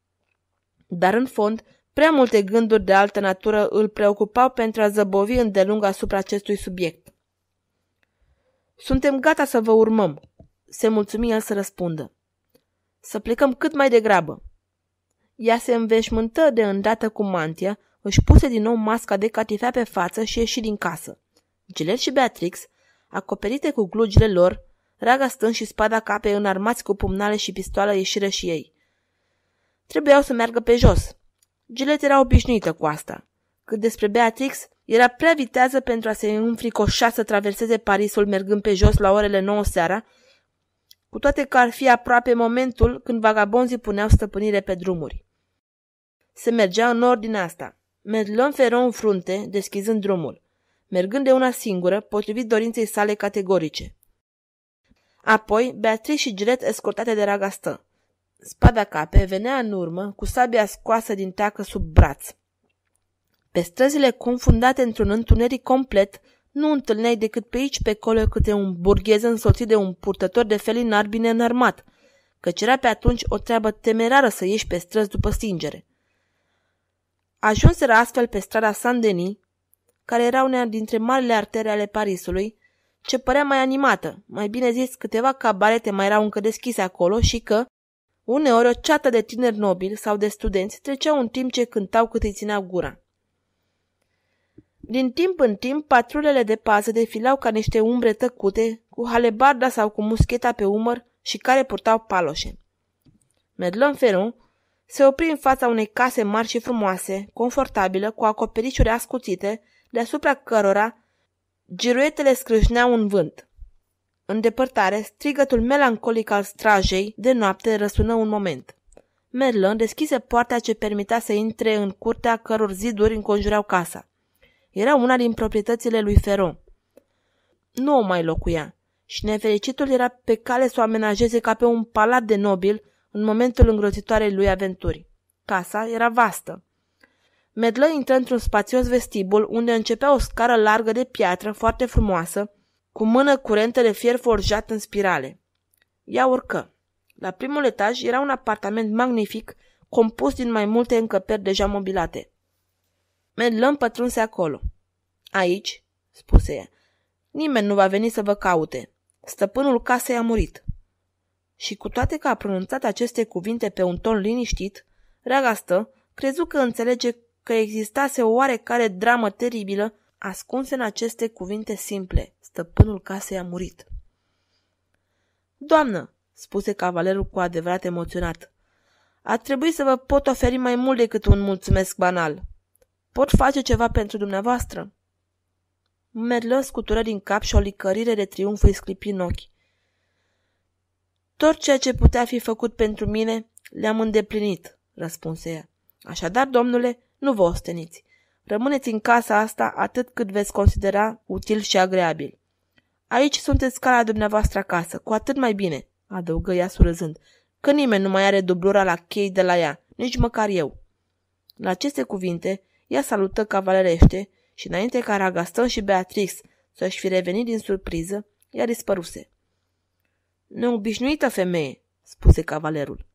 Dar în fond, Prea multe gânduri de altă natură îl preocupau pentru a zăbovi îndelung asupra acestui subiect. Suntem gata să vă urmăm, se mulțumi el să răspundă. Să plecăm cât mai degrabă. Ea se înveșmântă de îndată cu mantia, își puse din nou masca de catifea pe față și ieși din casă. Gilet și Beatrix, acoperite cu glugile lor, raga stân și spada cape înarmați cu pumnale și pistoală ieșiră și ei. Trebuiau să meargă pe jos, Gilet era obișnuită cu asta. Cât despre Beatrix, era prea vitează pentru a se înfricoșa să traverseze Parisul mergând pe jos la orele 9 seara, cu toate că ar fi aproape momentul când vagabonzii puneau stăpânire pe drumuri. Se mergea în ordine asta. Merlon Ferron în frunte, deschizând drumul, mergând de una singură, potrivit dorinței sale categorice. Apoi, Beatrice și Gilet escortate de Ragastă. Spada cape venea în urmă, cu sabia scoasă din teacă sub braț. Pe străzile confundate într-un întuneric complet, nu întâlneai decât pe aici pe colo câte un burghez însoțit de un purtător de felin arbine înarmat, căci era pe atunci o treabă temerară să ieși pe străzi după stingere. Ajunseră astfel pe strada Saint-Denis, care era una dintre marile artere ale Parisului, ce părea mai animată, mai bine zis câteva cabarete mai erau încă deschise acolo și că, Uneori o ceată de tineri nobili sau de studenți treceau în timp ce cântau cât îi ținea gura. Din timp în timp, patrulele de pază defilau ca niște umbre tăcute, cu halebarda sau cu muscheta pe umăr și care purtau paloșe. Medlon Ferun se opri în fața unei case mari și frumoase, confortabilă, cu acoperișuri ascuțite, deasupra cărora giruetele scrâșneau un vânt. În depărtare, strigătul melancolic al strajei de noapte răsună un moment. Merlin deschise poarta ce permitea să intre în curtea căror ziduri înconjurau casa. Era una din proprietățile lui Feron. Nu o mai locuia și nefericitul era pe cale să o amenajeze ca pe un palat de nobil în momentul îngrozitoarei lui aventuri. Casa era vastă. Medlă intră într-un spațios vestibul unde începea o scară largă de piatră foarte frumoasă, cu mână curentă de fier forjat în spirale. Ea urcă. La primul etaj era un apartament magnific, compus din mai multe încăperi deja mobilate. Medlăm pătrunse acolo. Aici, spuse ea, nimeni nu va veni să vă caute. Stăpânul casei a murit. Și cu toate că a pronunțat aceste cuvinte pe un ton liniștit, reaga stă, crezu că înțelege că existase o oarecare dramă teribilă ascunsă în aceste cuvinte simple stăpânul casei a murit. Doamnă, spuse cavalerul cu adevărat emoționat, A trebui să vă pot oferi mai mult decât un mulțumesc banal. Pot face ceva pentru dumneavoastră? Merlon scutură din cap și o licărire de triumf îi sclipi în ochi. Tot ceea ce putea fi făcut pentru mine, le-am îndeplinit, răspunse ea. Așadar, domnule, nu vă osteniți. Rămâneți în casa asta atât cât veți considera util și agreabil. Aici sunteți ca la dumneavoastră acasă, cu atât mai bine, adăugă ea surâzând, că nimeni nu mai are dublura la chei de la ea, nici măcar eu. La aceste cuvinte, ea salută cavalerește și înainte ca Ragaston și Beatrix să-și fi revenit din surpriză, ea dispăruse. Neobișnuită femeie, spuse cavalerul.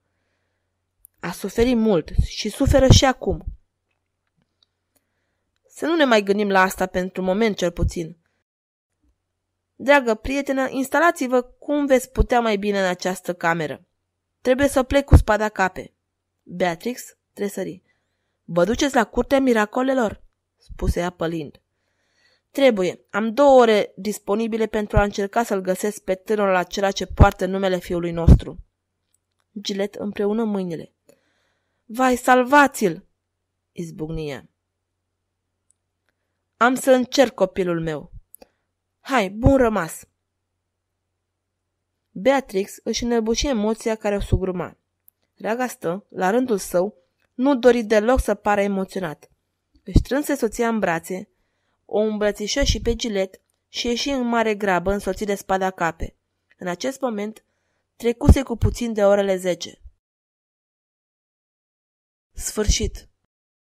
A suferit mult și suferă și acum. Să nu ne mai gândim la asta pentru moment cel puțin, Dragă prietenă, instalați-vă cum veți putea mai bine în această cameră. Trebuie să plec cu spada cape. Beatrix tresări. Vă duceți la curtea miracolelor? spuse ea pălind. Trebuie. Am două ore disponibile pentru a încerca să-l găsesc pe tânărul acela ce poartă numele fiului nostru. Gilet împreună mâinile. Vai, salvați-l! izbucnie. Am să încerc copilul meu, Hai, bun rămas! Beatrix își înălbuși emoția care o sugruma. Raga stă, la rândul său, nu dori deloc să pară emoționat. Își strânse soția în brațe, o îmbrățișă și pe gilet și ieși în mare grabă însoțit de spada cape. În acest moment, trecuse cu puțin de orele zece. Sfârșit.